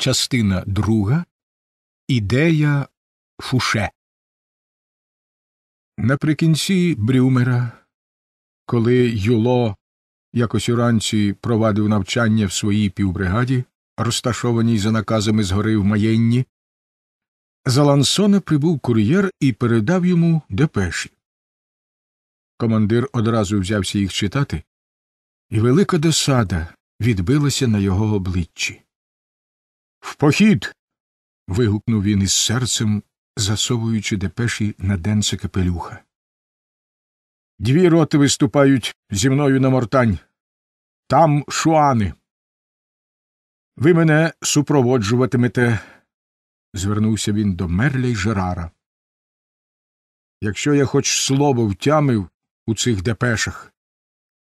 Частина друга Ідея Фуше. Наприкінці Брюмера, коли Юло якось уранці провадив навчання в своїй півбригаді, розташованій за наказами згори в Маєнні, за Лансона прибув кур'єр і передав йому депеші. Командир одразу взявся їх читати, і велика досада відбилася на його обличчі. В похід. вигукнув він із серцем, засовуючи депеші на денце капелюха. Дві роти виступають зі мною на мортань. Там шуани. Ви мене супроводжуватимете, звернувся він до Мерля й Жерара. Якщо я хоч слово втямив у цих депешах,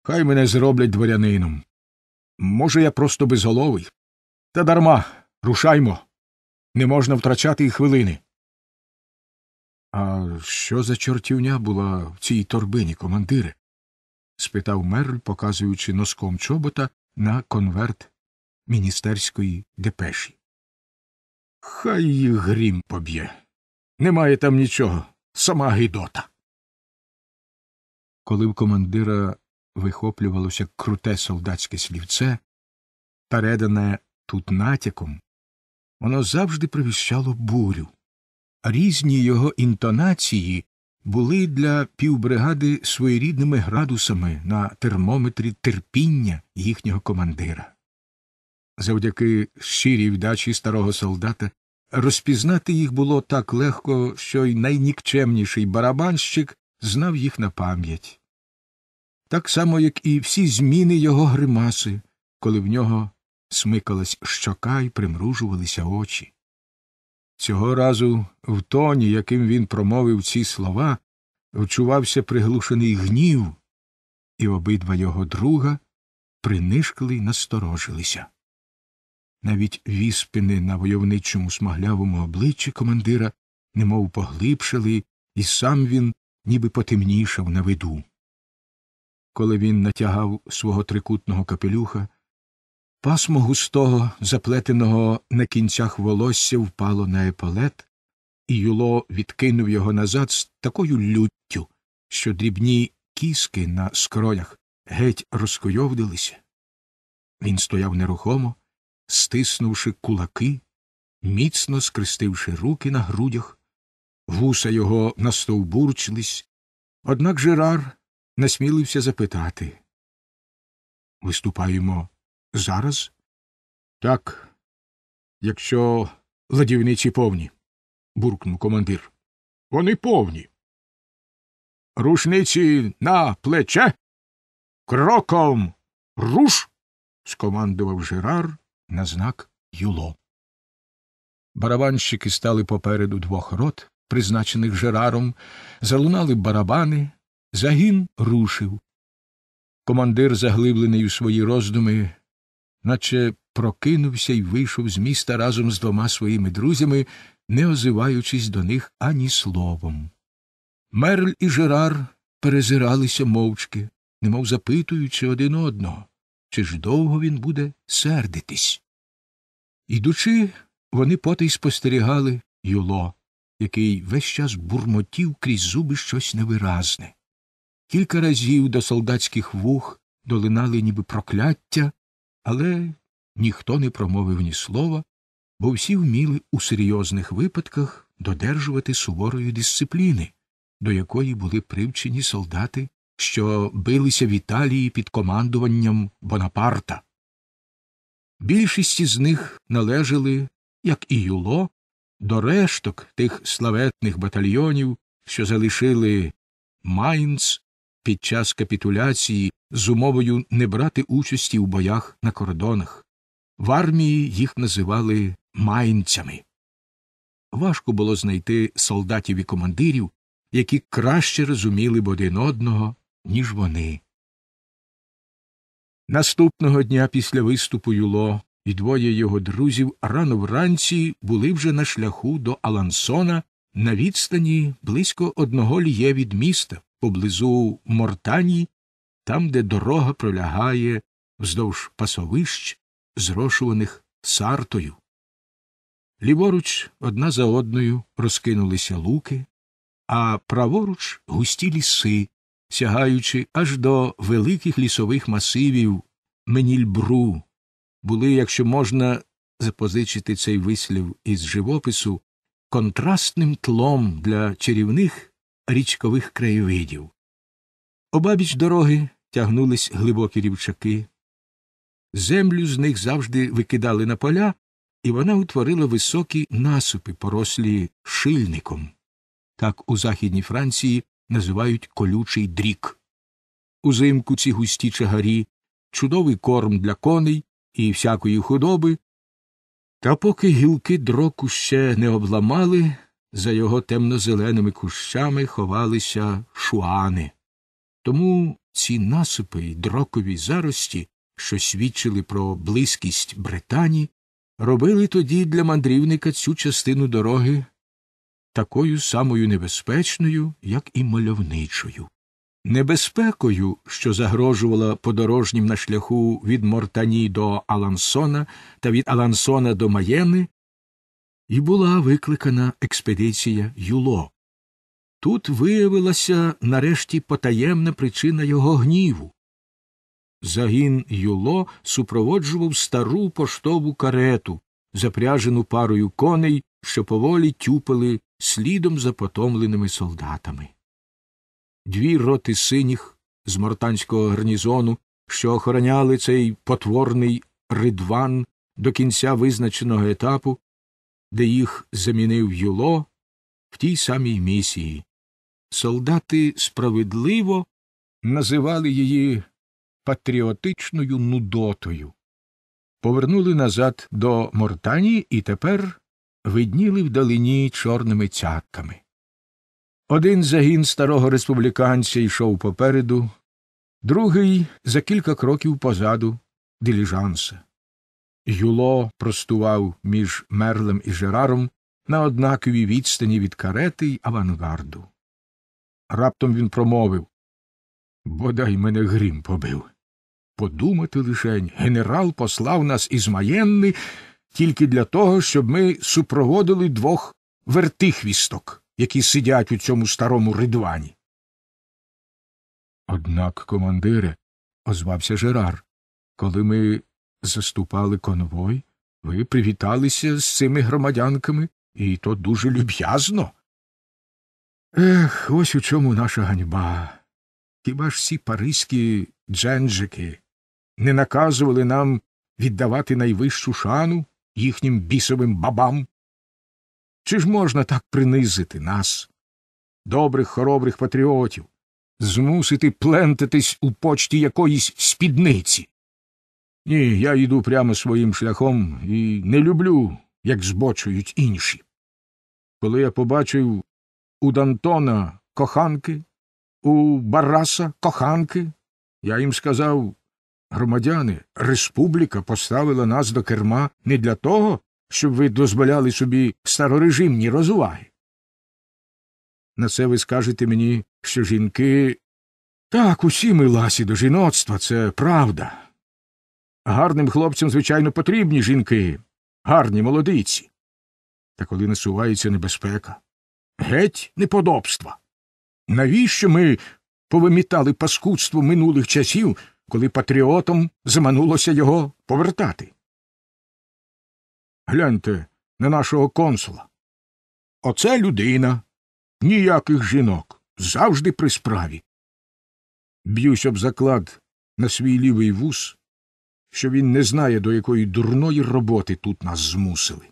хай мене зроблять дворянином. Може, я просто безголовий. Та дарма. Рушаймо. Не можна втрачати і хвилини. А що за чортівня була в цій торбині, командире? спитав Мерль, показуючи носком чобота на конверт міністерської депеші. Хай їх грім поб'є. Немає там нічого. Сама гідота. Коли в командира вихоплювалося круте солдатське слівце, передане тут натяком, Воно завжди привіщало бурю. Різні його інтонації були для півбригади своєрідними градусами на термометрі терпіння їхнього командира. Завдяки щирій вдачі старого солдата розпізнати їх було так легко, що й найнікчемніший барабанщик знав їх на пам'ять. Так само, як і всі зміни його гримаси, коли в нього смикалась щока і примружувалися очі. Цього разу в тоні, яким він промовив ці слова, вчувався приглушений гнів, і обидва його друга принишкли й насторожилися. Навіть віспини на войовничому смаглявому обличчі командира немов поглибшили, і сам він ніби потемнішав на виду. Коли він натягав свого трикутного капелюха, Пасмо густого, заплетеного на кінцях волосся впало на еполет, і Юло відкинув його назад з такою люттю, що дрібні кіски на скронях геть розкойовдилися. Він стояв нерухомо, стиснувши кулаки, міцно скрестивши руки на грудях, вуса його настовбурчились, однак Жерар насмілився запитати Виступаємо Зараз? Так, якщо ладівниці повні, буркнув командир. Вони повні. Рушниці на плече. Кроком руш. скомандував Жерар на знак Юло. Барабанщики стали попереду двох рот, призначених Жераром, залунали барабани, загін рушив. Командир, заглиблений у свої роздуми, наче прокинувся і вийшов з міста разом з двома своїми друзями, не озиваючись до них ані словом. Мерль і Жерар перезиралися мовчки, немов запитуючи один одного, чи ж довго він буде сердитись. Ідучи, вони потай спостерігали юло, який весь час бурмотів крізь зуби щось невиразне. Кілька разів до солдатських вух долинали ніби прокляття, але ніхто не промовив ні слова, бо всі вміли у серйозних випадках додержувати суворої дисципліни, до якої були привчені солдати, що билися в Італії під командуванням Бонапарта. Більшість із них належали, як і юло, до решток тих славетних батальйонів, що залишили Майнц під час капітуляції з умовою не брати участі у боях на кордонах. В армії їх називали майнцями. Важко було знайти солдатів і командирів, які краще розуміли б один одного, ніж вони. Наступного дня після виступу Юло і двоє його друзів рано вранці були вже на шляху до Алансона на відстані близько одного ліє від міста поблизу Мортані там, де дорога пролягає вздовж пасовищ, зрошуваних сартою. Ліворуч одна за одною розкинулися луки, а праворуч густі ліси, сягаючи аж до великих лісових масивів Менільбру, були, якщо можна запозичити цей вислів із живопису, контрастним тлом для чарівних річкових краєвидів. Обабіч дороги тягнулись глибокі рівчаки. Землю з них завжди викидали на поля, і вона утворила високі насипи, порослі шильником. Так у Західній Франції називають колючий дрік. Узимку ці густі чагарі, чудовий корм для коней і всякої худоби. Та поки гілки дроку ще не обламали, за його темно-зеленими кущами ховалися шуани. Тому ці насипи й дрокові зарості, що свідчили про близькість Британії, робили тоді для мандрівника цю частину дороги такою самою небезпечною, як і мальовничою. Небезпекою, що загрожувала подорожнім на шляху від Мортані до Алансона та від Алансона до Маєни, і була викликана експедиція Юло, Тут виявилася нарешті потаємна причина його гніву. Загін Юло супроводжував стару поштову карету, запряжену парою коней, що поволі тюпали слідом за потомленими солдатами. Дві роти синіх з мортанського гарнізону, що охороняли цей потворний ридван до кінця визначеного етапу, де їх замінив юло в тій самій місії солдати справедливо називали її патріотичною нудотою. Повернули назад до мортані і тепер видніли вдалині чорними цятками. Один загін старого республіканця йшов попереду, другий за кілька кроків позаду диліжанса. Юло простував між Мерлем і Жераром на однаковій відстані від карети й авангарду. Раптом він промовив Бодай мене грім побив. Подумати лишень, генерал послав нас із Маєнни тільки для того, щоб ми супроводили двох вертихвісток, які сидять у цьому старому ридвані. Однак, командире, озвався Жерар, коли ми заступали конвой, ви привіталися з цими громадянками, і то дуже люб'язно. Ех, ось у чому наша ганьба. Хіба ж ці паризькі дженджики не наказували нам віддавати найвищу шану їхнім бісовим бабам? Чи ж можна так принизити нас, добрих хоробрих патріотів, змусити плентитись у почті якоїсь спідниці? Ні, я йду прямо своїм шляхом і не люблю, як збочують інші. Коли я побачив, у Дантона коханки, у Бараса коханки. Я їм сказав громадяни, республіка поставила нас до керма не для того, щоб ви дозволяли собі старорежимні розваги. На це ви скажете мені, що жінки. Так, усі ми ласі до жіноцтва, це правда. Гарним хлопцям, звичайно, потрібні жінки, гарні молодиці. Та коли насувається небезпека, геть неподобства. Навіщо ми повимітали паскудство минулих часів, коли патріотам заманулося його повертати? Гляньте на нашого консула. Оце людина, ніяких жінок, завжди при справі. Б'юсь об заклад на свій лівий вус, що він не знає, до якої дурної роботи тут нас змусили.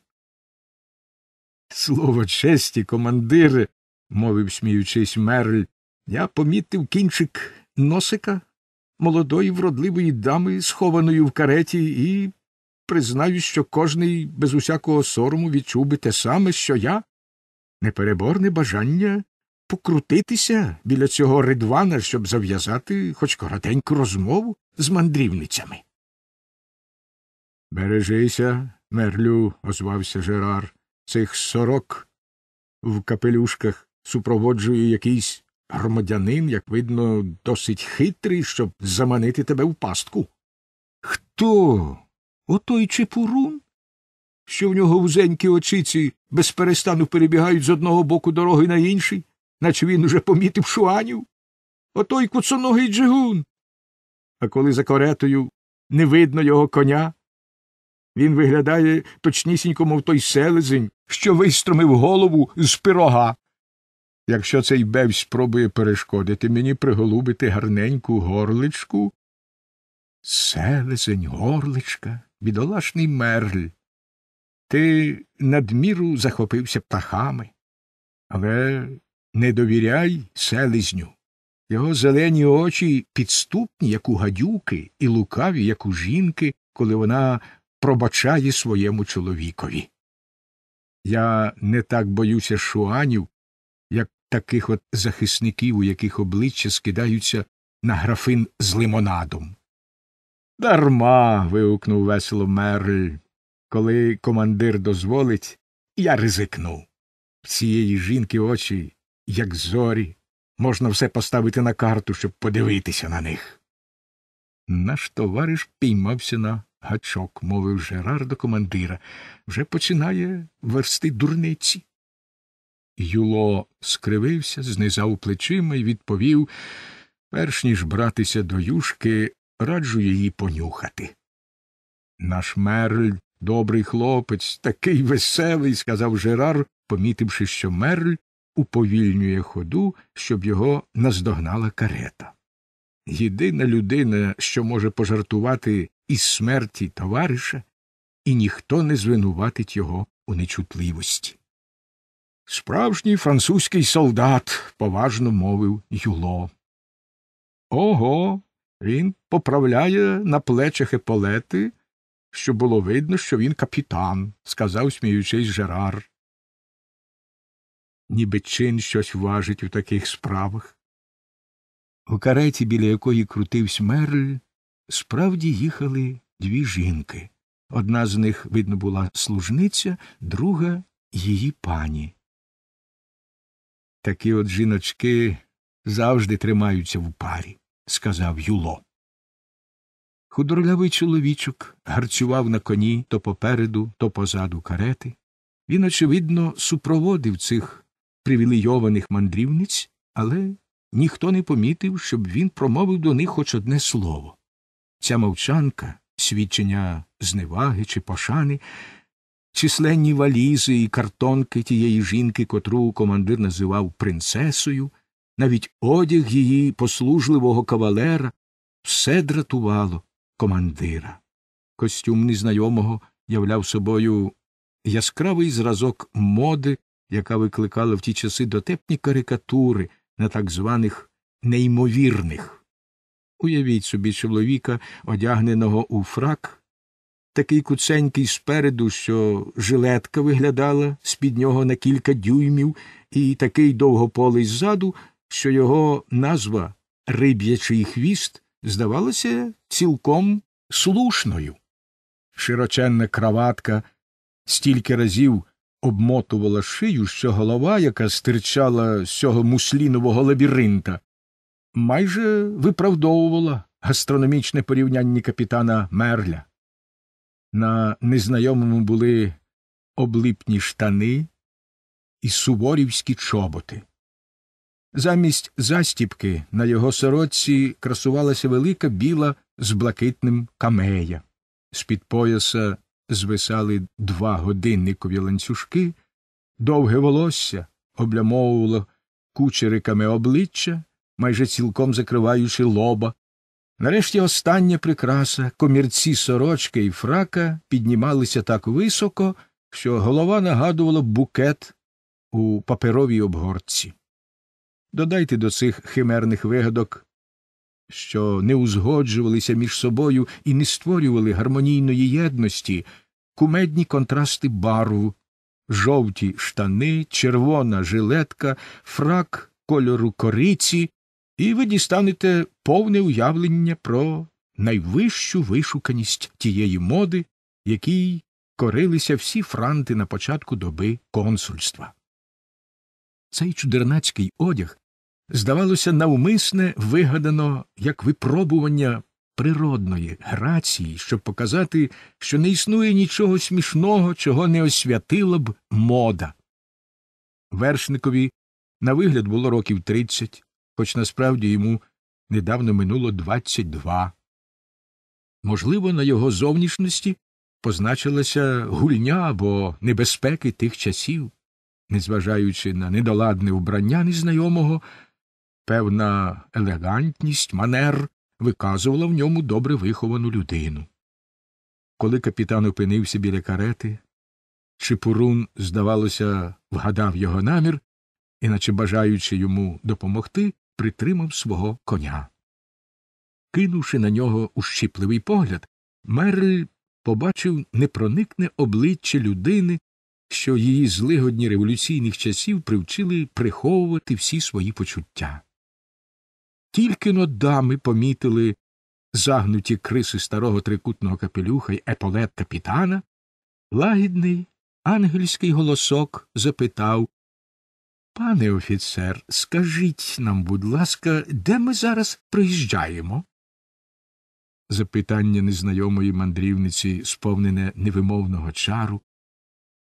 Слово честі, командири, мовив, сміючись, Мерль, я помітив кінчик носика молодої вродливої дами, схованої в кареті, і признаюсь, що кожний без усякого сорому відчув би те саме, що я. Непереборне бажання покрутитися біля цього ридвана, щоб зав'язати хоч коротеньку розмову з мандрівницями. Бережися, Мерлю, озвався Жерар цих сорок в капелюшках супроводжує якийсь громадянин, як видно, досить хитрий, щоб заманити тебе в пастку. Хто? Отой Чепурун? Що в нього вузенькі очиці безперестану перебігають з одного боку дороги на інший, наче він уже помітив шуанів? Отой куцоногий джигун. А коли за коретою не видно його коня, він виглядає точнісінько, мов той селезень, що вистромив голову з пирога. Якщо цей бев спробує перешкодити мені приголубити гарненьку горличку. Селезень, горличка, бідолашний мерль. Ти надміру захопився птахами, але не довіряй селезню. Його зелені очі підступні, як у гадюки, і лукаві, як у жінки, коли вона пробачає своєму чоловікові. Я не так боюся шуанів, як таких от захисників, у яких обличчя скидаються на графин з лимонадом. Дарма. вигукнув весело Мерль. Коли командир дозволить, я ризикну. В цієї жінки очі, як зорі, можна все поставити на карту, щоб подивитися на них. Наш товариш піймався на Гачок, мовив Жерар до командира, вже починає версти дурниці. Юло скривився, знизав плечима і відповів, перш ніж братися до юшки, раджу її понюхати. Наш мерль добрий хлопець, такий веселий, сказав Жерар, помітивши, що мерль уповільнює ходу, щоб його наздогнала карета. Єдина людина, що може пожартувати із смерті товариша, і ніхто не звинуватить його у нечутливості. Справжній французький солдат, поважно мовив Юло. Ого, він поправляє на плечах еполети, що було видно, що він капітан, сказав, сміючись, Жерар. Ніби чин щось важить у таких справах. У кареті, біля якої крутився Мерль, Справді їхали дві жінки. Одна з них, видно, була служниця, друга її пані. Такі от жіночки завжди тримаються в парі, сказав Юло. Худорлявий чоловічок гарцював на коні то попереду, то позаду карети. Він, очевидно, супроводив цих привілейованих мандрівниць, але ніхто не помітив, щоб він промовив до них хоч одне слово. Ця мовчанка, свідчення зневаги чи пошани, численні валізи і картонки тієї жінки, котру командир називав принцесою, навіть одяг її послужливого кавалера, все дратувало командира. Костюм незнайомого являв собою яскравий зразок моди, яка викликала в ті часи дотепні карикатури на так званих неймовірних. Уявіть собі чоловіка, одягненого у фрак, такий куценький спереду, що жилетка виглядала з під нього на кілька дюймів, і такий довгополий ззаду, що його назва риб'ячий хвіст здавалася цілком слушною. Широченна краватка стільки разів обмотувала шию, що голова, яка стирчала з цього муслінового лабіринта, майже виправдовувала гастрономічне порівняння капітана Мерля. На незнайомому були облипні штани і суворівські чоботи. Замість застіпки на його сорочці красувалася велика біла з блакитним камея. З під пояса звисали два годинникові ланцюжки, довге волосся облямовувало кучериками обличчя, майже цілком закриваючи лоба. Нарешті остання прикраса, комірці сорочки і фрака піднімалися так високо, що голова нагадувала букет у паперовій обгорці. Додайте до цих химерних вигадок, що не узгоджувалися між собою і не створювали гармонійної єдності, кумедні контрасти барв, жовті штани, червона жилетка, фрак кольору кориці, і ви дістанете повне уявлення про найвищу вишуканість тієї моди, якій корилися всі франти на початку доби консульства. Цей чудернацький одяг, здавалося, навмисне вигадано як випробування природної грації, щоб показати, що не існує нічого смішного, чого не освятила б мода. Вершникові на вигляд було років тридцять хоч насправді йому недавно минуло 22. Можливо, на його зовнішності позначилася гульня або небезпеки тих часів, незважаючи на недоладне вбрання незнайомого, певна елегантність манер виказувала в ньому добре виховану людину. Коли капітан опинився біля карети, Чипурун здавалося, вгадав його намір, іначе бажаючи йому допомогти, притримав свого коня. Кинувши на нього ущипливий погляд, Мерль побачив непроникне обличчя людини, що її злигодні революційних часів привчили приховувати всі свої почуття. Тільки но дами помітили загнуті криси старого трикутного капелюха й еполет капітана, лагідний ангельський голосок запитав, Пане офіцер, скажіть нам, будь ласка, де ми зараз приїжджаємо? Запитання незнайомої мандрівниці, сповнене невимовного чару,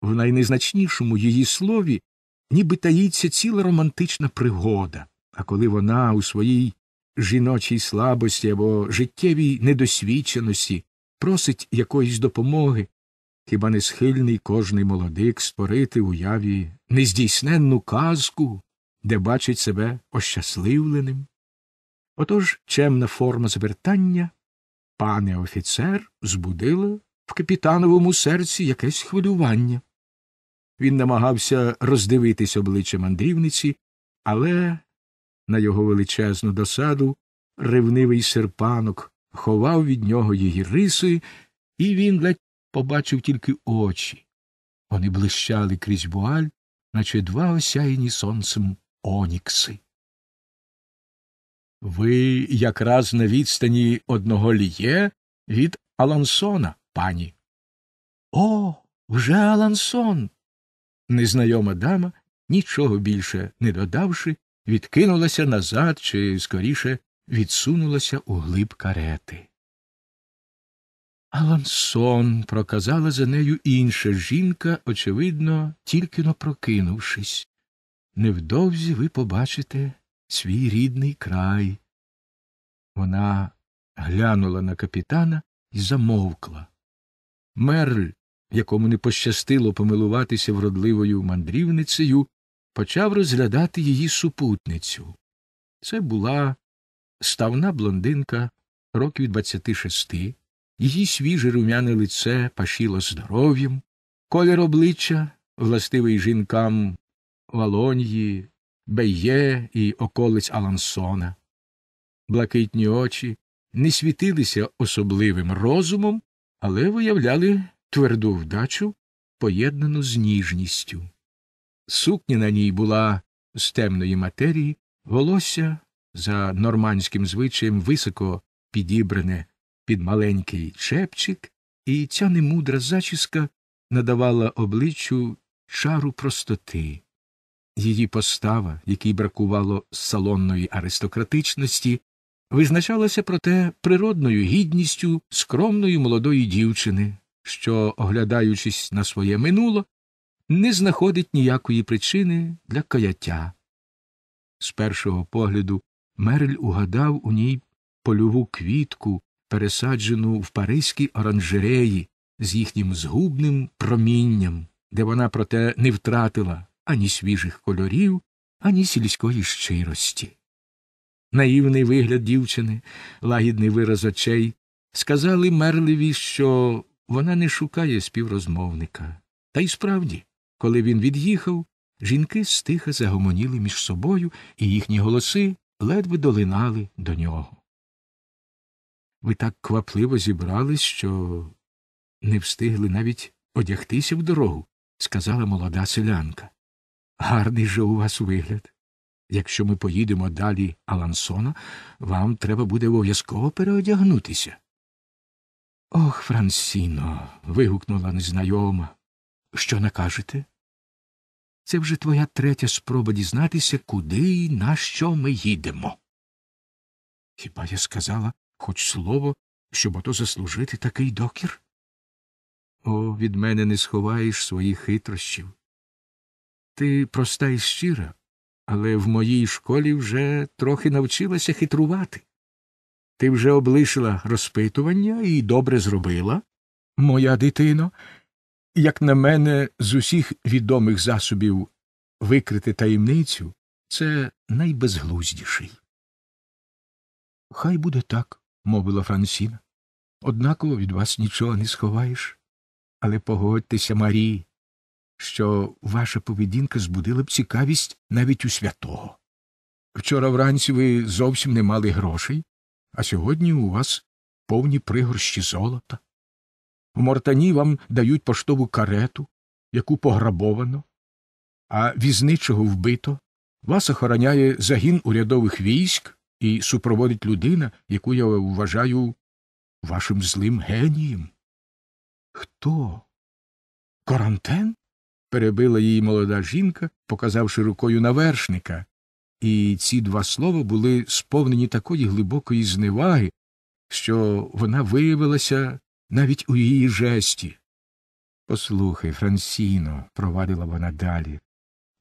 в найнезначнішому її слові ніби таїться ціла романтична пригода, а коли вона у своїй жіночій слабості або життєвій недосвідченості просить якоїсь допомоги, Хіба не схильний кожний молодик створити уяві нездійсненну казку, де бачить себе ощасливленим? Отож чемна форма звертання, пане офіцер, збудила в капітановому серці якесь хвилювання. Він намагався роздивитись обличчя мандрівниці, але на його величезну досаду ревнивий серпанок ховав від нього її риси, і він ледь побачив тільки очі. Вони блищали крізь вуаль, наче два осяяні сонцем онікси. Ви якраз на відстані одного ліє від Алансона, пані. О, вже Алансон. Незнайома дама, нічого більше не додавши, відкинулася назад чи, скоріше, відсунулася у глиб карети. Алансон проказала за нею інша жінка, очевидно, тільки но прокинувшись. Невдовзі ви побачите свій рідний край. Вона глянула на капітана і замовкла. Мерль, якому не пощастило помилуватися вродливою мандрівницею, почав розглядати її супутницю. Це була ставна блондинка років 26, Її свіже румяне лице пашіло здоров'ям, колір обличчя, властивий жінкам Валоньї, Бейє і околиць Алансона. Блакитні очі не світилися особливим розумом, але виявляли тверду вдачу, поєднану з ніжністю. Сукня на ній була з темної матерії, волосся за нормандським звичаєм високо підібране під маленький чепчик, і ця немудра зачіска надавала обличчю чару простоти. Її постава, якій бракувало салонної аристократичності, визначалася проте природною гідністю скромної молодої дівчини, що, оглядаючись на своє минуло, не знаходить ніякої причини для каяття. З першого погляду Мерль угадав у ній польову квітку, пересаджену в Паризькі оранжереї з їхнім згубним промінням, де вона, проте, не втратила ані свіжих кольорів, ані сільської щирості. Наївний вигляд дівчини, лагідний вираз очей, сказали мерливі, що вона не шукає співрозмовника. Та й справді, коли він від'їхав, жінки стиха загомоніли між собою, і їхні голоси ледве долинали до нього. Ви так квапливо зібрались, що не встигли навіть одягтися в дорогу, сказала молода селянка. Гарний же у вас вигляд. Якщо ми поїдемо далі Алансона, вам треба буде обов'язково переодягнутися. Ох, Франсіно. вигукнула незнайома. Що накажете? Це вже твоя третя спроба дізнатися, куди і на що ми їдемо. Хіба я сказала, хоч слово, щоб ото заслужити такий докір? О, від мене не сховаєш своїх хитрощів. Ти проста і щира, але в моїй школі вже трохи навчилася хитрувати. Ти вже облишила розпитування і добре зробила, моя дитино, як на мене, з усіх відомих засобів викрити таємницю це найбезглуздіший. Хай буде так, мовила Франсіна. Однаково від вас нічого не сховаєш. Але погодьтеся, Марі, що ваша поведінка збудила б цікавість навіть у святого. Вчора вранці ви зовсім не мали грошей, а сьогодні у вас повні пригорщі золота. В мортані вам дають поштову карету, яку пограбовано, а візничого вбито, вас охороняє загін урядових військ, і супроводить людина, яку я вважаю вашим злим генієм. Хто? Карантен? перебила її молода жінка, показавши рукою на вершника. І ці два слова були сповнені такої глибокої зневаги, що вона виявилася навіть у її жесті. Послухай, Франсіно, провадила вона далі,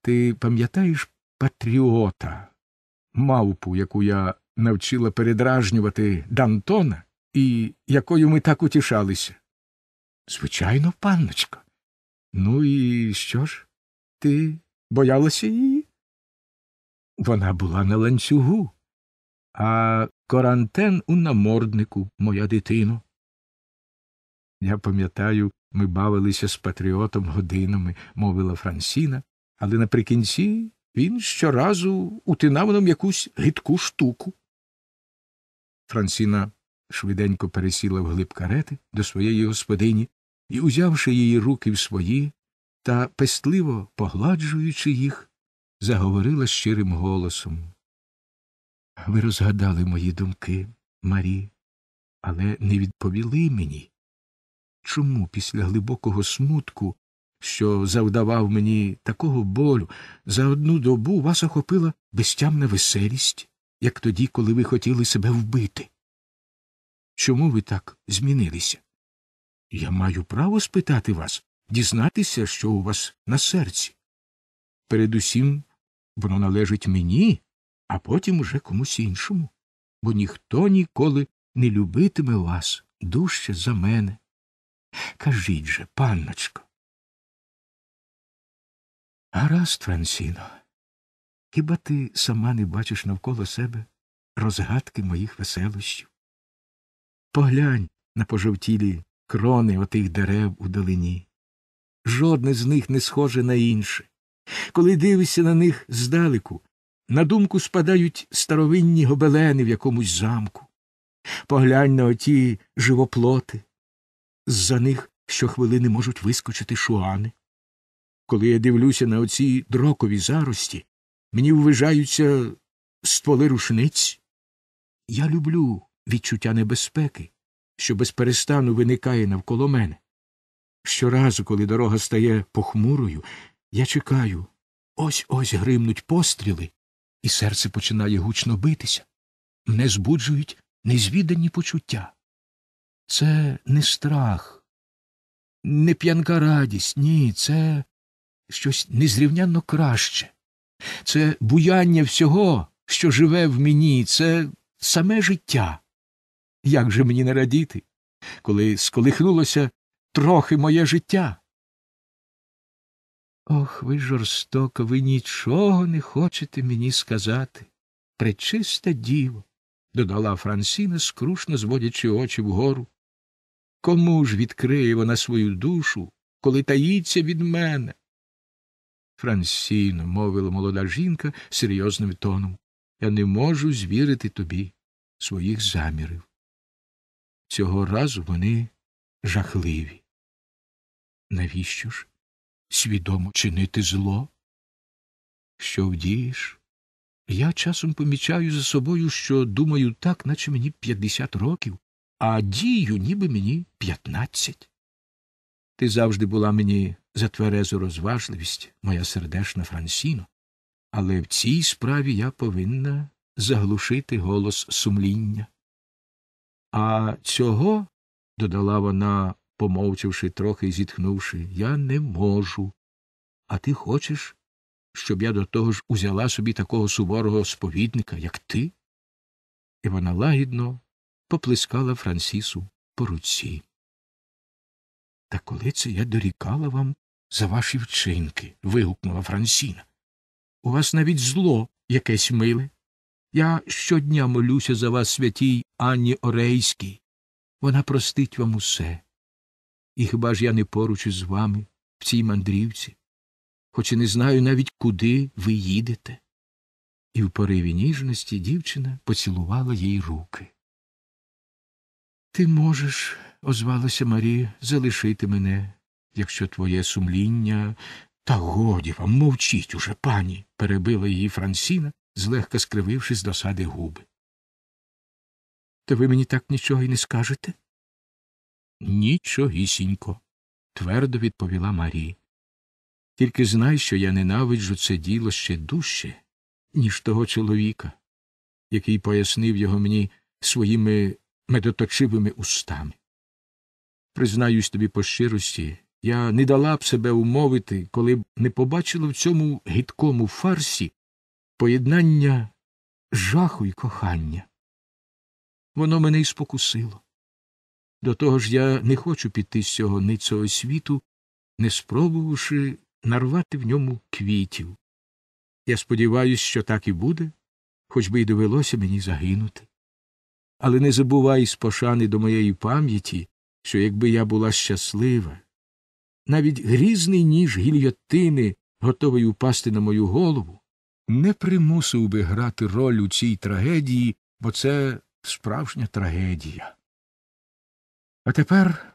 ти пам'ятаєш патріота, мавпу, яку я навчила передражнювати Дантона і якою ми так утішалися. Звичайно, панночко. Ну і що ж? Ти боялася її? Вона була на ланцюгу, а карантен у наморднику, моя дитино. Я пам'ятаю, ми бавилися з патріотом годинами, мовила Франсіна, але наприкінці він щоразу утинав нам якусь гидку штуку. Франсіна швиденько пересіла в глиб карети до своєї господині і, узявши її руки в свої та пестливо погладжуючи їх, заговорила щирим голосом. Ви розгадали мої думки, Марі, але не відповіли мені. Чому після глибокого смутку що завдавав мені такого болю, за одну добу вас охопила безтямна веселість, як тоді, коли ви хотіли себе вбити. Чому ви так змінилися? Я маю право спитати вас, дізнатися, що у вас на серці. Передусім воно належить мені, а потім уже комусь іншому, бо ніхто ніколи не любитиме вас дужче за мене. Кажіть же, панночко, Гаразд, Франсіно, хіба ти сама не бачиш навколо себе розгадки моїх веселощів? Поглянь на пожовтілі крони отих дерев у долині. Жодне з них не схоже на інше. Коли дивишся на них здалеку, на думку спадають старовинні гобелени в якомусь замку. Поглянь на оті живоплоти, з за них щохвилини можуть вискочити шуани. Коли я дивлюся на оці дрокові зарості, мені ввижаються стволи рушниць. Я люблю відчуття небезпеки, що безперестану виникає навколо мене. Щоразу, коли дорога стає похмурою, я чекаю ось ось гримнуть постріли, і серце починає гучно битися. Мене збуджують незвідані почуття. Це не страх, не п'янка радість, ні, це щось незрівнянно краще. Це буяння всього, що живе в мені, це саме життя. Як же мені не радіти, коли сколихнулося трохи моє життя? Ох, ви жорстоко, ви нічого не хочете мені сказати. Пречисте діво, додала Франсіна, скрушно зводячи очі вгору. Кому ж відкриє вона свою душу, коли таїться від мене? Франсін, мовила молода жінка серйозним тоном, я не можу звірити тобі своїх замірів. Цього разу вони жахливі. Навіщо ж свідомо чинити зло? Що вдієш? Я часом помічаю за собою, що думаю так, наче мені 50 років, а дію, ніби мені 15. Ти завжди була мені за тверезу розважливість, моя сердешна Франсіно, але в цій справі я повинна заглушити голос сумління. А цього, додала вона, помовчавши трохи і зітхнувши, я не можу. А ти хочеш, щоб я до того ж узяла собі такого суворого сповідника, як ти? І вона лагідно поплескала Франсісу по руці. Та коли це я дорікала вам за ваші вчинки? вигукнула Франсіна. У вас навіть зло якесь миле. Я щодня молюся за вас святій Анні Орейській. Вона простить вам усе. І хіба ж я не поруч із вами в цій мандрівці, хоч і не знаю навіть, куди ви їдете. І в пориві ніжності дівчина поцілувала їй руки. Ти можеш озвалася Марія, залишити мене, якщо твоє сумління. Та годі вам, мовчіть уже, пані, перебила її Франсіна, злегка скрививши з досади губи. Та ви мені так нічого й не скажете? Нічогісінько, твердо відповіла Марія. Тільки знай, що я ненавиджу це діло ще дужче, ніж того чоловіка, який пояснив його мені своїми медоточивими устами. Признаюсь тобі по щирості, я не дала б себе умовити, коли б не побачила в цьому гидкому фарсі поєднання жаху і кохання. Воно мене й спокусило. До того ж я не хочу піти з цього ницього світу, не спробувавши нарвати в ньому квітів. Я сподіваюся, що так і буде, хоч би й довелося мені загинути. Але не забувай з пошани до моєї пам'яті, що якби я була щаслива, навіть грізний ніж гільйотини, готовий упасти на мою голову, не примусив би грати роль у цій трагедії, бо це справжня трагедія. А тепер,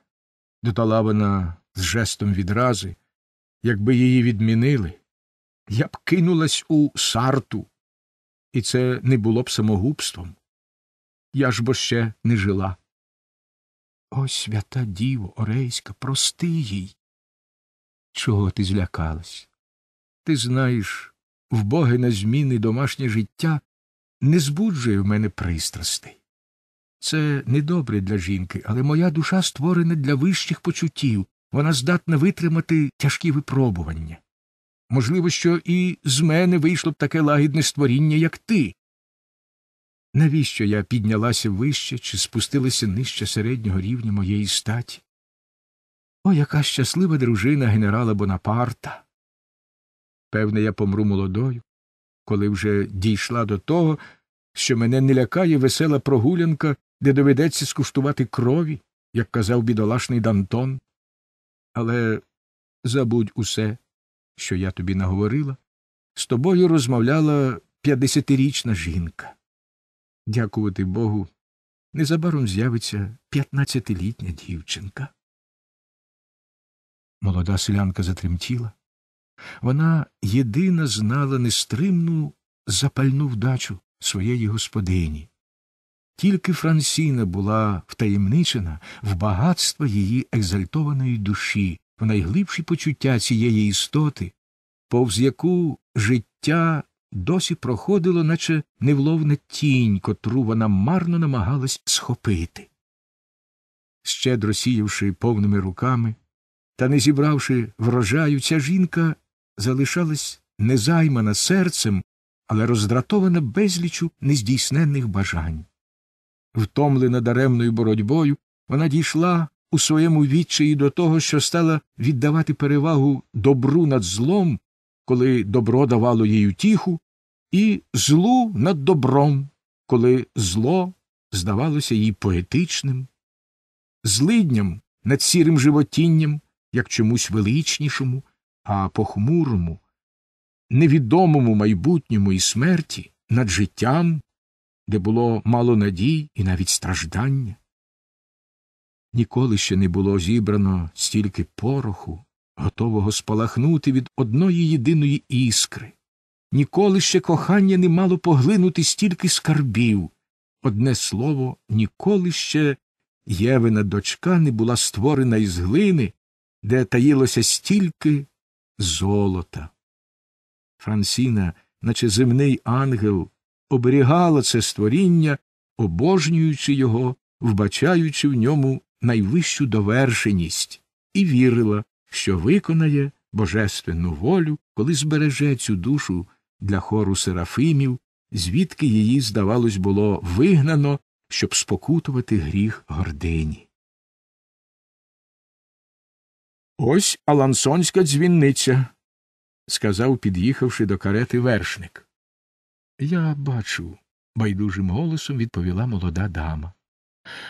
додала вона з жестом відрази, якби її відмінили, я б кинулась у сарту, і це не було б самогубством. Я ж бо ще не жила. О, свята діво, Орейська, прости їй. Чого ти злякалась? Ти знаєш, вбоге на зміни домашнє життя не збуджує в мене пристрастей. Це недобре для жінки, але моя душа створена для вищих почуттів, вона здатна витримати тяжкі випробування. Можливо, що і з мене вийшло б таке лагідне створіння, як ти, Навіщо я піднялася вище чи спустилася нижче середнього рівня моєї статі? О, яка щаслива дружина генерала Бонапарта. Певне, я помру молодою, коли вже дійшла до того, що мене не лякає весела прогулянка, де доведеться скуштувати крові, як казав бідолашний Дантон. Але забудь усе, що я тобі наговорила, з тобою розмовляла п'ятдесятирічна жінка. Дякувати Богу, незабаром з'явиться п'ятнадцятилітня дівчинка. Молода селянка затремтіла. Вона єдина знала нестримну запальну вдачу своєї господині. Тільки Франсіна була втаємничена в багатство її екзальтованої душі, в найглибші почуття цієї істоти, повз яку життя досі проходило, наче невловна тінь, котру вона марно намагалась схопити. Щедро сіявши повними руками та не зібравши врожаю, ця жінка залишалась незаймана серцем, але роздратована безлічу нездійсненних бажань. Втомлена даремною боротьбою, вона дійшла у своєму відчаї до того, що стала віддавати перевагу добру над злом коли добро давало їй утіху, і злу над добром, коли зло здавалося їй поетичним, злидням над сірим животінням, як чомусь величнішому, а похмурому, невідомому майбутньому і смерті над життям, де було мало надій і навіть страждання. Ніколи ще не було зібрано стільки пороху, готового спалахнути від одної єдиної іскри. Ніколи ще кохання не мало поглинути стільки скарбів. Одне слово, ніколи ще Євина дочка не була створена із глини, де таїлося стільки золота. Франсіна, наче земний ангел, оберігала це створіння, обожнюючи його, вбачаючи в ньому найвищу довершеність, і вірила, що виконає божественну волю, коли збереже цю душу для хору серафимів, звідки її, здавалось, було вигнано, щоб спокутувати гріх гордині. Ось Алансонська дзвінниця, сказав, під'їхавши до карети вершник. Я бачу, байдужим голосом відповіла молода дама.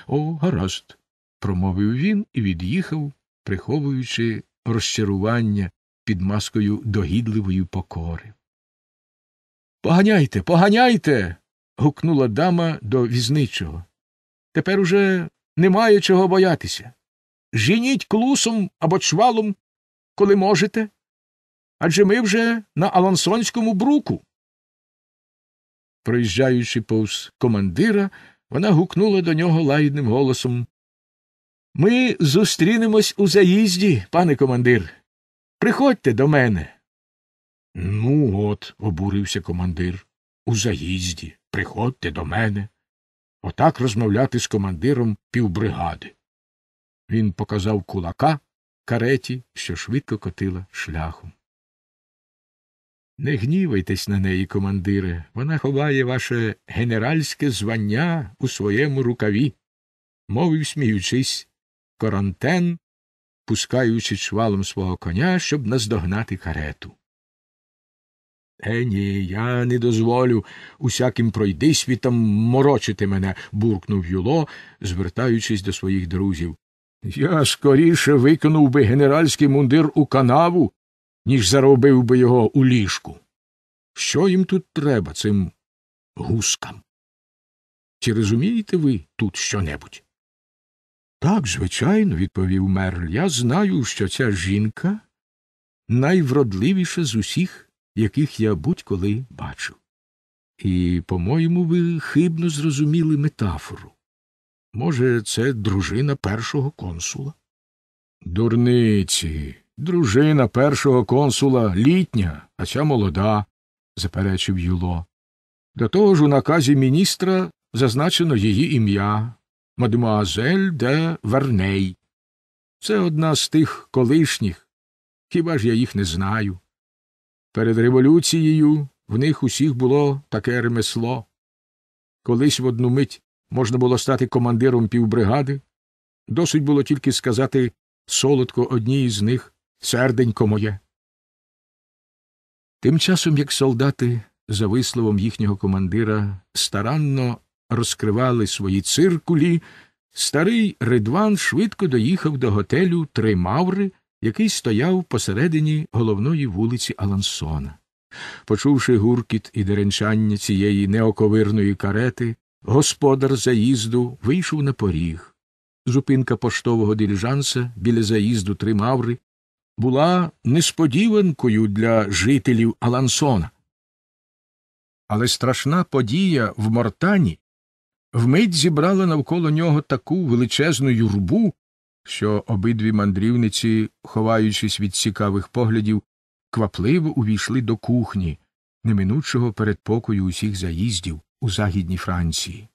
О, гаразд, промовив він і від'їхав, приховуючи розчарування під маскою догідливої покори. Поганяйте, поганяйте. гукнула дама до візничого. Тепер уже немає чого боятися. Жініть клусом або чвалом, коли можете. Адже ми вже на Алансонському бруку. Проїжджаючи повз командира, вона гукнула до нього лагідним голосом ми зустрінемось у заїзді, пане командир. Приходьте до мене. Ну, от, обурився командир. У заїзді. Приходьте до мене. Отак розмовляти з командиром півбригади. Він показав кулака кареті, що швидко котила шляхом. Не гнівайтесь на неї, командире, вона ховає ваше генеральське звання у своєму рукаві, мовив, сміючись, Карантен, пускаючи чвалом свого коня, щоб наздогнати карету. Е, ні, я не дозволю усяким пройдисвітам морочити мене, буркнув Юло, звертаючись до своїх друзів. Я скоріше викинув би генеральський мундир у канаву, ніж заробив би його у ліжку. Що їм тут треба, цим гускам? Чи розумієте ви тут що небудь? Так, звичайно, відповів Мерл. Я знаю, що ця жінка найвродливіша з усіх, яких я будь-коли бачив. І, по-моєму, ви хибно зрозуміли метафору. Може, це дружина першого консула? Дурниці, дружина першого консула літня, а ця молода, заперечив Юло. До того ж у наказі міністра зазначено її ім'я мадемуазель де Верней. Це одна з тих колишніх, хіба ж я їх не знаю. Перед революцією в них усіх було таке ремесло. Колись в одну мить можна було стати командиром півбригади, досить було тільки сказати солодко одній із них серденько моє. Тим часом як солдати, за висловом їхнього командира, старанно розкривали свої циркулі, старий Ридван швидко доїхав до готелю Три Маври, який стояв посередині головної вулиці Алансона. Почувши гуркіт і деренчання цієї неоковирної карети, господар заїзду вийшов на поріг. Зупинка поштового диліжанса біля заїзду Три Маври була несподіванкою для жителів Алансона. Але страшна подія в Мортані вмить зібрала навколо нього таку величезну юрбу, що обидві мандрівниці, ховаючись від цікавих поглядів, квапливо увійшли до кухні, неминучого передпокою усіх заїздів у Західній Франції.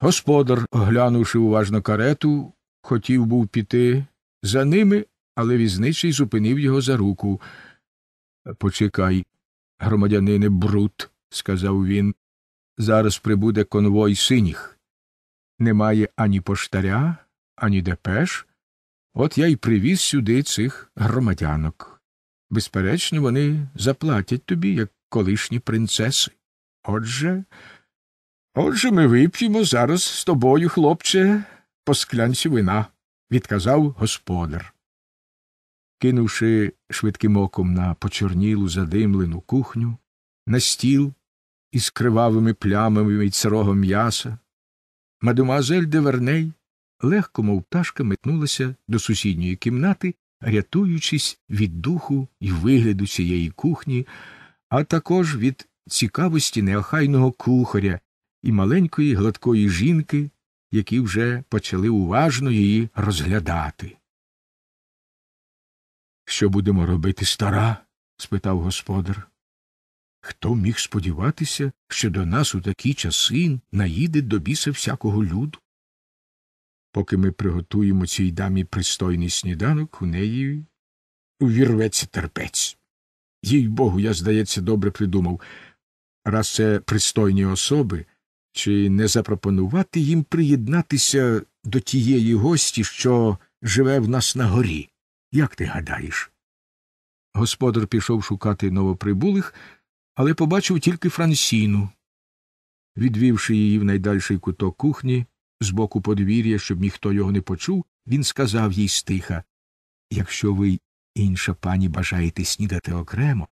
Господар, оглянувши уважно карету, хотів був піти за ними, але візничий зупинив його за руку. Почекай, громадянине Брут, сказав він, Зараз прибуде конвой синіх. Немає ані поштаря, ані депеш. От я й привіз сюди цих громадянок. Безперечно, вони заплатять тобі, як колишні принцеси. Отже, отже, ми вип'ємо зараз з тобою, хлопче, по склянці вина, відказав господар. Кинувши швидким оком на почорнілу задимлену кухню, на стіл, із кривавими плямами від сирого м'яса. Мадемуазель де Верней легко, мов пташка, метнулася до сусідньої кімнати, рятуючись від духу і вигляду цієї кухні, а також від цікавості неохайного кухаря і маленької гладкої жінки, які вже почали уважно її розглядати. Що будемо робити, стара? спитав господар. Хто міг сподіватися, що до нас у такі часи наїде до біса всякого люду? Поки ми приготуємо цій дамі пристойний сніданок, у неї увірветься терпець. Їй богу, я, здається, добре придумав раз це пристойні особи, чи не запропонувати їм приєднатися до тієї гості, що живе в нас на горі. Як ти гадаєш? Господар пішов шукати новоприбулих, але побачив тільки Франсіну. Відвівши її в найдальший куток кухні з боку подвір'я, щоб ніхто його не почув, він сказав їй стиха Якщо ви, інша пані, бажаєте снідати окремо,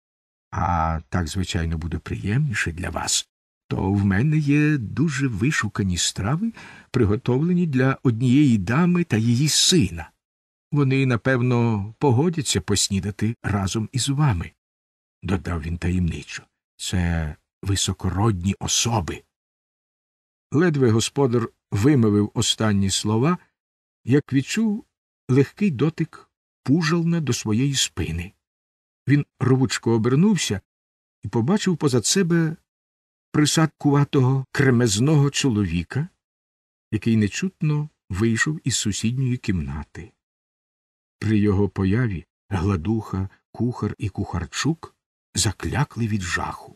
а так, звичайно, буде приємніше для вас, то в мене є дуже вишукані страви, приготовлені для однієї дами та її сина. Вони, напевно, погодяться поснідати разом із вами, додав він таємничо. Це високородні особи. Ледве господар вимовив останні слова, як відчув легкий дотик пужална до своєї спини. Він рвучко обернувся і побачив позад себе присадкуватого кремезного чоловіка, який нечутно вийшов із сусідньої кімнати. При його появі гладуха, кухар і кухарчук заклякли від жаху.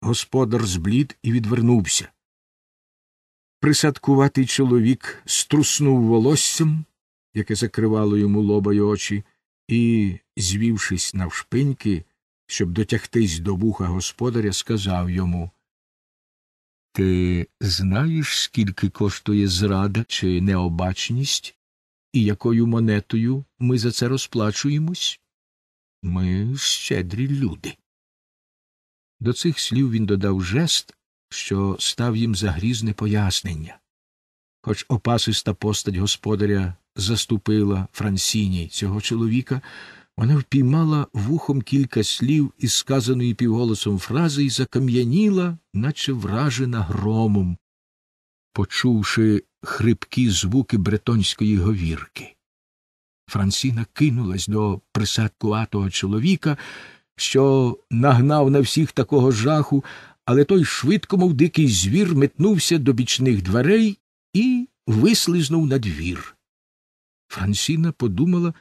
Господар зблід і відвернувся. Присадкуватий чоловік струснув волоссям, яке закривало йому лоба й очі, і, звівшись навшпиньки, щоб дотягтись до вуха господаря, сказав йому Ти знаєш, скільки коштує зрада чи необачність, і якою монетою ми за це розплачуємось? Ми щедрі люди. До цих слів він додав жест, що став їм за грізне пояснення. Хоч опасиста постать господаря заступила Франсіні цього чоловіка, вона впіймала вухом кілька слів із сказаної півголосом фрази і закам'яніла, наче вражена громом, почувши хрипкі звуки бретонської говірки. Франсіна кинулась до присадкуватого чоловіка, що нагнав на всіх такого жаху, але той швидко, мов дикий звір, метнувся до бічних дверей і вислизнув на двір. Франсіна подумала,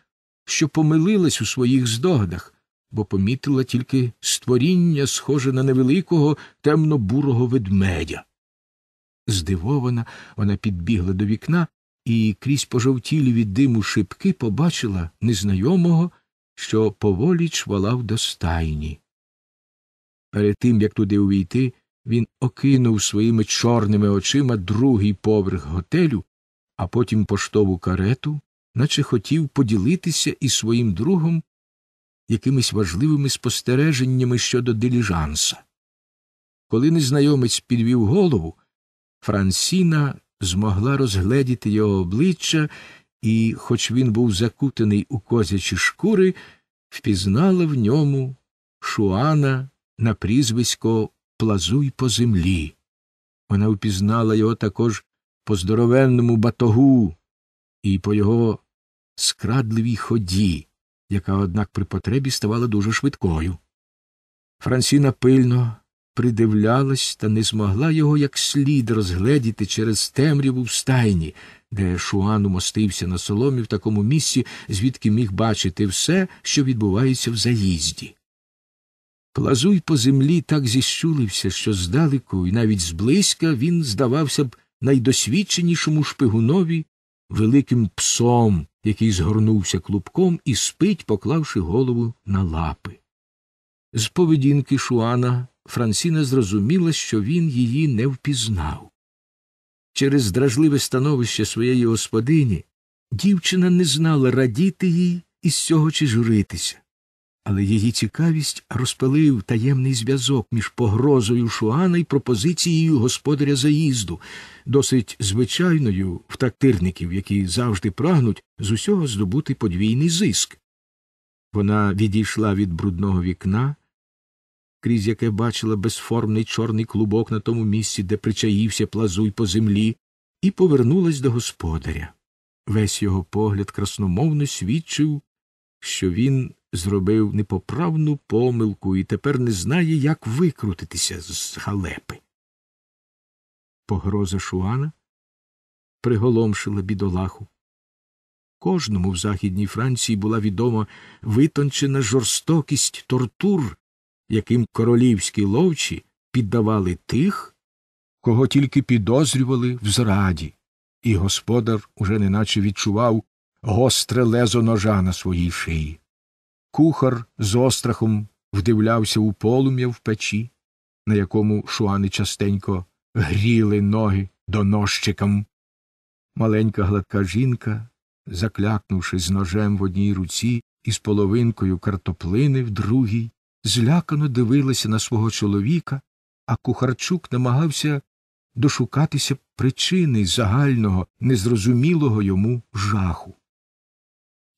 що помилилась у своїх здогадах, бо помітила тільки створіння, схоже на невеликого темно бурого ведмедя. Здивована, вона підбігла до вікна і крізь пожовтілі від диму шибки побачила незнайомого, що поволі чвалав до стайні. Перед тим, як туди увійти, він окинув своїми чорними очима другий поверх готелю, а потім поштову карету, наче хотів поділитися із своїм другом якимись важливими спостереженнями щодо диліжанса. Коли незнайомець підвів голову, Франсіна змогла розгледіти його обличчя, і, хоч він був закутаний у козячі шкури, впізнала в ньому Шуана на прізвисько Плазуй по землі. Вона впізнала його також по здоровенному батогу і по його скрадливій ході, яка, однак, при потребі ставала дуже швидкою. Франсіна пильно придивлялась та не змогла його як слід розгледіти через темряву в стайні, де Шуан умостився на соломі в такому місці, звідки міг бачити все, що відбувається в заїзді. Плазуй по землі так зіщулився, що здалеку і навіть зблизька він здавався б найдосвідченішому шпигунові великим псом, який згорнувся клубком і спить, поклавши голову на лапи. З поведінки Шуана Франсіна зрозуміла, що він її не впізнав. Через дражливе становище своєї господині дівчина не знала, радіти їй із цього чи журитися, але її цікавість розпалив таємний зв'язок між погрозою Шуана і пропозицією господаря заїзду, досить звичайною в тактирників, які завжди прагнуть з усього здобути подвійний зиск. Вона відійшла від брудного вікна крізь яке бачила безформний чорний клубок на тому місці, де причаївся плазуй по землі, і повернулась до господаря. Весь його погляд красномовно свідчив, що він зробив непоправну помилку і тепер не знає, як викрутитися з халепи. Погроза Шуана приголомшила бідолаху. Кожному в Західній Франції була відома витончена жорстокість тортур, яким королівські ловчі піддавали тих, кого тільки підозрювали в зраді, і господар уже неначе відчував гостре лезо ножа на своїй шиї. Кухар з острахом вдивлявся у полум'я в печі, на якому шуани частенько гріли ноги доносчикам. Маленька гладка жінка, заклякнувши з ножем в одній руці і з половинкою картоплини в другій, злякано дивилася на свого чоловіка, а Кухарчук намагався дошукатися причини загального, незрозумілого йому жаху.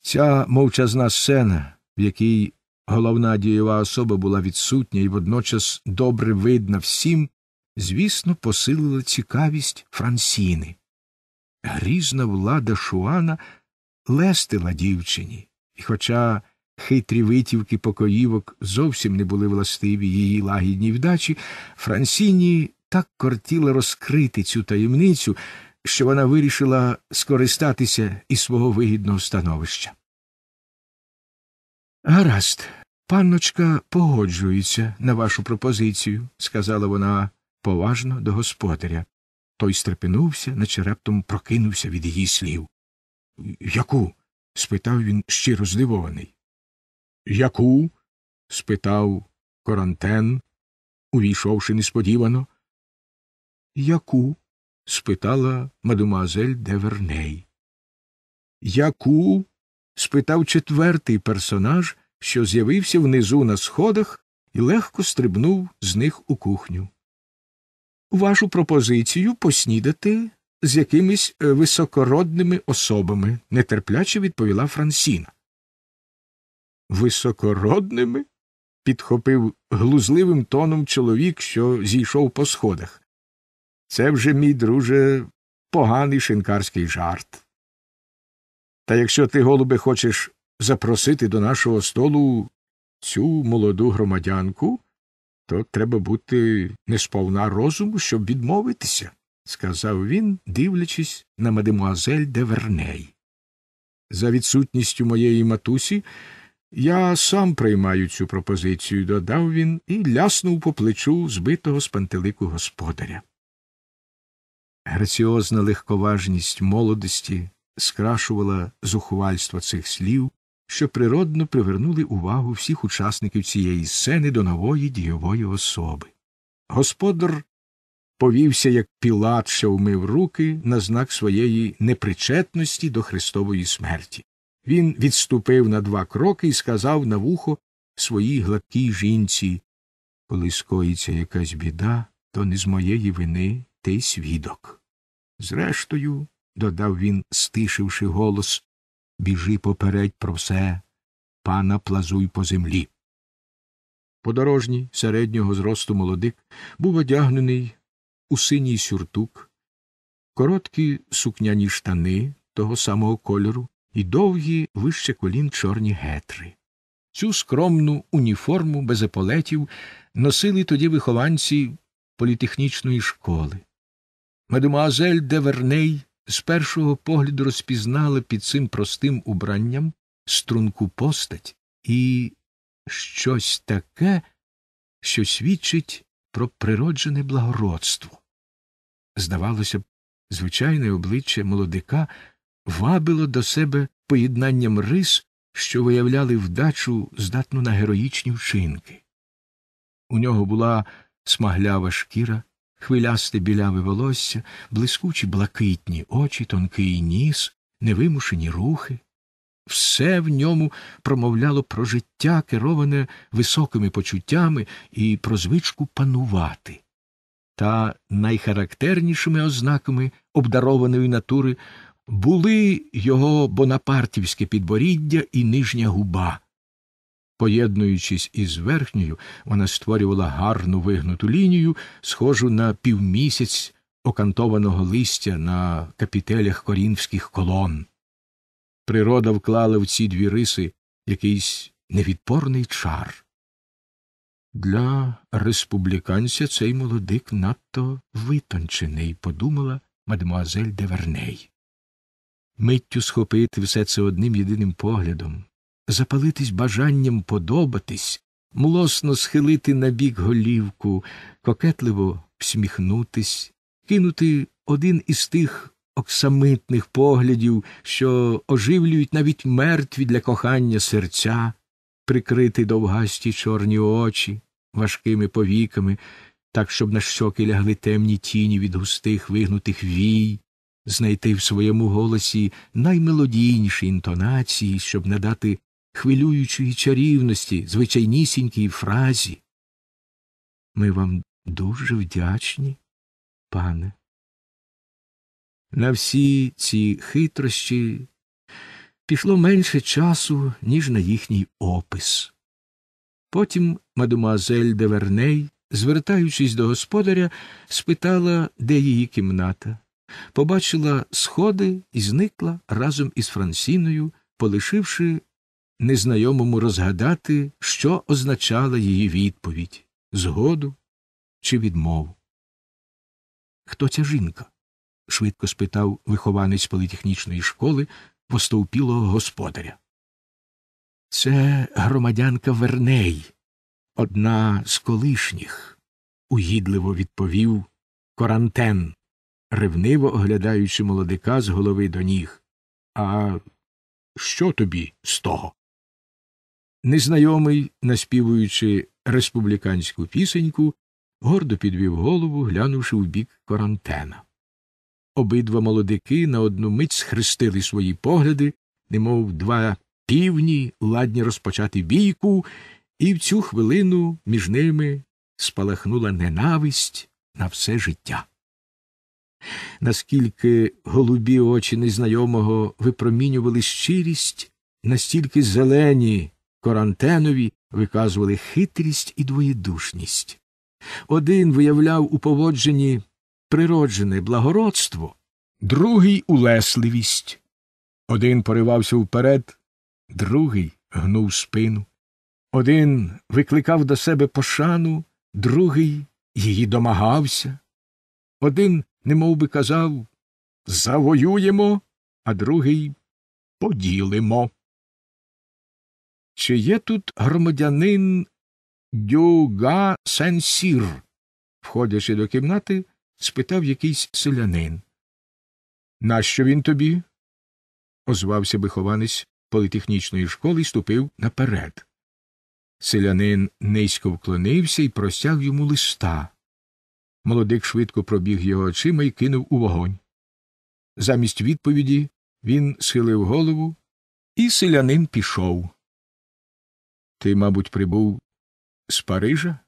Ця мовчазна сцена, в якій головна дієва особа була відсутня і водночас добре видна всім, звісно, посилила цікавість Франсіни. Грізна влада Шуана лестила дівчині, і, хоча Хитрі витівки покоївок зовсім не були властиві її лагідній вдачі, Франсіні так кортіла розкрити цю таємницю, що вона вирішила скористатися із свого вигідного становища. Гаразд, панночка погоджується на вашу пропозицію, сказала вона поважно до господаря. Той стрепенувся, наче раптом прокинувся від її слів. Яку? спитав він щиро здивований. Яку? спитав Корантен, увійшовши несподівано. Яку? спитала мадемуазель Верней. Яку? спитав четвертий персонаж, що з'явився внизу на сходах і легко стрибнув з них у кухню. Вашу пропозицію поснідати з якимись е, високородними особами, нетерпляче відповіла Франсіна. Високородними? підхопив глузливим тоном чоловік, що зійшов по сходах. Це вже, мій друже, поганий шинкарський жарт. Та якщо ти, голубе, хочеш запросити до нашого столу цю молоду громадянку, то треба бути несповна розуму, щоб відмовитися, сказав він, дивлячись на мадемуазель де Верней. За відсутністю моєї матусі. Я сам приймаю цю пропозицію, додав він і ляснув по плечу збитого з пантелику господаря. Граціозна легковажність молодості скрашувала зухвальство цих слів, що природно привернули увагу всіх учасників цієї сцени до нової дієвої особи. Господар повівся, як пілат, що вмив руки на знак своєї непричетності до Христової смерті. Він відступив на два кроки і сказав на вухо своїй гладкій жінці Коли скоїться якась біда, то не з моєї вини ти свідок. Зрештою, додав він, стишивши голос, біжи попередь про все, пана плазуй по землі. Подорожній середнього зросту молодик був одягнений у синій сюртук, короткі сукняні штани того самого кольору, і довгі вище колін чорні гетри. Цю скромну уніформу без еполетів носили тоді вихованці політехнічної школи. Мадемуазель де Верней з першого погляду розпізнала під цим простим убранням струнку постать і щось таке, що свідчить про природжене благородство. Здавалося б, звичайне обличчя молодика вабило до себе поєднанням рис, що виявляли вдачу здатну на героїчні вчинки. У нього була смаглява шкіра, хвилясте біляве волосся, блискучі блакитні очі, тонкий ніс, невимушені рухи. Все в ньому промовляло про життя, кероване високими почуттями і про звичку панувати. Та найхарактернішими ознаками обдарованої натури були його бонапартівське підборіддя і нижня губа. Поєднуючись із верхньою, вона створювала гарну вигнуту лінію, схожу на півмісяць окантованого листя на капітелях корінфських колон. Природа вклала в ці дві риси якийсь невідпорний чар. Для республіканця цей молодик надто витончений, подумала мадемуазель Деверней миттю схопити все це одним єдиним поглядом, запалитись бажанням подобатись, млосно схилити на бік голівку, кокетливо всміхнутись, кинути один із тих оксамитних поглядів, що оживлюють навіть мертві для кохання серця, прикрити довгасті чорні очі важкими повіками, так, щоб на щоки лягли темні тіні від густих вигнутих вій знайти в своєму голосі наймелодійніші інтонації, щоб надати хвилюючої чарівності, звичайнісінькій фразі. Ми вам дуже вдячні, пане. На всі ці хитрощі пішло менше часу, ніж на їхній опис. Потім мадемуазель де Верней, звертаючись до господаря, спитала, де її кімната побачила сходи і зникла разом із Франсіною, полишивши незнайомому розгадати, що означала її відповідь згоду чи відмову. Хто ця жінка? швидко спитав вихованець політехнічної школи постовпілого господаря. Це громадянка Верней, одна з колишніх, угідливо відповів Карантен ревниво оглядаючи молодика з голови до ніг. А що тобі з того? Незнайомий, наспівуючи республіканську пісеньку, гордо підвів голову, глянувши в бік карантена. Обидва молодики на одну мить схрестили свої погляди, немов два півні, ладні розпочати бійку, і в цю хвилину між ними спалахнула ненависть на все життя наскільки голубі очі незнайомого випромінювали щирість, настільки зелені карантенові виказували хитрість і двоєдушність. Один виявляв у поводженні природжене благородство, другий улесливість. Один поривався вперед, другий гнув спину. Один викликав до себе пошану, другий її домагався. Один не би казав завоюємо, а другий поділимо. Чи є тут громадянин Дюга Сенсір? входячи до кімнати, спитав якийсь селянин. Нащо він тобі? озвався вихованець політехнічної школи і ступив наперед. Селянин низько вклонився і простяг йому листа. Молодик швидко пробіг його очима і кинув у вогонь. Замість відповіді він схилив голову, і селянин пішов. Ти, мабуть, прибув з Парижа,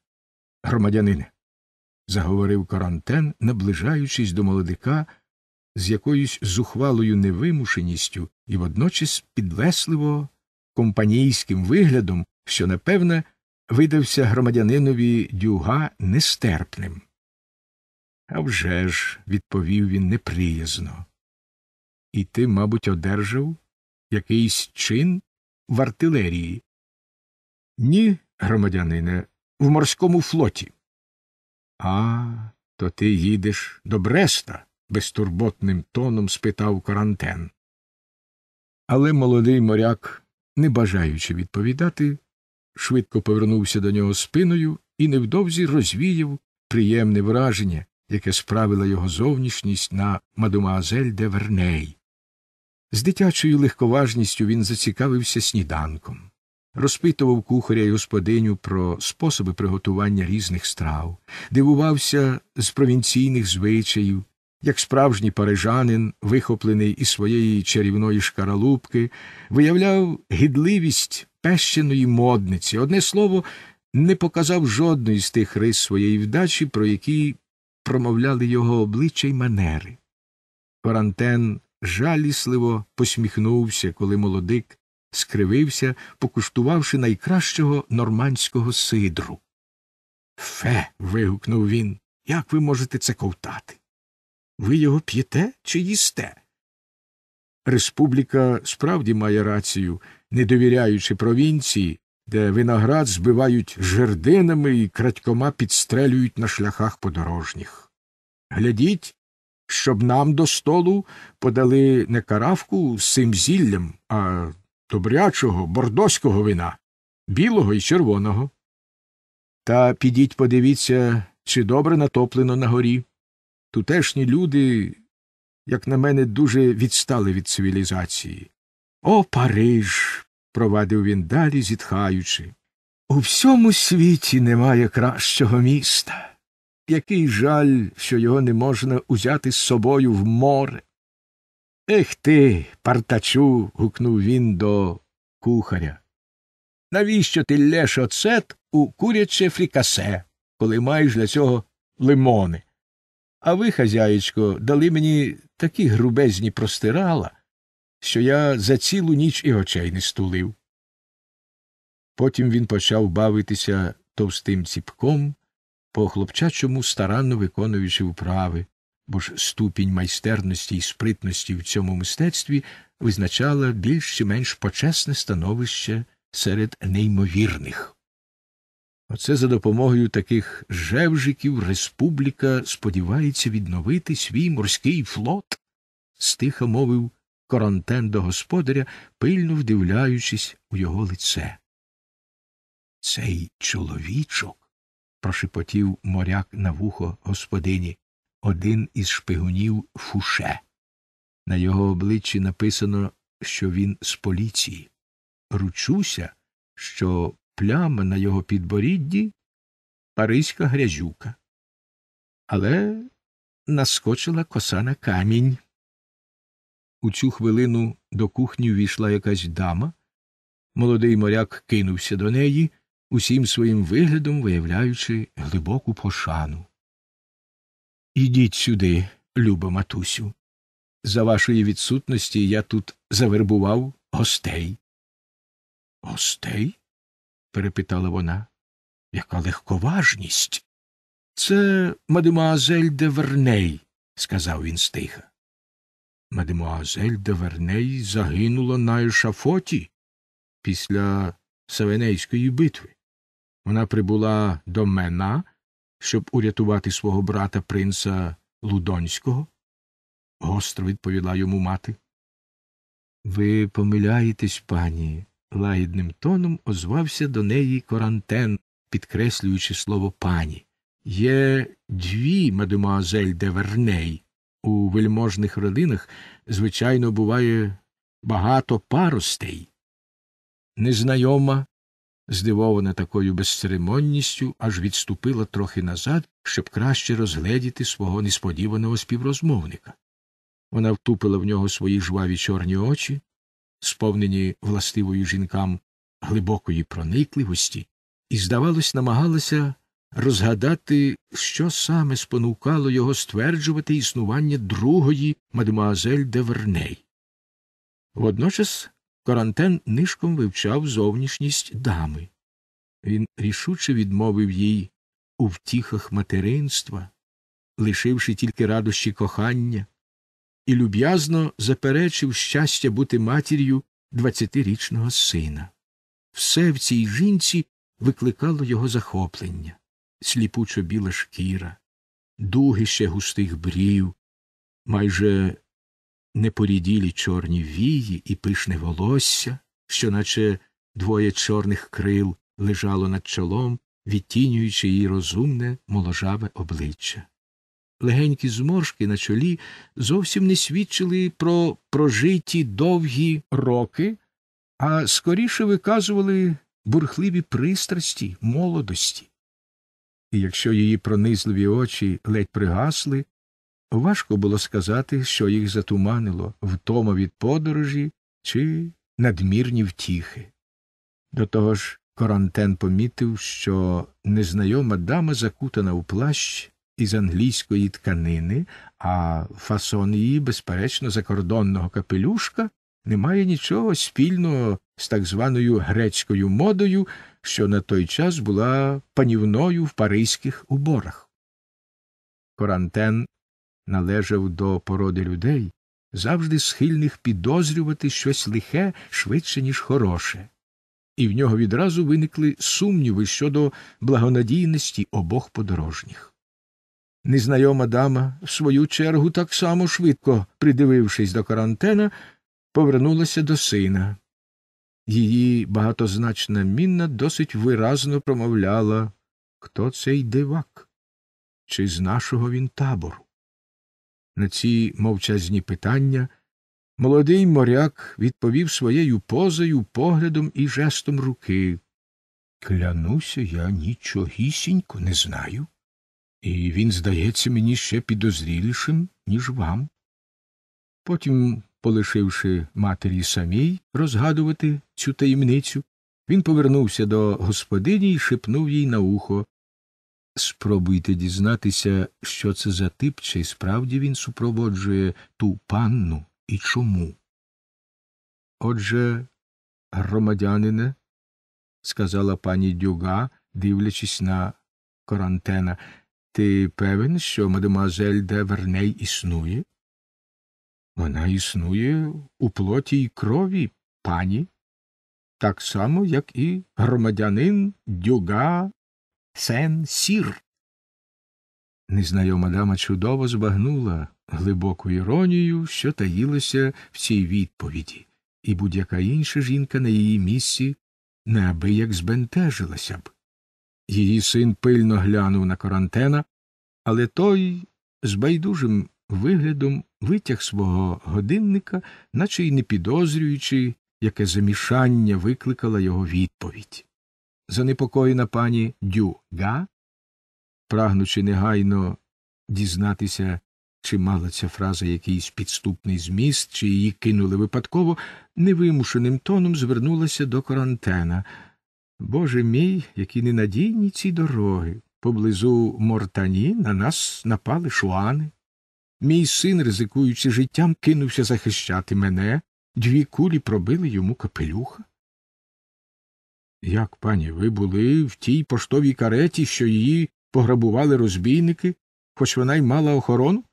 громадянине, заговорив карантен, наближаючись до молодика з якоюсь зухвалою невимушеністю і водночас підлесливо компанійським виглядом, що, напевне, видався громадянинові дюга нестерпним. А вже ж, — відповів він неприязно. І ти, мабуть, одержав якийсь чин в артилерії? Ні, громадянине, в морському флоті. А, то ти їдеш до Бреста? безтурботним тоном спитав карантен. Але молодий моряк, не бажаючи відповідати, швидко повернувся до нього спиною і невдовзі розвіяв приємне враження, яке справила його зовнішність на мадемуазель де Верней. З дитячою легковажністю він зацікавився сніданком, розпитував кухаря й господиню про способи приготування різних страв, дивувався з провінційних звичаїв, як справжній парижанин, вихоплений із своєї чарівної шкаралупки, виявляв гідливість пещеної модниці, одне слово, не показав жодної з тих рис своєї вдачі, про які промовляли його обличчя й манери. Карантен жалісливо посміхнувся, коли молодик скривився, покуштувавши найкращого нормандського сидру. Фе. вигукнув він. Як ви можете це ковтати? Ви його п'єте чи їсте? Республіка справді має рацію, не довіряючи провінції, де виноград збивають жердинами і крадькома підстрелюють на шляхах подорожніх. Глядіть, щоб нам до столу подали не каравку з цим зіллям, а добрячого, бордоського вина, білого і червоного. Та підіть подивіться, чи добре натоплено на горі. Тутешні люди, як на мене, дуже відстали від цивілізації. О, Париж, провадив він далі, зітхаючи. У всьому світі немає кращого міста. Який жаль, що його не можна узяти з собою в море. Ех ти, партачу. гукнув він до кухаря. Навіщо ти лєш оцет у куряче фрікасе, коли маєш для цього лимони? А ви, хазяєчко, дали мені такі грубезні простирала, що я за цілу ніч і очей не стулив. Потім він почав бавитися товстим ціпком, по хлопчачому старанно виконуючи вправи, бо ж ступінь майстерності і спритності в цьому мистецтві визначала більш чи менш почесне становище серед неймовірних. Оце за допомогою таких жевжиків республіка сподівається відновити свій морський флот, стиха мовив Коронтен до господаря, пильно вдивляючись у його лице. Цей чоловічок, прошепотів моряк на вухо господині, один із шпигунів Фуше. На його обличчі написано, що він з поліції. Ручуся, що пляма на його підборідді паризька грязюка. Але наскочила коса на камінь. У цю хвилину до кухні війшла якась дама. Молодий моряк кинувся до неї, усім своїм виглядом виявляючи глибоку пошану. Ідіть сюди, люба матусю. За вашої відсутності я тут завербував гостей. Гостей? перепитала вона. Яка легковажність? Це мадемуазель де Верней, сказав він стиха. Мадемуазель де Верней загинула на ешафоті після Савенейської битви. Вона прибула до Мена, щоб урятувати свого брата принца Лудонського. Гостро відповіла йому мати. Ви помиляєтесь, пані, лагідним тоном озвався до неї Корантен, підкреслюючи слово пані. Є дві мадемуазель де Верней у вельможних родинах, звичайно, буває багато паростей. Незнайома, здивована такою безцеремонністю, аж відступила трохи назад, щоб краще розгледіти свого несподіваного співрозмовника. Вона втупила в нього свої жваві чорні очі, сповнені властивою жінкам глибокої проникливості, і, здавалось, намагалася розгадати, що саме спонукало його стверджувати існування другої мадемуазель де Верней. Водночас карантен нишком вивчав зовнішність дами. Він рішуче відмовив їй у втіхах материнства, лишивши тільки радощі кохання, і люб'язно заперечив щастя бути матір'ю двадцятирічного сина. Все в цій жінці викликало його захоплення сліпучо біла шкіра, дуги ще густих брів, майже непоріділі чорні вії і пишне волосся, що наче двоє чорних крил лежало над чолом, відтінюючи її розумне моложаве обличчя. Легенькі зморшки на чолі зовсім не свідчили про прожиті довгі роки, а скоріше виказували бурхливі пристрасті, молодості і якщо її пронизливі очі ледь пригасли, важко було сказати, що їх затуманило втома від подорожі чи надмірні втіхи. До того ж, Корантен помітив, що незнайома дама закутана у плащ із англійської тканини, а фасон її, безперечно, закордонного капелюшка не має нічого спільного з так званою грецькою модою, що на той час була панівною в паризьких уборах. Карантен належав до породи людей, завжди схильних підозрювати щось лихе швидше, ніж хороше, і в нього відразу виникли сумніви щодо благонадійності обох подорожніх. Незнайома дама, в свою чергу, так само швидко, придивившись до карантена, повернулася до сина. Її багатозначна мінна досить виразно промовляла хто цей дивак, чи з нашого він табору. На ці мовчазні питання молодий моряк відповів своєю позою, поглядом і жестом руки. Клянуся, я нічогісінько не знаю, і він здається мені ще підозрілішим, ніж вам. Потім полишивши матері самій розгадувати цю таємницю, він повернувся до господині і шепнув їй на ухо спробуйте дізнатися, що це за тип, чи справді він супроводжує ту панну і чому. Отже, громадянине, сказала пані Дюга, дивлячись на карантена, ти певен, що мадемуазель де Верней існує? Вона існує у плоті й крові, пані, так само, як і громадянин Дюга Сен Сір. Незнайома дама чудово збагнула глибоку іронію, що таїлася в цій відповіді, і будь-яка інша жінка на її місці неабияк збентежилася б. Її син пильно глянув на карантена, але той з байдужим виглядом витяг свого годинника, наче й не підозрюючи, яке замішання викликала його відповідь. Занепокоєна пані Дюга, прагнучи негайно дізнатися, чи мала ця фраза якийсь підступний зміст, чи її кинули випадково, невимушеним тоном звернулася до карантена. Боже мій, які ненадійні ці дороги. Поблизу Мортані на нас напали шуани. Мій син, ризикуючи життям, кинувся захищати мене, дві кулі пробили йому капелюха. Як, пані, ви були в тій поштовій кареті, що її пограбували розбійники, хоч вона й мала охорону?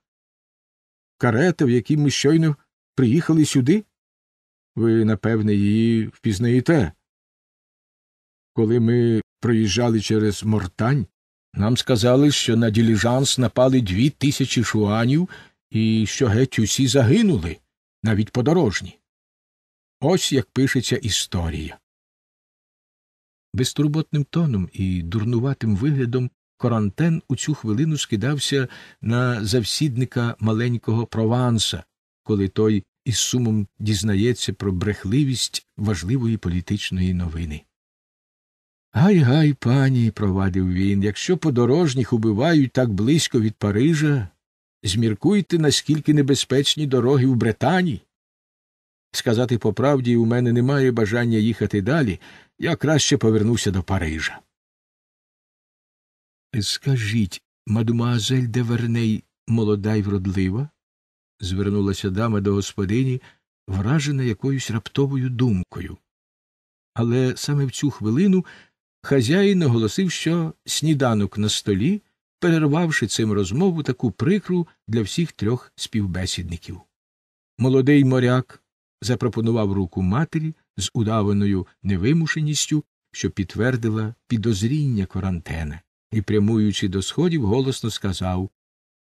Карета, в якій ми щойно приїхали сюди? Ви, напевне, її впізнаєте. Коли ми проїжджали через Мортань, нам сказали, що на діліжанс напали дві тисячі шуанів і що геть усі загинули, навіть подорожні. Ось як пишеться історія. Безтурботним тоном і дурнуватим виглядом Корантен у цю хвилину скидався на завсідника маленького Прованса, коли той із сумом дізнається про брехливість важливої політичної новини. Гай гай, пані, провадив він, якщо подорожніх убивають так близько від Парижа, зміркуйте, наскільки небезпечні дороги в Британії. Сказати по правді, у мене немає бажання їхати далі, я краще повернуся до Парижа. Скажіть, мадемуазель де Верней молода й вродлива? звернулася дама до господині, вражена якоюсь раптовою думкою. Але саме в цю хвилину хазяїн оголосив, що сніданок на столі, перервавши цим розмову таку прикру для всіх трьох співбесідників. Молодий моряк запропонував руку матері з удаваною невимушеністю, що підтвердила підозріння карантена, і, прямуючи до сходів, голосно сказав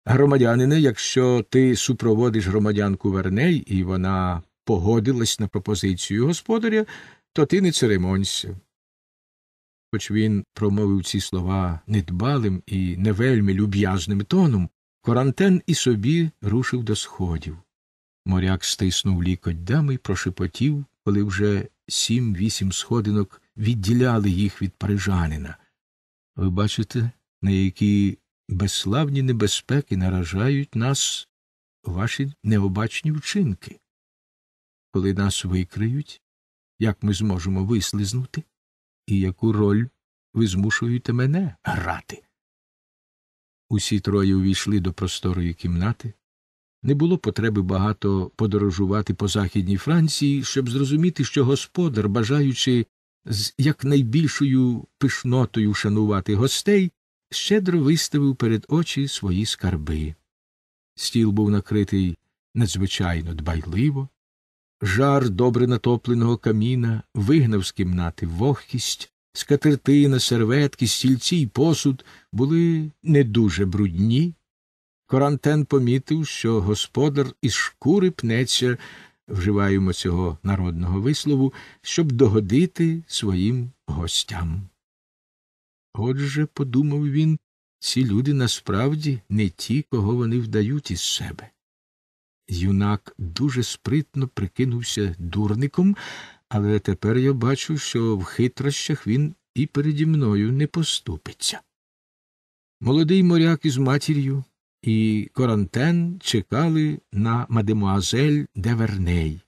Громадянине, якщо ти супроводиш громадянку Верней, і вона погодилась на пропозицію господаря, то ти не церемонься хоч він промовив ці слова недбалим і невельми люб'язним тоном, Корантен і собі рушив до сходів. Моряк стиснув лікоть дами і прошепотів, коли вже сім вісім сходинок відділяли їх від парижанина. Ви бачите, на які безславні небезпеки наражають нас ваші необачні вчинки. Коли нас викриють, як ми зможемо вислизнути? і яку роль ви змушуєте мене грати. Усі троє увійшли до просторої кімнати. Не було потреби багато подорожувати по Західній Франції, щоб зрозуміти, що господар, бажаючи з якнайбільшою пишнотою шанувати гостей, щедро виставив перед очі свої скарби. Стіл був накритий надзвичайно дбайливо, жар добре натопленого каміна вигнав з кімнати вогкість, скатертина, серветки, стільці й посуд були не дуже брудні. Корантен помітив, що господар із шкури пнеться, вживаємо цього народного вислову, щоб догодити своїм гостям. Отже, подумав він, ці люди насправді не ті, кого вони вдають із себе. Юнак дуже спритно прикинувся дурником, але тепер я бачу, що в хитрощах він і переді мною не поступиться. Молодий моряк із матір'ю і Карантен чекали на мадемуазель Деверней.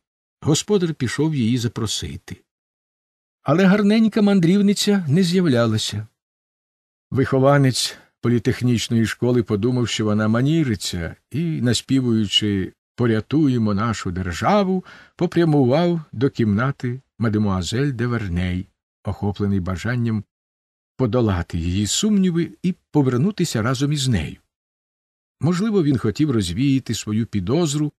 Господар пішов її запросити. Але гарненька мандрівниця не з'являлася. Вихованець політехнічної школи подумав, що вона маніриться, і, наспівуючи порятуємо нашу державу, попрямував до кімнати мадемуазель де Верней, охоплений бажанням подолати її сумніви і повернутися разом із нею. Можливо, він хотів розвіяти свою підозру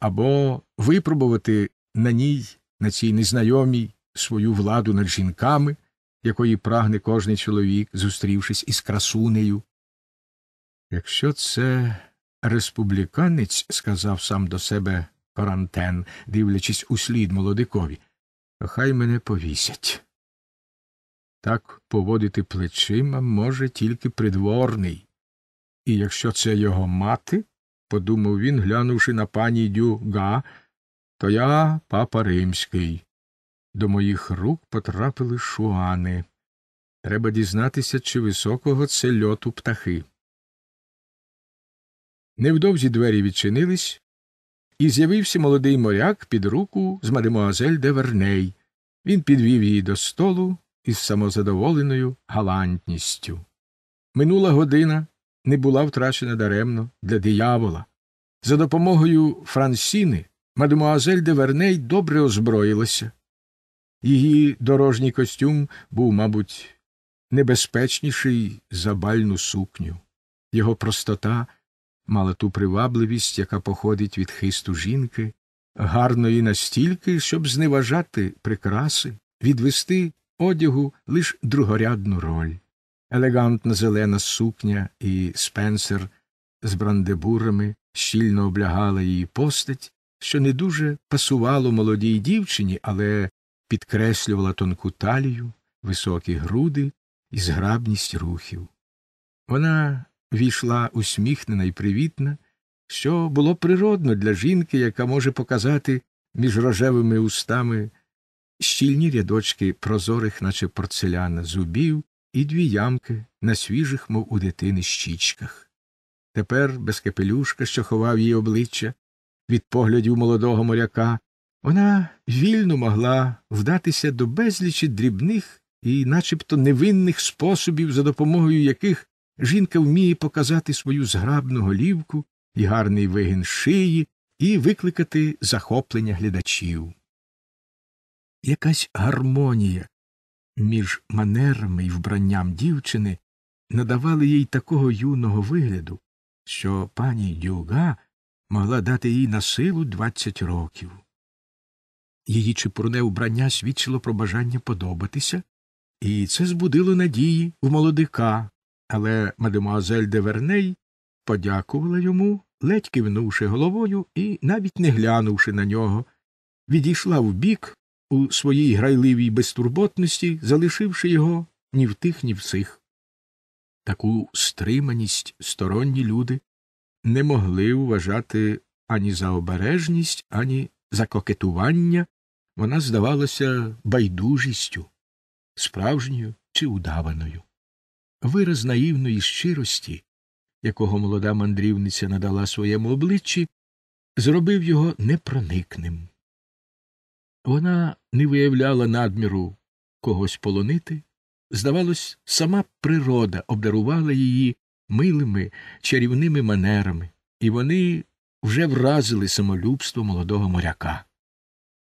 або випробувати на ній, на цій незнайомій, свою владу над жінками, якої прагне кожний чоловік, зустрівшись із красунею. Якщо це республіканець, сказав сам до себе Карантен, дивлячись услід молодикові, хай мене повісять. Так поводити плечима може тільки придворний. І якщо це його мати, подумав він, глянувши на пані Дюга, то я папа римський. До моїх рук потрапили шуани. Треба дізнатися, чи високого це льоту птахи. Невдовзі двері відчинились, і з'явився молодий моряк під руку з мадемуазель де Верней. Він підвів її до столу із самозадоволеною галантністю. Минула година не була втрачена даремно для диявола. За допомогою Франсіни мадемуазель де Верней добре озброїлася. Її дорожній костюм був, мабуть, небезпечніший за бальну сукню. Його простота мала ту привабливість, яка походить від хисту жінки, гарної настільки, щоб зневажати прикраси, відвести одягу лиш другорядну роль. Елегантна зелена сукня і спенсер з брандебурами щільно облягала її постать, що не дуже пасувало молодій дівчині, але підкреслювала тонку талію, високі груди і зграбність рухів. Вона війшла усміхнена і привітна, що було природно для жінки, яка може показати між рожевими устами щільні рядочки прозорих, наче порцеляна, зубів і дві ямки на свіжих, мов у дитини, щічках. Тепер, без капелюшка, що ховав її обличчя, від поглядів молодого моряка, вона вільно могла вдатися до безлічі дрібних і начебто невинних способів, за допомогою яких Жінка вміє показати свою зграбну голівку і гарний вигін шиї і викликати захоплення глядачів. Якась гармонія між манерами і вбранням дівчини надавали їй такого юного вигляду, що пані Дюга могла дати їй на силу 20 років. Її чепурне вбрання свідчило про бажання подобатися, і це збудило надії в молодика, але мадемуазель де Верней подякувала йому, ледь кивнувши головою і навіть не глянувши на нього, відійшла вбік у своїй грайливій безтурботності, залишивши його ні в тих, ні в цих. Таку стриманість сторонні люди не могли вважати ані за обережність, ані за кокетування, вона здавалася байдужістю, справжньою чи удаваною. Вираз наївної щирості, якого молода мандрівниця надала своєму обличчі, зробив його непроникним. Вона не виявляла надміру когось полонити, здавалось, сама природа обдарувала її милими чарівними манерами, і вони вже вразили самолюбство молодого моряка.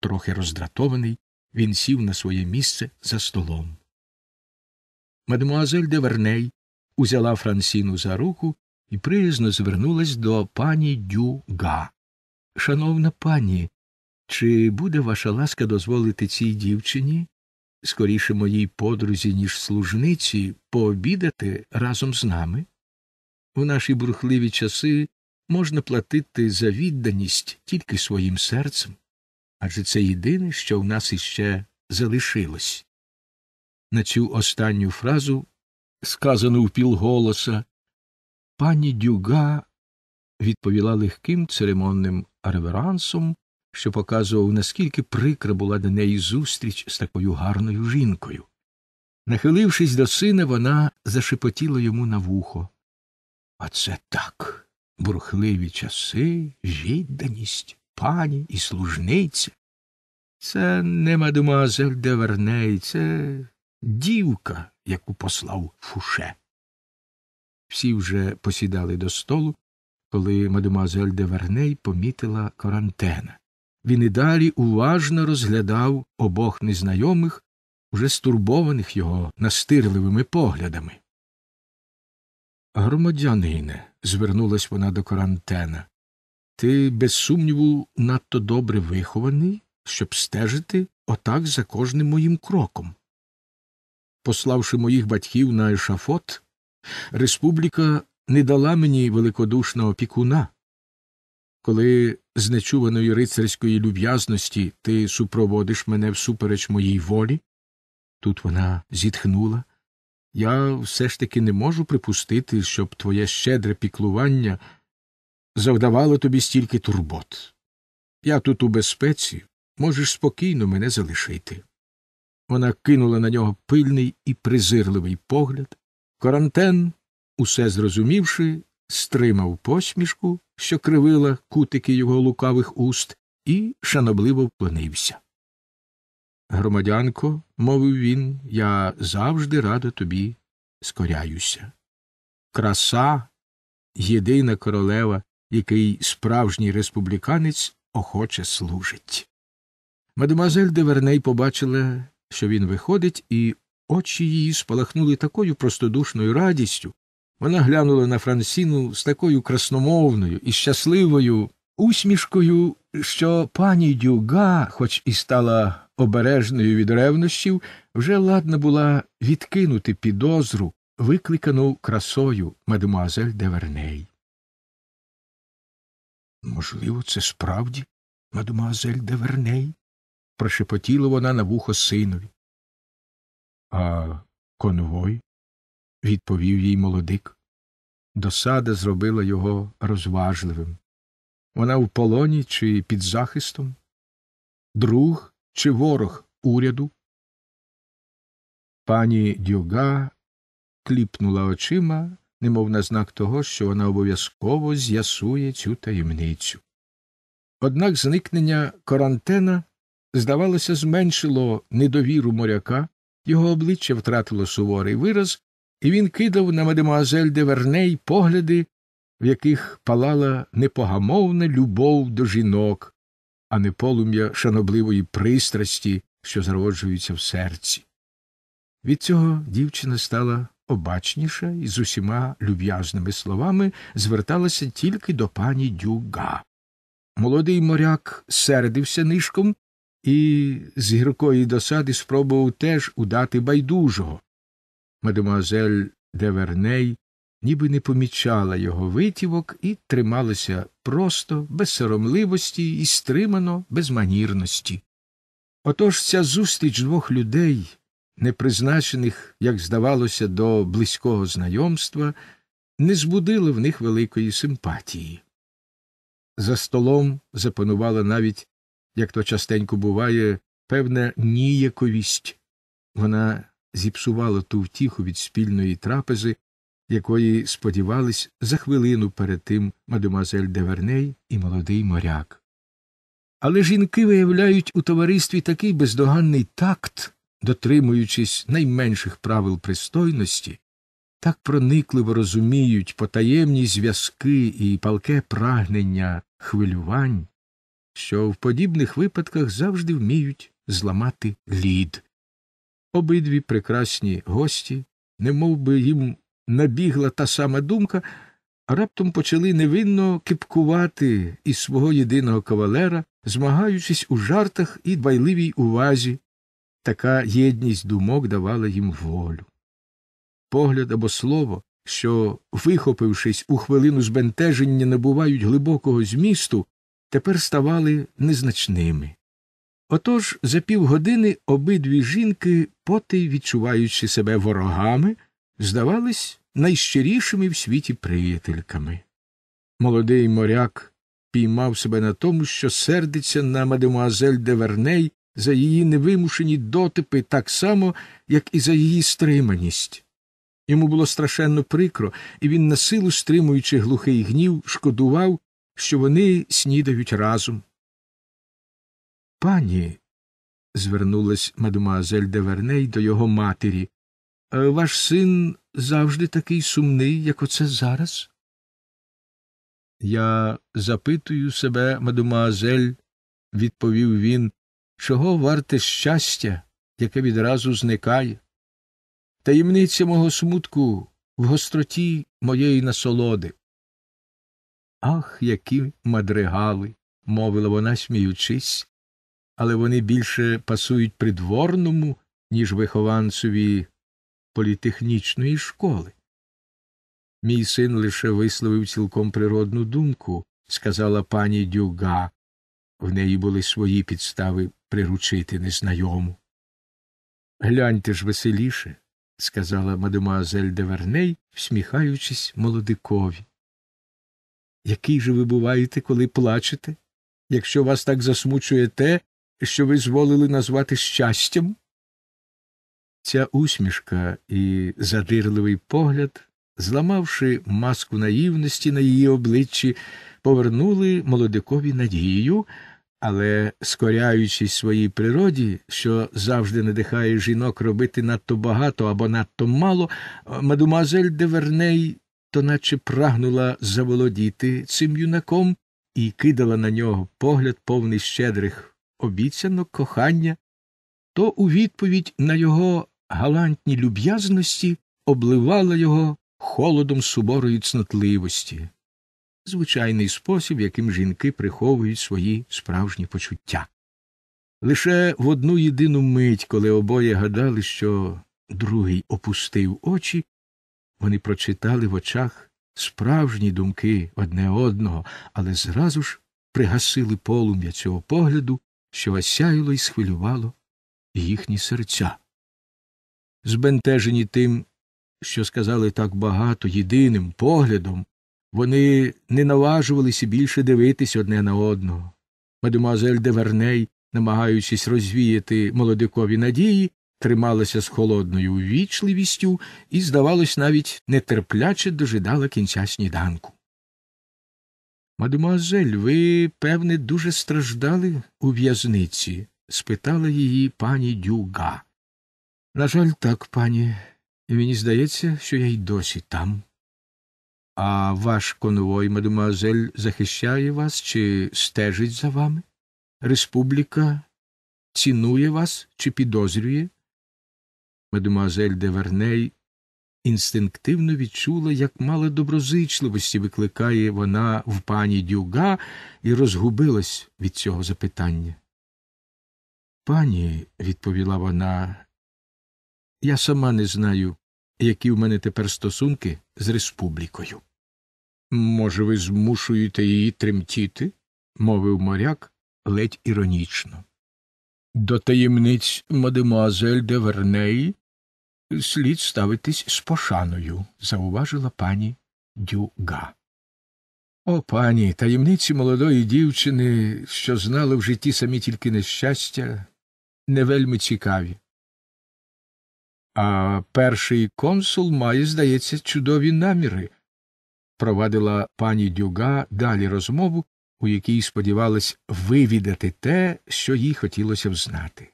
Трохи роздратований, він сів на своє місце за столом. Мадемуазель де Верней узяла Франсіну за руку і приязно звернулась до пані Дюга. Шановна пані, чи буде ваша ласка дозволити цій дівчині, скоріше моїй подрузі, ніж служниці, пообідати разом з нами? У наші бурхливі часи можна платити за відданість тільки своїм серцем, адже це єдине, що в нас іще залишилось на цю останню фразу, сказану впілголоса, пані Дюга відповіла легким церемонним реверансом, що показував, наскільки прикра була до неї зустріч з такою гарною жінкою. Нахилившись до сина, вона зашепотіла йому на вухо. А це так, бурхливі часи, відданість, пані і служниця. Це не мадемуазель де Верней, це дівка, яку послав Фуше. Всі вже посідали до столу, коли мадемуазель де Верней помітила карантена. Він і далі уважно розглядав обох незнайомих, уже стурбованих його настирливими поглядами. Громадянине, звернулась вона до карантена, ти, без сумніву, надто добре вихований, щоб стежити отак за кожним моїм кроком пославши моїх батьків на ешафот, республіка не дала мені великодушного опікуна. Коли з нечуваної рицарської люб'язності ти супроводиш мене всупереч моїй волі, тут вона зітхнула, я все ж таки не можу припустити, щоб твоє щедре піклування завдавало тобі стільки турбот. Я тут у безпеці, можеш спокійно мене залишити. Вона кинула на нього пильний і презирливий погляд. Карантен, усе зрозумівши, стримав посмішку, що кривила кутики його лукавих уст, і шанобливо вклонився. Громадянко, мовив він, я завжди рада тобі скоряюся. Краса, єдина королева, який справжній республіканець охоче служить. Мадемуазель Деверней побачила, що він виходить, і очі її спалахнули такою простодушною радістю. Вона глянула на Франсіну з такою красномовною і щасливою усмішкою, що пані Дюга, хоч і стала обережною від ревнощів, вже ладна була відкинути підозру, викликану красою мадемуазель Деверней. Можливо, це справді мадемуазель Деверней? прошепотіла вона на вухо синові. А конвой? відповів їй молодик. Досада зробила його розважливим. Вона в полоні чи під захистом, друг чи ворог уряду. Пані Дюга кліпнула очима, немов на знак того, що вона обов'язково з'ясує цю таємницю. Однак зникнення карантена здавалося, зменшило недовіру моряка, його обличчя втратило суворий вираз, і він кидав на мадемуазель де Верней погляди, в яких палала непогамовна любов до жінок, а не полум'я шанобливої пристрасті, що зароджується в серці. Від цього дівчина стала обачніша і з усіма люб'язними словами зверталася тільки до пані Дюга. Молодий моряк сердився нишком і з гіркої досади спробував теж удати байдужого. Мадемуазель де Верней ніби не помічала його витівок і трималася просто, без соромливості і стримано, без манірності. Отож ця зустріч двох людей, не призначених, як здавалося, до близького знайомства, не збудила в них великої симпатії. За столом запанувала навіть як то частенько буває, певна ніяковість. Вона зіпсувала ту втіху від спільної трапези, якої сподівались за хвилину перед тим мадемуазель Деверней і молодий моряк. Але жінки виявляють у товаристві такий бездоганний такт, дотримуючись найменших правил пристойності, так проникливо розуміють потаємні зв'язки і палке прагнення хвилювань, що в подібних випадках завжди вміють зламати лід. Обидві прекрасні гості, не би їм набігла та сама думка, раптом почали невинно кипкувати із свого єдиного кавалера, змагаючись у жартах і дбайливій увазі. Така єдність думок давала їм волю. Погляд або слово, що, вихопившись у хвилину збентеження, набувають глибокого змісту, тепер ставали незначними. Отож за півгодини обидві жінки, поти відчуваючи себе ворогами, здавались найщирішими в світі приятельками. Молодий моряк піймав себе на тому, що сердиться на мадемуазель де Верней за її невимушені дотипи так само, як і за її стриманість. Йому було страшенно прикро, і він, на силу стримуючи глухий гнів, шкодував, що вони снідають разом. Пані, звернулась мадемуазель де Верней до його матері, «Е, ваш син завжди такий сумний, як оце зараз. Я запитую себе, мадемуазель, відповів він, чого варте щастя, яке відразу зникає. Таємниця мого смутку в гостроті моєї насолоди. Ах, які мадригали, мовила вона, сміючись, але вони більше пасують придворному, ніж вихованцеві політехнічної школи. Мій син лише висловив цілком природну думку, сказала пані Дюга. В неї були свої підстави приручити незнайому. Гляньте ж веселіше, сказала мадемуазель Деверней, всміхаючись молодикові. Який же ви буваєте, коли плачете, якщо вас так засмучує те, що ви зволили назвати щастям? Ця усмішка і задирливий погляд, зламавши маску наївності на її обличчі, повернули молодикові надію, але, скоряючись своїй природі, що завжди надихає жінок робити надто багато або надто мало, мадемуазель Деверней то наче прагнула заволодіти цим юнаком і кидала на нього погляд повний щедрих обіцянок, кохання, то у відповідь на його галантні люб'язності обливала його холодом суворої цнотливості, звичайний спосіб, яким жінки приховують свої справжні почуття. Лише в одну єдину мить, коли обоє гадали, що другий опустив очі, вони прочитали в очах справжні думки одне одного, але зразу ж пригасили полум'я цього погляду, що осяяло і схвилювало їхні серця. Збентежені тим, що сказали так багато єдиним поглядом, вони не наважувалися більше дивитись одне на одного. Мадемуазель де Верней, намагаючись розвіяти молодикові надії, трималася з холодною ввічливістю і, здавалось, навіть нетерпляче дожидала кінця сніданку. Мадемуазель, ви, певне, дуже страждали у в'язниці? спитала її пані Дюга. На жаль, так, пані, і мені здається, що я й досі там. А ваш конвой, мадемуазель, захищає вас чи стежить за вами? Республіка цінує вас чи підозрює? мадемуазель де Верней інстинктивно відчула, як мало доброзичливості викликає вона в пані Дюга і розгубилась від цього запитання. Пані, відповіла вона, я сама не знаю, які в мене тепер стосунки з республікою. Може, ви змушуєте її тремтіти? мовив моряк ледь іронічно. До таємниць мадемуазель де Вернеї слід ставитись з пошаною, зауважила пані Дюга. О, пані, таємниці молодої дівчини, що знали в житті самі тільки нещастя, не вельми цікаві. А перший консул має, здається, чудові наміри, провадила пані Дюга далі розмову, у якій сподівалась вивідати те, що їй хотілося взнати.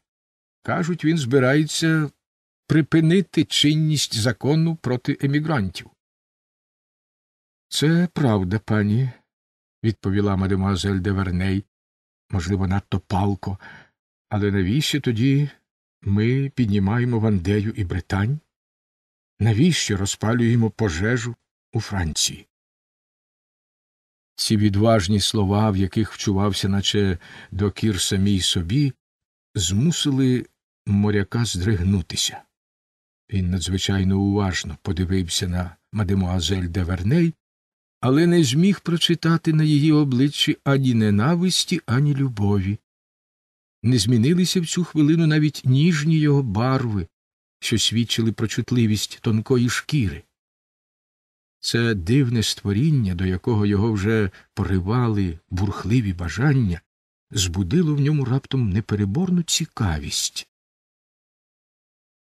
Кажуть, він збирається припинити чинність закону проти емігрантів. Це правда, пані, відповіла мадемуазель де Верней, можливо, надто палко, але навіщо тоді ми піднімаємо Вандею і Британь? Навіщо розпалюємо пожежу у Франції? Ці відважні слова, в яких вчувався, наче докір самій собі, змусили моряка здригнутися. Він надзвичайно уважно подивився на мадемуазель де Верней, але не зміг прочитати на її обличчі ані ненависті, ані любові. Не змінилися в цю хвилину навіть ніжні його барви, що свідчили про чутливість тонкої шкіри. Це дивне створіння, до якого його вже поривали бурхливі бажання, збудило в ньому раптом непереборну цікавість.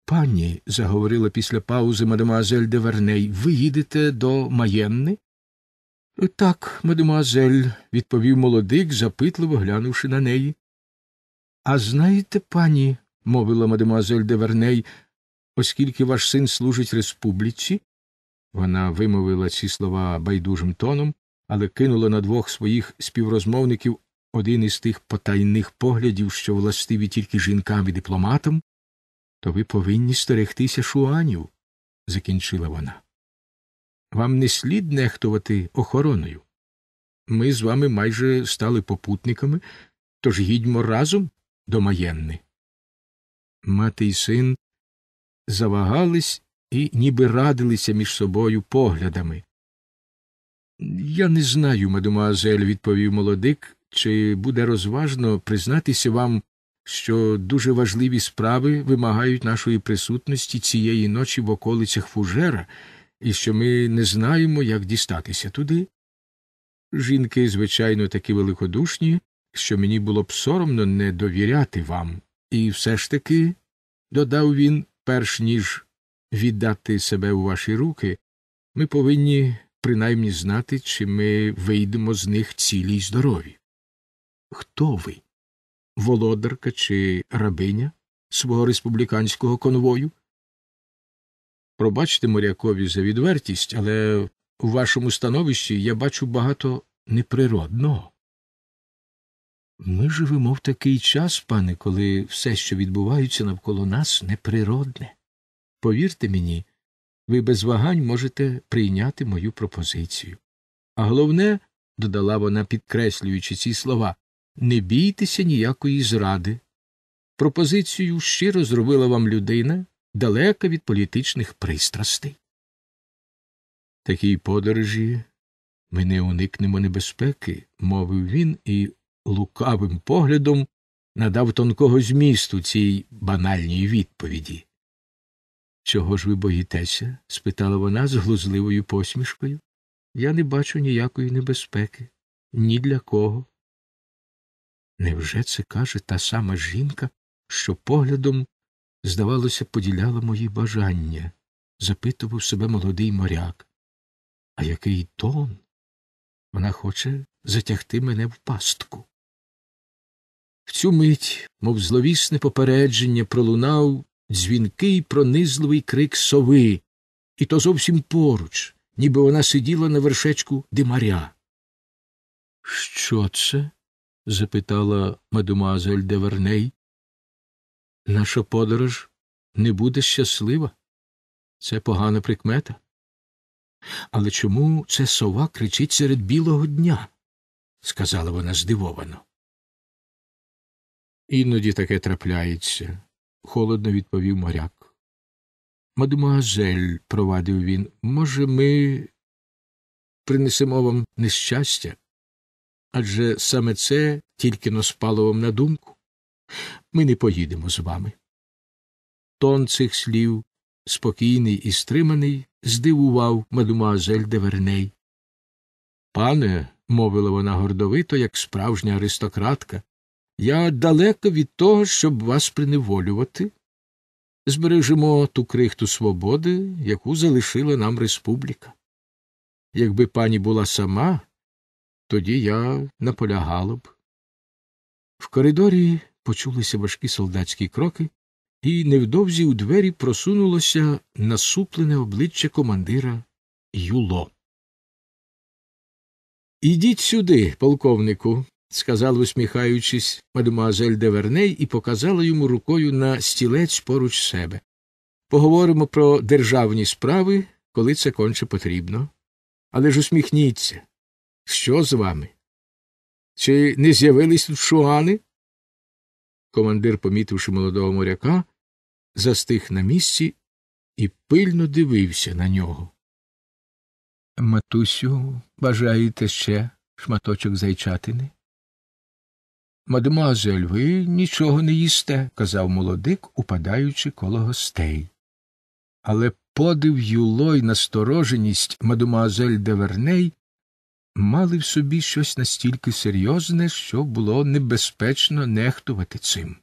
Пані, заговорила після паузи мадемуазель де Верней, ви їдете до Маєнни? Так, мадемуазель, відповів молодик, запитливо глянувши на неї. А знаєте, пані, мовила мадемуазель де Верней, оскільки ваш син служить республіці. Вона вимовила ці слова байдужим тоном, але кинула на двох своїх співрозмовників один із тих потайних поглядів, що властиві тільки жінкам і дипломатам то ви повинні стерегтися шуанів, закінчила вона. Вам не слід нехтувати охороною. Ми з вами майже стали попутниками, тож їдьмо разом до Маєнни. Мати й син завагались і ніби радилися між собою поглядами. Я не знаю, мадемуазель, відповів молодик, чи буде розважно признатися вам що дуже важливі справи вимагають нашої присутності цієї ночі в околицях фужера, і що ми не знаємо, як дістатися туди. Жінки, звичайно, такі великодушні, що мені було б соромно не довіряти вам, і все ж таки, додав він, перш ніж віддати себе у ваші руки, ми повинні принаймні знати, чи ми вийдемо з них цілі й здорові. Хто ви? володарка чи рабиня свого республіканського конвою? Пробачте морякові за відвертість, але у вашому становищі я бачу багато неприродного. Ми живемо в такий час, пане, коли все, що відбувається навколо нас, неприродне. Повірте мені, ви без вагань можете прийняти мою пропозицію. А головне, додала вона, підкреслюючи ці слова, не бійтеся ніякої зради. Пропозицію щиро зробила вам людина, далека від політичних пристрастей. Такій подорожі ми не уникнемо небезпеки, мовив він і лукавим поглядом надав тонкого змісту цій банальній відповіді. Чого ж ви боїтеся? спитала вона з глузливою посмішкою. Я не бачу ніякої небезпеки, ні для кого. Невже це каже та сама жінка, що поглядом, здавалося, поділяла мої бажання? запитував себе молодий моряк. А який тон? Вона хоче затягти мене в пастку. В цю мить, мов зловісне попередження, пролунав дзвінкий пронизливий крик сови, і то зовсім поруч, ніби вона сиділа на вершечку димаря. Що це? запитала мадемуазель де Верней. Наша подорож не буде щаслива. Це погана прикмета. Але чому це сова кричить серед білого дня? сказала вона здивовано. Іноді таке трапляється, холодно відповів моряк. Мадемуазель, провадив він, може, ми принесемо вам нещастя? адже саме це тільки но спало вам на думку. Ми не поїдемо з вами. Тон цих слів, спокійний і стриманий, здивував мадемуазель де Верней. Пане, мовила вона гордовито, як справжня аристократка, я далеко від того, щоб вас приневолювати. Збережемо ту крихту свободи, яку залишила нам республіка. Якби пані була сама, тоді я наполягала б. В коридорі почулися важкі солдатські кроки, і невдовзі у двері просунулося насуплене обличчя командира Юло. Ідіть сюди, полковнику, сказала, усміхаючись, мадемуазель Деверней і показала йому рукою на стілець поруч себе. Поговоримо про державні справи, коли це конче потрібно. Але ж усміхніться. Що з вами? Чи не з'явились тут шугани? Командир, помітивши молодого моряка, застиг на місці і пильно дивився на нього. Матусю, бажаєте ще шматочок зайчатини? Мадемуазель, ви нічого не їсте, казав молодик, упадаючи коло гостей. Але подив юло й настороженість мадемуазель Деверней мали в собі щось настільки серйозне, що було небезпечно нехтувати цим.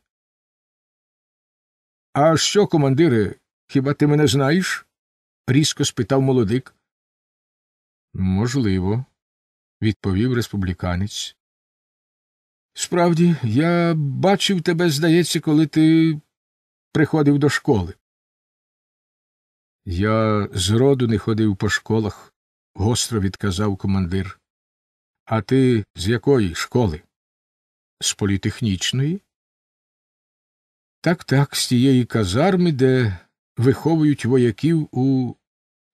А що, командире, хіба ти мене знаєш? різко спитав молодик. Можливо, відповів республіканець. Справді, я бачив тебе, здається, коли ти приходив до школи. Я зроду не ходив по школах, гостро відказав командир. А ти з якої школи? З політехнічної? Так, так, з тієї казарми, де виховують вояків у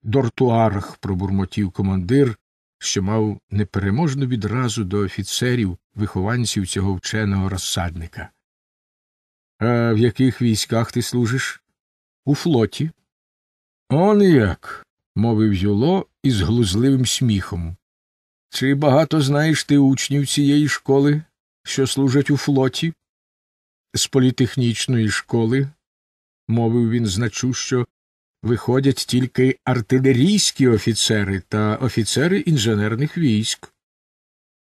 дортуарах, пробурмотів командир, що мав непереможну відразу до офіцерів, вихованців цього вченого розсадника. А в яких військах ти служиш? У флоті. Он як. мовив Юло із глузливим сміхом. Чи багато знаєш ти учнів цієї школи, що служать у флоті? З політехнічної школи, мовив він значущо, виходять тільки артилерійські офіцери та офіцери інженерних військ.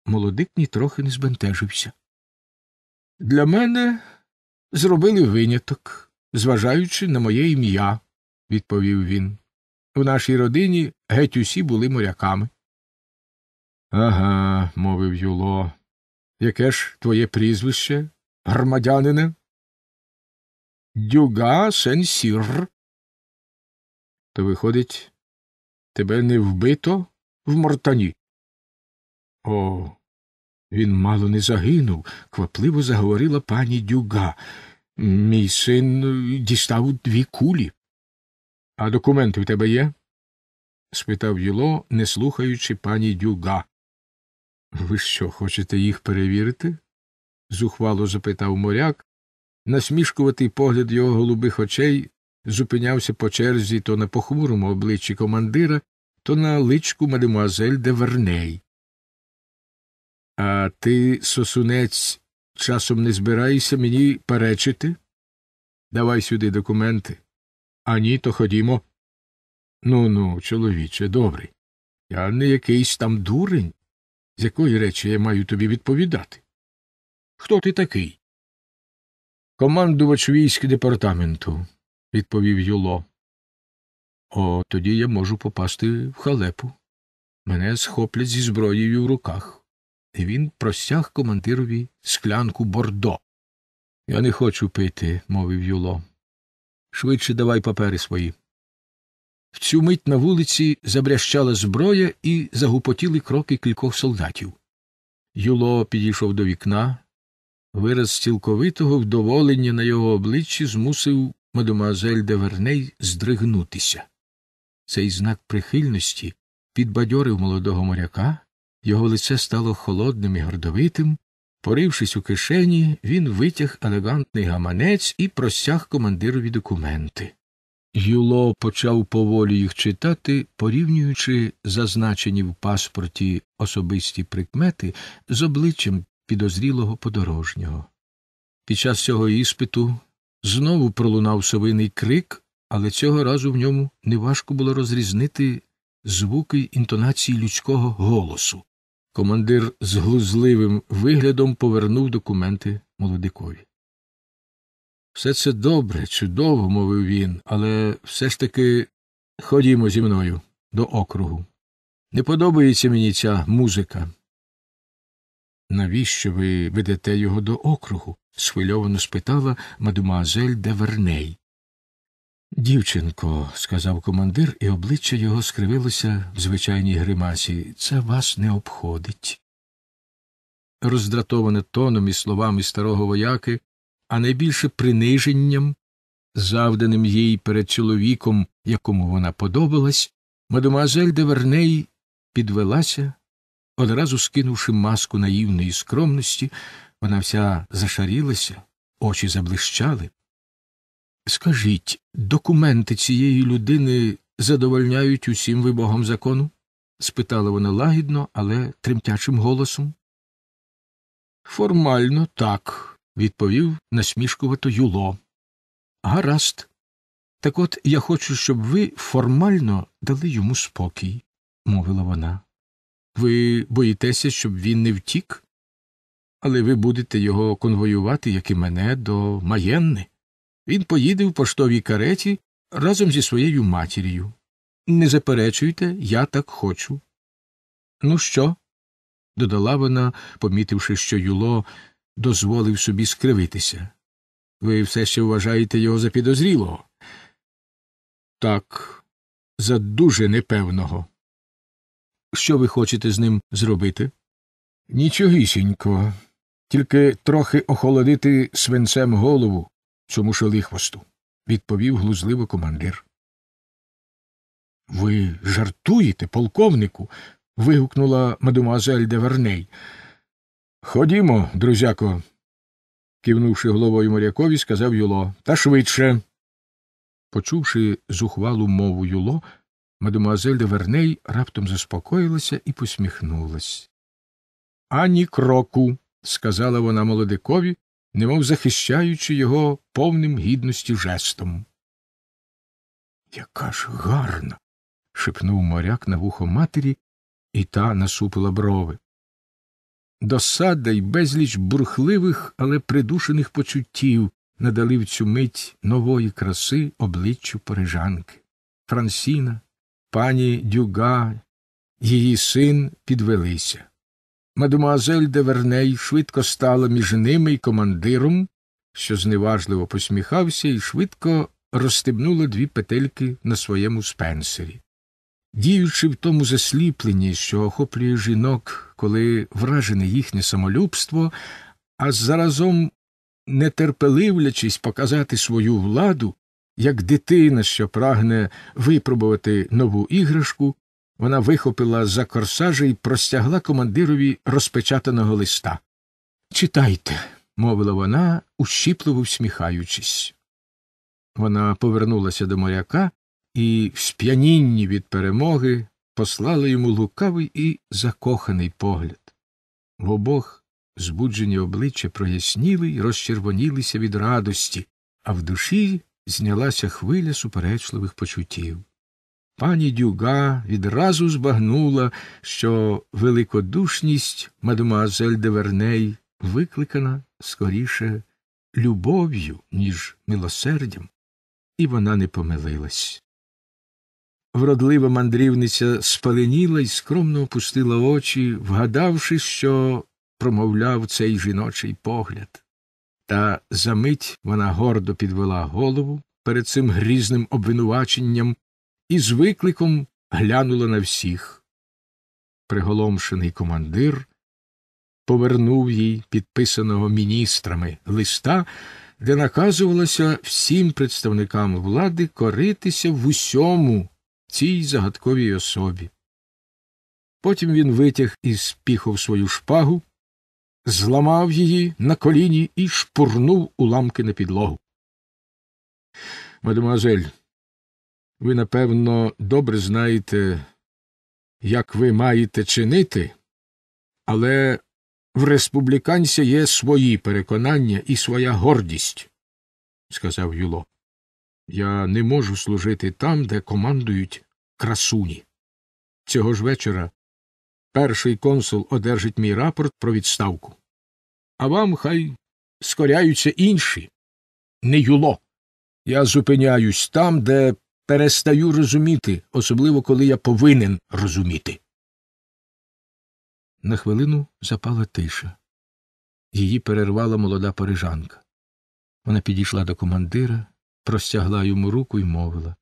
Молодик нітрохи не збентежився. Для мене зробили виняток, зважаючи на моє ім'я, відповів він. У нашій родині геть усі були моряками. Ага, мовив Юло. Яке ж твоє прізвище, громадянине? Дюга сенсір. То, виходить, тебе не вбито в мортані? О, він мало не загинув, квапливо заговорила пані Дюга. Мій син дістав дві кулі. А документи в тебе є? спитав Юло, не слухаючи пані Дюга. Ви що, хочете їх перевірити? зухвало запитав моряк. Насмішкуватий погляд його голубих очей зупинявся по черзі то на похмурому обличчі командира, то на личку мадемуазель де Верней. А ти, сосунець, часом не збираєшся мені перечити? Давай сюди документи. А ні, то ходімо. Ну ну, чоловіче, добрий. Я не якийсь там дурень з якої речі я маю тобі відповідати? Хто ти такий? Командувач військ департаменту, відповів Юло. О, тоді я можу попасти в халепу. Мене схоплять зі зброєю в руках, і він простяг командирові склянку бордо. Я не хочу пити, мовив Юло. Швидше давай папери свої цю мить на вулиці забрящала зброя і загупотіли кроки кількох солдатів. Юло підійшов до вікна. Вираз цілковитого вдоволення на його обличчі змусив мадемуазель де Верней здригнутися. Цей знак прихильності підбадьорив молодого моряка, його лице стало холодним і гордовитим. Порившись у кишені, він витяг елегантний гаманець і простяг командирові документи. Юло почав поволі їх читати, порівнюючи зазначені в паспорті особисті прикмети з обличчям підозрілого подорожнього. Під час цього іспиту знову пролунав совиний крик, але цього разу в ньому неважко було розрізнити звуки інтонації людського голосу. Командир з глузливим виглядом повернув документи молодикові. Все це добре, чудово, мовив він, але все ж таки ходімо зі мною до округу. Не подобається мені ця музика. Навіщо ви ведете його до округу? схвильовано спитала мадемуазель де Верней. Дівчинко, сказав командир, і обличчя його скривилося в звичайній гримасі, це вас не обходить. Роздратоване тоном і словами старого вояки, а найбільше приниженням, завданим їй перед чоловіком, якому вона подобалась, мадемуазель де Верней підвелася, одразу скинувши маску наївної скромності, вона вся зашарілася, очі заблищали. Скажіть, документи цієї людини задовольняють усім вибогам закону? спитала вона лагідно, але тремтячим голосом. Формально так, відповів насмішкувато Юло. Гаразд. Так от я хочу, щоб ви формально дали йому спокій, мовила вона. Ви боїтеся, щоб він не втік? Але ви будете його конвоювати, як і мене, до маєнни. Він поїде в поштовій кареті разом зі своєю матір'ю. Не заперечуйте, я так хочу. Ну що? додала вона, помітивши, що Юло дозволив собі скривитися. Ви все ще вважаєте його за підозрілого? Так, за дуже непевного. Що ви хочете з ним зробити? Нічогісінько, тільки трохи охолодити свинцем голову цьому шолихвосту, відповів глузливо командир. Ви жартуєте, полковнику? вигукнула мадемуазель де Верней. Ходімо, друзяко, кивнувши головою морякові, сказав Юло. Та швидше. Почувши зухвалу мову Юло, мадемуазель де Верней раптом заспокоїлася і посміхнулась. Ані кроку, сказала вона молодикові, немов захищаючи його повним гідності жестом. Яка ж гарна. шепнув моряк на вухо матері, і та насупила брови досада й безліч бурхливих, але придушених почуттів надали в цю мить нової краси обличчю парижанки. Франсіна, пані Дюга, її син підвелися. Мадемуазель де Верней швидко стала між ними й командиром, що зневажливо посміхався, і швидко розстебнула дві петельки на своєму спенсері. Діючи в тому засліпленні, що охоплює жінок, коли вражене їхнє самолюбство, а заразом нетерпеливлячись показати свою владу, як дитина, що прагне випробувати нову іграшку, вона вихопила за корсажа і простягла командирові розпечатаного листа. Читайте, мовила вона, ущіпливо всміхаючись. Вона повернулася до моряка і в сп'янінні від перемоги послали йому лукавий і закоханий погляд. В обох збуджені обличчя проясніли й розчервонілися від радості, а в душі знялася хвиля суперечливих почуттів. Пані Дюга відразу збагнула, що великодушність мадемуазель де Верней викликана скоріше любов'ю, ніж милосердям, і вона не помилилась вродлива мандрівниця спаленіла і скромно опустила очі, вгадавши, що промовляв цей жіночий погляд. Та за мить вона гордо підвела голову перед цим грізним обвинуваченням і з викликом глянула на всіх. Приголомшений командир повернув їй підписаного міністрами листа, де наказувалося всім представникам влади коритися в усьому цій загадковій особі. Потім він витяг із піхов свою шпагу, зламав її на коліні і шпурнув уламки на підлогу. Мадемуазель, ви, напевно, добре знаєте, як ви маєте чинити, але в республіканця є свої переконання і своя гордість, сказав Юло. Я не можу служити там, де командують красуні. Цього ж вечора перший консул одержить мій рапорт про відставку. А вам хай скоряються інші. Не юло. Я зупиняюсь там, де перестаю розуміти, особливо коли я повинен розуміти. На хвилину запала тиша. Її перервала молода парижанка. Вона підійшла до командира простягла йому руку і мовила.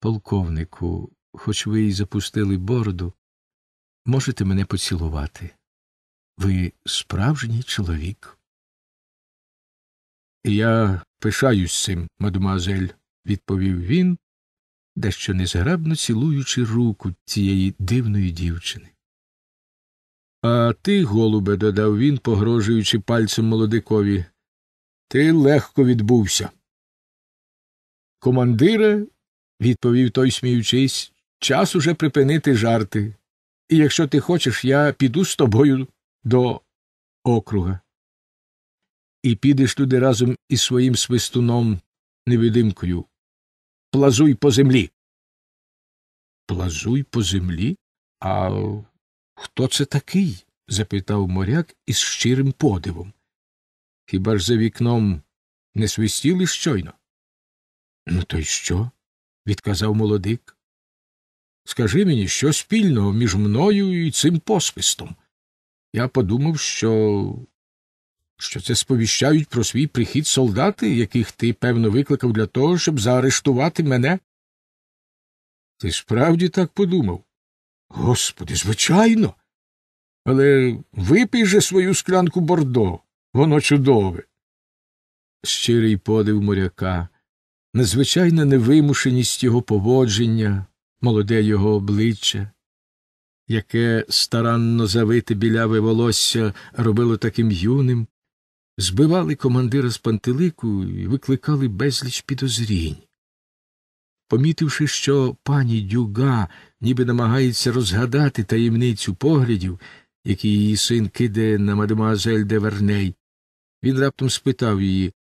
Полковнику, хоч ви й запустили бороду, можете мене поцілувати. Ви справжній чоловік. Я пишаюсь цим, мадемуазель, відповів він, дещо незграбно цілуючи руку цієї дивної дівчини. А ти, голубе, додав він, погрожуючи пальцем молодикові, ти легко відбувся. Командире, відповів той, сміючись, час уже припинити жарти. І якщо ти хочеш, я піду з тобою до округа. І підеш туди разом із своїм свистуном невидимкою. Плазуй по землі. Плазуй по землі? А хто це такий? запитав моряк із щирим подивом. Хіба ж за вікном не свистіли щойно? Ну, то й що? відказав молодик. Скажи мені, що спільного між мною і цим посвистом. Я подумав, що що це сповіщають про свій прихід солдати, яких ти, певно, викликав для того, щоб заарештувати мене. Ти справді так подумав? Господи, звичайно. Але випий же свою склянку бордо. Воно чудове. Щирий подив моряка, незвичайна невимушеність його поводження, молоде його обличчя, яке старанно завите біляве волосся робило таким юним, збивали командира з пантелику і викликали безліч підозрінь. Помітивши, що пані Дюга ніби намагається розгадати таємницю поглядів, які її син киде на мадемуазель де Верней, він раптом спитав її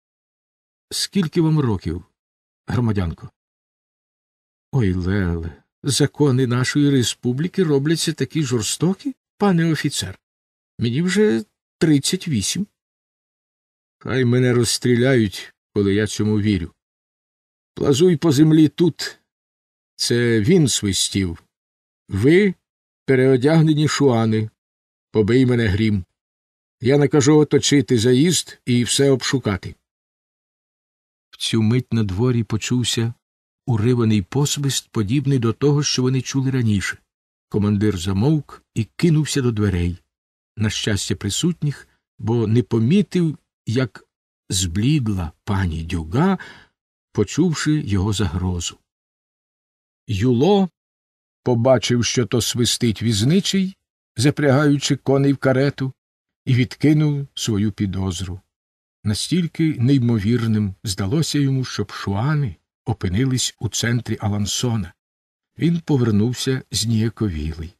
Скільки вам років, громадянко? Ой, Леле, закони нашої республіки робляться такі жорстокі, пане офіцер. Мені вже тридцять вісім. Хай мене розстріляють, коли я цьому вірю. Плазуй по землі тут. Це він свистів. Ви переодягнені шуани. Побий мене грім. Я накажу оточити заїзд і все обшукати. В цю мить на дворі почувся уриваний посвист, подібний до того, що вони чули раніше. Командир замовк і кинувся до дверей, на щастя, присутніх, бо не помітив, як зблідла пані дюга, почувши його загрозу. Юло побачив, що то свистить візничий, запрягаючи коней в карету, і відкинув свою підозру. Настільки неймовірним здалося йому, щоб шуани опинились у центрі Алансона. Він повернувся зніяковілий.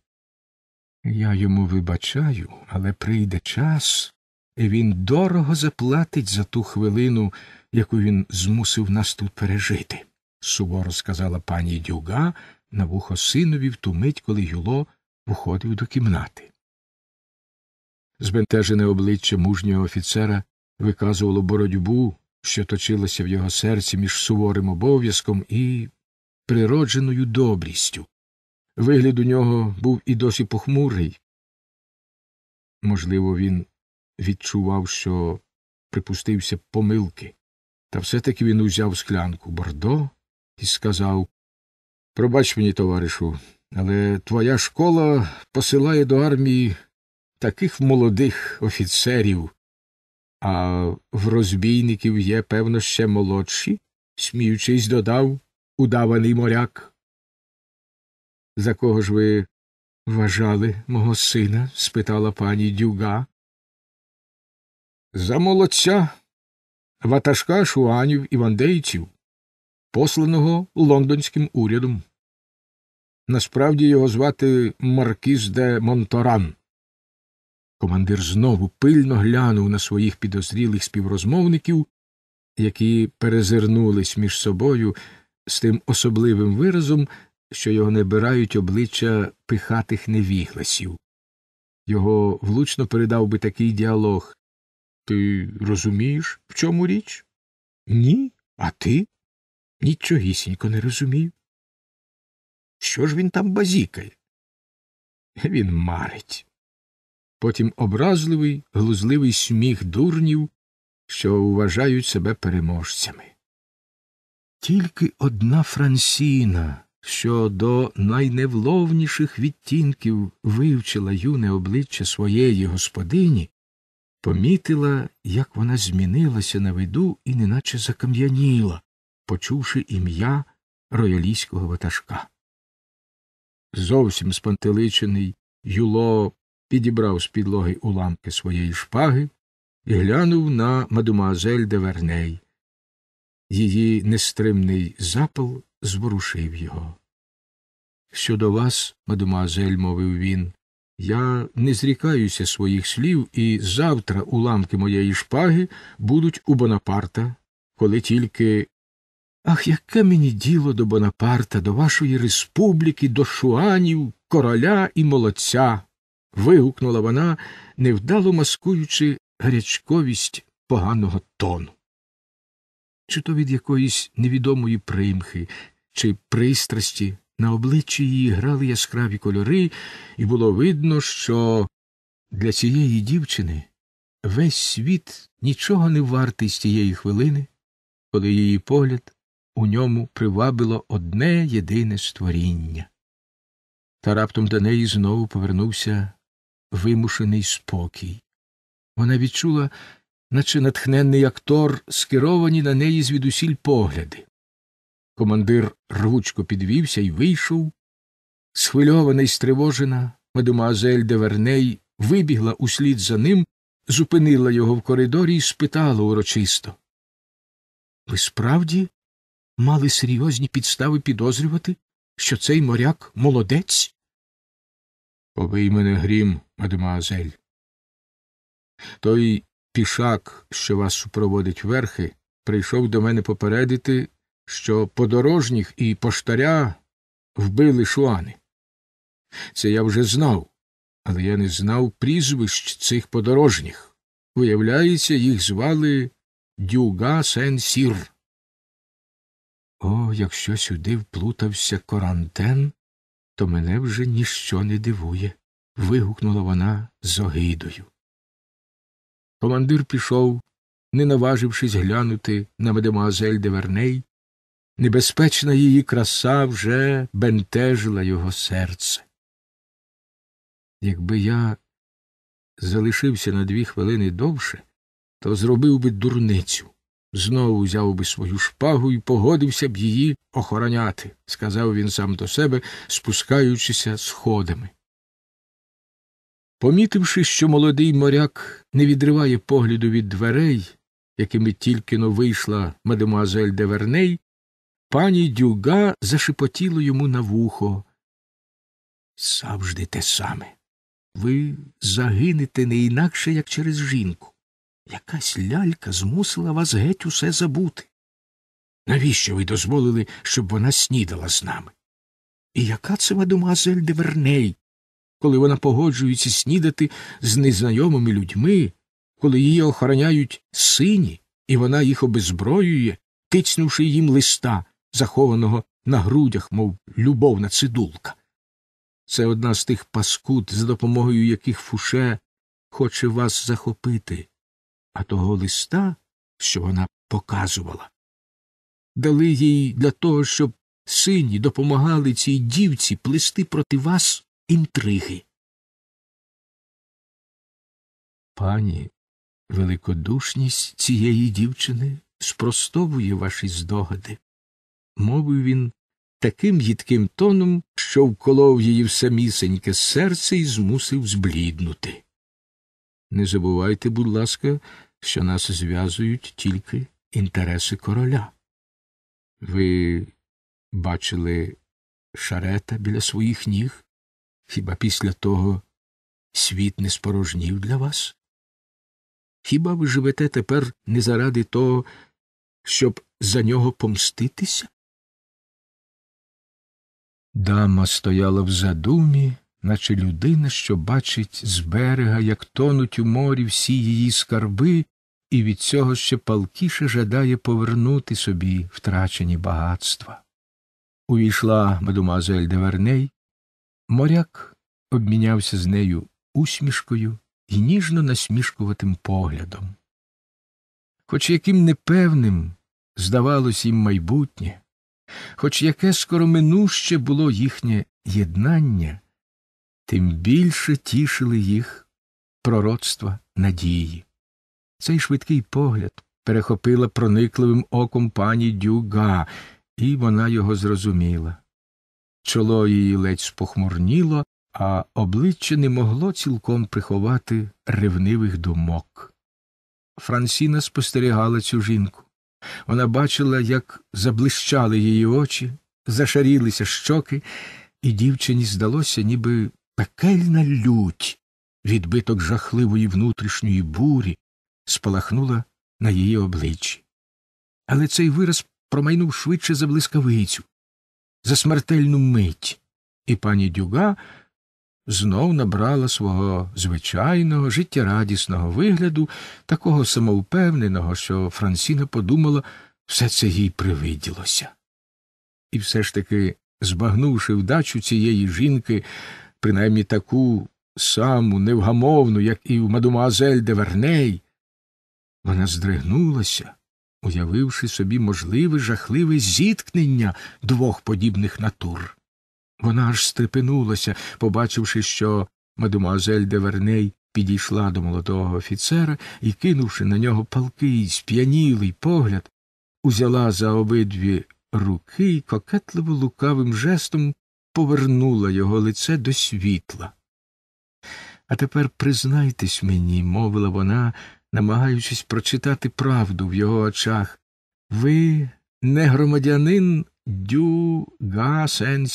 Я йому вибачаю, але прийде час, і він дорого заплатить за ту хвилину, яку він змусив нас тут пережити, суворо сказала пані Дюга на вухо синові в ту мить, коли Юло входив до кімнати. Збентежене обличчя мужнього офіцера виказувало боротьбу, що точилася в його серці між суворим обов'язком і природженою добрістю. Вигляд у нього був і досі похмурий. Можливо, він відчував, що припустився помилки, та все таки він узяв склянку бордо і сказав Пробач мені, товаришу, але твоя школа посилає до армії таких молодих офіцерів, а в розбійників є, певно, ще молодші, сміючись, додав удаваний моряк. За кого ж ви вважали мого сина? спитала пані Дюга. За молодця ватажка шуанів івандейців, посланого лондонським урядом. Насправді його звати Маркіз де Монторан. Командир знову пильно глянув на своїх підозрілих співрозмовників, які перезирнулись між собою з тим особливим виразом, що його не бирають обличчя пихатих невігласів. Його влучно передав би такий діалог Ти розумієш, в чому річ? Ні. А ти? Нічогісінько не розумів. Що ж він там базікає? Він марить потім образливий, глузливий сміх дурнів, що вважають себе переможцями. Тільки одна Франсіна, що до найневловніших відтінків вивчила юне обличчя своєї господині, помітила, як вона змінилася на виду і неначе закам'яніла, почувши ім'я роялійського ватажка. Зовсім спантеличений Юло підібрав з підлоги уламки своєї шпаги і глянув на мадемуазель де Верней. Її нестримний запал зворушив його. Щодо вас, мадемуазель, мовив він, я не зрікаюся своїх слів, і завтра уламки моєї шпаги будуть у Бонапарта, коли тільки. Ах, яке мені діло до Бонапарта, до вашої республіки, до шуанів, короля і молодця вигукнула вона, невдало маскуючи гарячковість поганого тону. Чи то від якоїсь невідомої примхи, чи пристрасті на обличчі її грали яскраві кольори, і було видно, що для цієї дівчини весь світ нічого не вартий з тієї хвилини, коли її погляд у ньому привабило одне єдине створіння. Та раптом до неї знову повернувся вимушений спокій. Вона відчула, наче натхненний актор, скеровані на неї звідусіль погляди. Командир рвучко підвівся і вийшов. Схвильована й стривожена, мадемуазель де Верней вибігла услід за ним, зупинила його в коридорі і спитала урочисто. Ви справді мали серйозні підстави підозрювати, що цей моряк молодець? Побий мене грім, мадемуазель. Той пішак, що вас супроводить верхи, прийшов до мене попередити, що подорожніх і поштаря вбили шуани. Це я вже знав, але я не знав прізвищ цих подорожніх. Виявляється, їх звали Дюга Сен Сір. О, якщо сюди вплутався Корантен, то мене вже ніщо не дивує. вигукнула вона з огидою. Командир пішов, не наважившись глянути на мадемуазель Деверней, небезпечна її краса вже бентежила його серце. Якби я залишився на дві хвилини довше, то зробив би дурницю знову взяв би свою шпагу і погодився б її охороняти, сказав він сам до себе, спускаючися сходами. Помітивши, що молодий моряк не відриває погляду від дверей, якими тільки но вийшла мадемуазель де Верней, пані дюга зашепотіло йому на вухо. Завжди те саме. Ви загинете не інакше, як через жінку. Якась лялька змусила вас геть усе забути. Навіщо ви дозволили, щоб вона снідала з нами? І яка це мадемуазель де Верней, коли вона погоджується снідати з незнайомими людьми, коли її охороняють сині, і вона їх обезброює, тицнувши їм листа, захованого на грудях, мов любовна цидулка? Це одна з тих паскуд, за допомогою яких фуше хоче вас захопити а того листа, що вона показувала. Дали їй для того, щоб сині допомагали цій дівці плести проти вас інтриги. Пані, великодушність цієї дівчини спростовує ваші здогади, мовив він таким їдким тоном, що вколов її в самісеньке серце і змусив збліднути. Не забувайте, будь ласка, що нас зв'язують тільки інтереси короля. Ви бачили шарета біля своїх ніг? Хіба після того світ не спорожнів для вас? Хіба ви живете тепер не заради того, щоб за нього помститися? Дама стояла в задумі, наче людина, що бачить з берега, як тонуть у морі всі її скарби, і від цього ще палкіше жадає повернути собі втрачені багатства. Увійшла мадемуазель де Верней, моряк обмінявся з нею усмішкою і ніжно насмішкуватим поглядом. Хоч яким непевним здавалось їм майбутнє, хоч яке скоро минуще було їхнє єднання, тим більше тішили їх пророцтва надії. Цей швидкий погляд перехопила проникливим оком пані Дюга, і вона його зрозуміла. Чоло її ледь спохмурніло, а обличчя не могло цілком приховати ревнивих думок. Франсіна спостерігала цю жінку. Вона бачила, як заблищали її очі, зашарілися щоки, і дівчині здалося, ніби пекельна лють, відбиток жахливої внутрішньої бурі, спалахнула на її обличчі. Але цей вираз промайнув швидше за блискавицю, за смертельну мить, і пані Дюга знов набрала свого звичайного, життєрадісного вигляду, такого самовпевненого, що Франсіна подумала, все це їй привиділося. І все ж таки, збагнувши вдачу цієї жінки, принаймні таку саму невгамовну, як і в мадемуазель де Верней, вона здригнулася, уявивши собі можливе жахливе зіткнення двох подібних натур. Вона аж стрепенулася, побачивши, що мадемуазель де Верней підійшла до молодого офіцера і, кинувши на нього палкий, сп'янілий погляд, узяла за обидві руки і кокетливо лукавим жестом повернула його лице до світла. А тепер признайтесь мені, мовила вона, намагаючись прочитати правду в його очах. Ви не громадянин дю га сен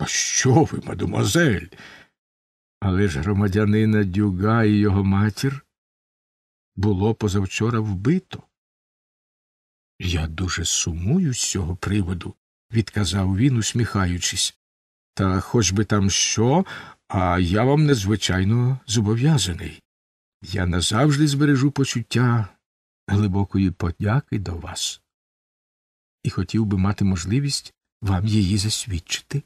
А що ви, мадемуазель? Але ж громадянина Дюга і його матір було позавчора вбито. Я дуже сумую з цього приводу, відказав він, усміхаючись. Та хоч би там що, а я вам незвичайно зобов'язаний. Я назавжди збережу почуття глибокої подяки до вас і хотів би мати можливість вам її засвідчити.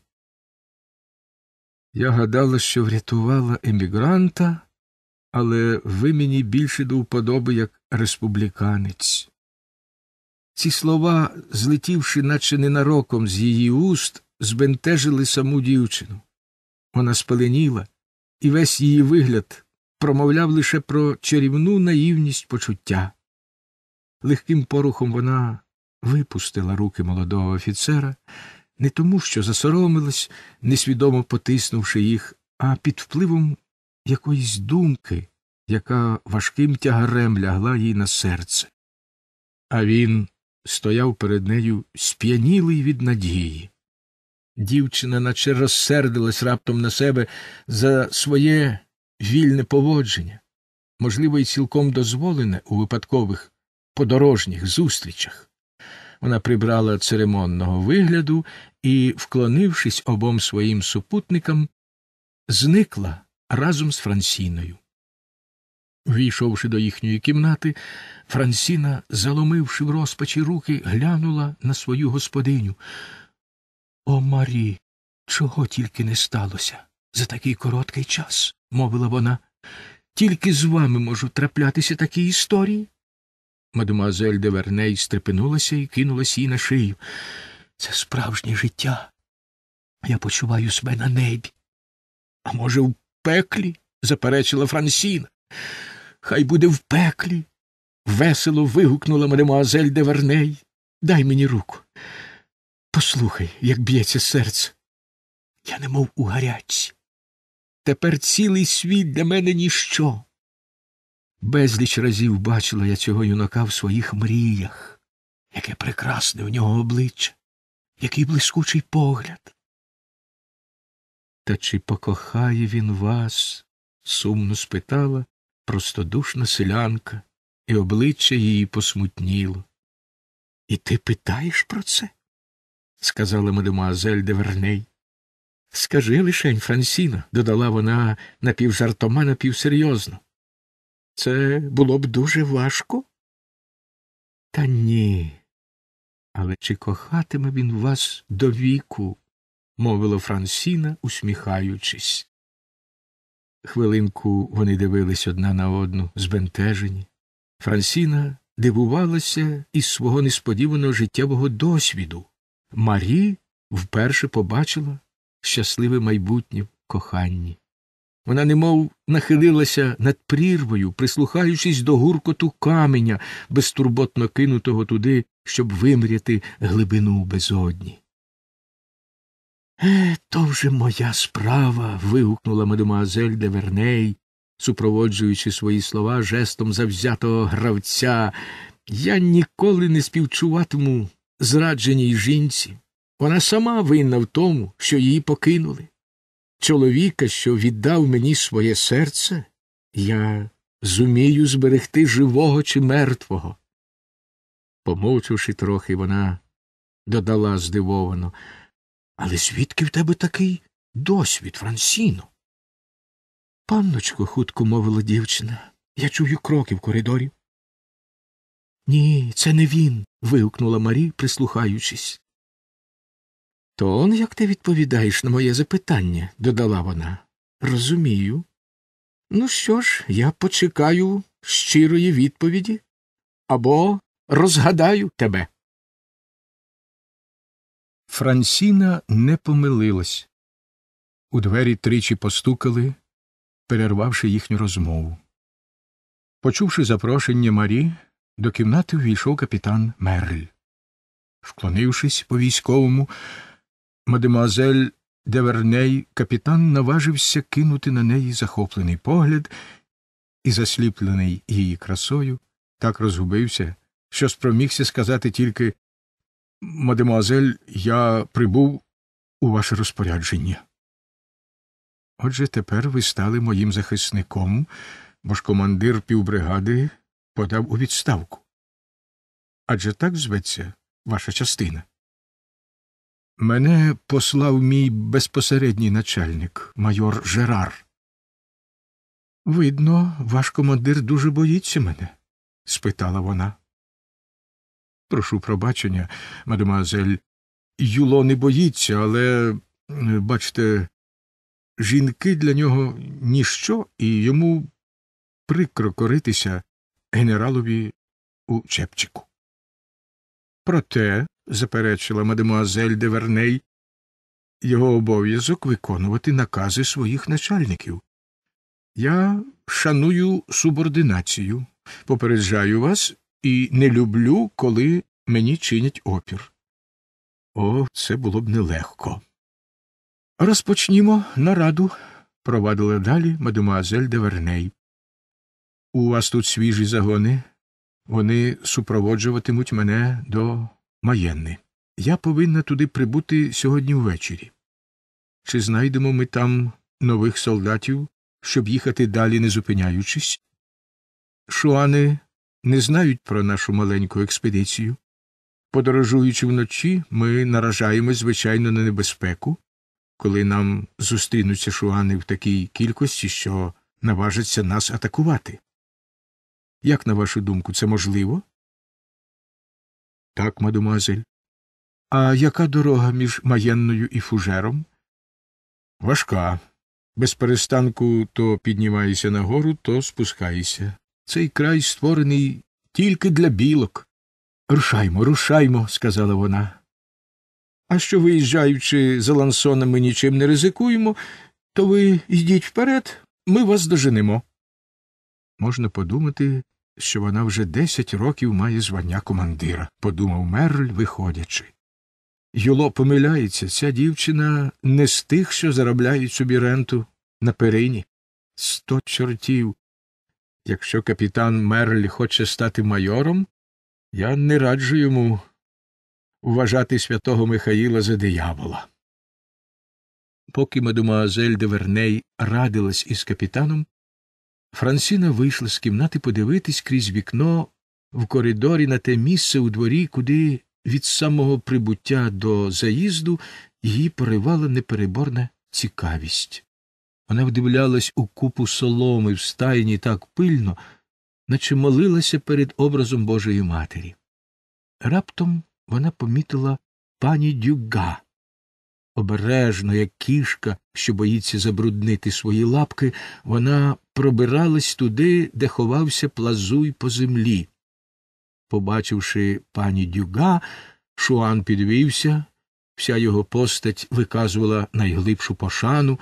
Я гадала, що врятувала емігранта, але ви мені більше до вподоби як республіканець. Ці слова, злетівши, наче ненароком з її уст, збентежили саму дівчину. Вона спаленіла, і весь її вигляд промовляв лише про чарівну наївність почуття. Легким порухом вона випустила руки молодого офіцера не тому, що засоромилась, несвідомо потиснувши їх, а під впливом якоїсь думки, яка важким тягарем лягла їй на серце. А він стояв перед нею сп'янілий від надії. Дівчина наче розсердилась раптом на себе за своє вільне поводження, можливо, і цілком дозволене у випадкових подорожніх зустрічах. Вона прибрала церемонного вигляду і, вклонившись обом своїм супутникам, зникла разом з Франсіною. Війшовши до їхньої кімнати, Франсіна, заломивши в розпачі руки, глянула на свою господиню. О Марі, чого тільки не сталося за такий короткий час, мовила вона. Тільки з вами можу траплятися такі історії. Мадемуазель де Верней стрепенулася і кинулась їй на шию. Це справжнє життя. Я почуваю себе на небі. А може, в пеклі? заперечила Франсіна. Хай буде в пеклі. Весело вигукнула мадемуазель де Верней. Дай мені руку. Послухай, як б'ється серце. Я немов у гарячці. Тепер цілий світ для мене ніщо. Безліч разів бачила я цього юнака в своїх мріях, яке прекрасне у нього обличчя, який блискучий погляд. Та чи покохає він вас? сумно спитала простодушна селянка, і обличчя її посмутніло. І ти питаєш про це? сказала мадемуазель Деверней. Скажи лишень, Франсіно, додала вона напівжартома, напівсерйозно. Це було б дуже важко? Та ні. Але чи кохатиме він вас до віку? мовила Франсіна, усміхаючись. Хвилинку вони дивились одна на одну, збентежені. Франсіна дивувалася із свого несподіваного життєвого досвіду. Марі вперше побачила щасливе майбутнє в коханні. Вона немов нахилилася над прірвою, прислухаючись до гуркоту каменя, безтурботно кинутого туди, щоб вимряти глибину безодні. Е, то вже моя справа. вигукнула мадемуазель де Верней, супроводжуючи свої слова жестом завзятого гравця. Я ніколи не співчуватиму зрадженій жінці. Вона сама винна в тому, що її покинули. Чоловіка, що віддав мені своє серце, я зумію зберегти живого чи мертвого. Помовчавши трохи, вона додала здивовано. Але звідки в тебе такий досвід, Франсіно? Панночко, хутко мовила дівчина, я чую кроки в коридорі. Ні, це не він. вигукнула Марі, прислухаючись. То он як ти відповідаєш на моє запитання, додала вона. Розумію. Ну що ж, я почекаю щирої відповіді або розгадаю тебе. Франсіна не помилилась. У двері тричі постукали, перервавши їхню розмову. Почувши запрошення Марі, до кімнати увійшов капітан Мерль. Вклонившись по військовому, мадемуазель Деверней, капітан наважився кинути на неї захоплений погляд і, засліплений її красою, так розгубився, що спромігся сказати тільки Мадемуазель, я прибув у ваше розпорядження. Отже, тепер ви стали моїм захисником, бо ж командир півбригади подав у відставку. Адже так зветься ваша частина. Мене послав мій безпосередній начальник, майор Жерар. Видно, ваш командир дуже боїться мене? спитала вона. Прошу пробачення, мадемуазель. Юло не боїться, але, е, бачите, жінки для нього ніщо, і йому прикро коритися генералові у Чепчику. Проте, заперечила мадемуазель де Верней, його обов'язок виконувати накази своїх начальників. Я шаную субординацію, попереджаю вас і не люблю, коли мені чинять опір. О, це було б нелегко. Розпочнімо нараду, провадила далі мадемуазель де Верней. У вас тут свіжі загони. Вони супроводжуватимуть мене до Маєнни, я повинна туди прибути сьогодні ввечері. Чи знайдемо ми там нових солдатів, щоб їхати далі, не зупиняючись? Шуани не знають про нашу маленьку експедицію. Подорожуючи вночі, ми наражаємось, звичайно, на небезпеку, коли нам зустрінуться шуани в такій кількості, що наважаться нас атакувати. Як, на вашу думку, це можливо? Так, мадемуазель. А яка дорога між маєнною і фужером? Важка. Без перестанку то піднімаєшся нагору, то спускаєшся. Цей край створений тільки для білок. Рушаймо, рушаймо, сказала вона. А що, виїжджаючи за лансона, ми нічим не ризикуємо, то ви йдіть вперед, ми вас доженемо. Можна подумати, що вона вже десять років має звання командира, подумав Мерль, виходячи. Юло помиляється, ця дівчина не з тих, що заробляють собі ренту на перині. Сто чортів. Якщо капітан Мерль хоче стати майором, я не раджу йому вважати святого Михаїла за диявола. Поки мадемуазель де Верней радилась із капітаном, Франсина вийшла з кімнати подивитись крізь вікно в коридорі на те місце у дворі, куди від самого прибуття до заїзду її поривала непереборна цікавість. Вона вдивлялась у купу соломи в стайні так пильно, наче молилася перед образом Божої Матері. Раптом вона помітила пані Дюга, Обережно, як кішка, що боїться забруднити свої лапки, вона пробиралась туди, де ховався плазуй по землі. Побачивши пані дюга, Шуан підвівся, вся його постать виказувала найглибшу пошану.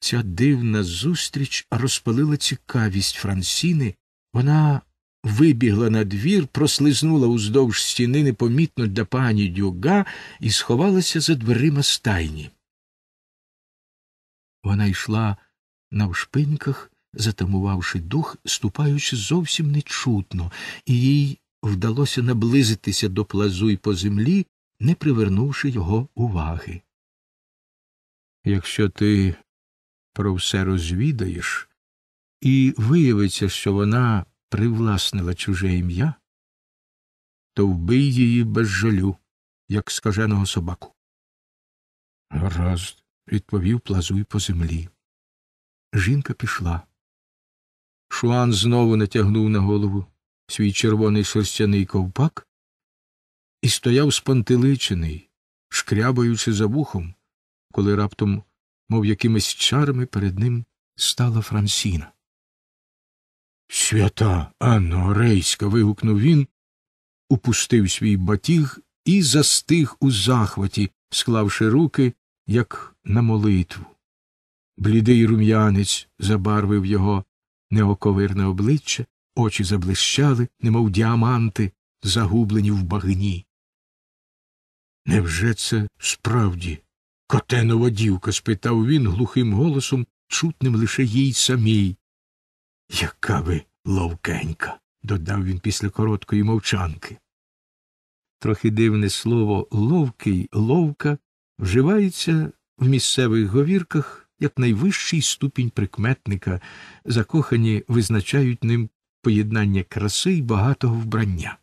Ця дивна зустріч розпалила цікавість Франсіни, вона вибігла на двір, прослизнула уздовж стіни непомітно для пані Дюга і сховалася за дверима стайні. Вона йшла навшпиньках, затамувавши дух, ступаючи зовсім нечутно, і їй вдалося наблизитися до плазу й по землі, не привернувши його уваги. Якщо ти про все розвідаєш, і виявиться, що вона привласнила чуже ім'я, то вбий її без жалю, як скаженого собаку. Гаразд, відповів плазуй по землі. Жінка пішла. Шуан знову натягнув на голову свій червоний шерстяний ковпак і стояв спантеличений, шкрябаючи за вухом, коли раптом, мов якимись чарами, перед ним стала Франсіна. Свята Анно Орейська. вигукнув він, упустив свій батіг і застиг у захваті, склавши руки, як на молитву. Блідий рум'янець забарвив його неоковирне обличчя, очі заблищали, немов діаманти, загублені в багні. Невже це справді котенова дівка? спитав він глухим голосом, чутним лише їй самій. Яка ви ловкенька, додав він після короткої мовчанки. Трохи дивне слово ловкий ловка вживається в місцевих говірках як найвищий ступінь прикметника, закохані визначають ним поєднання краси й багатого вбрання.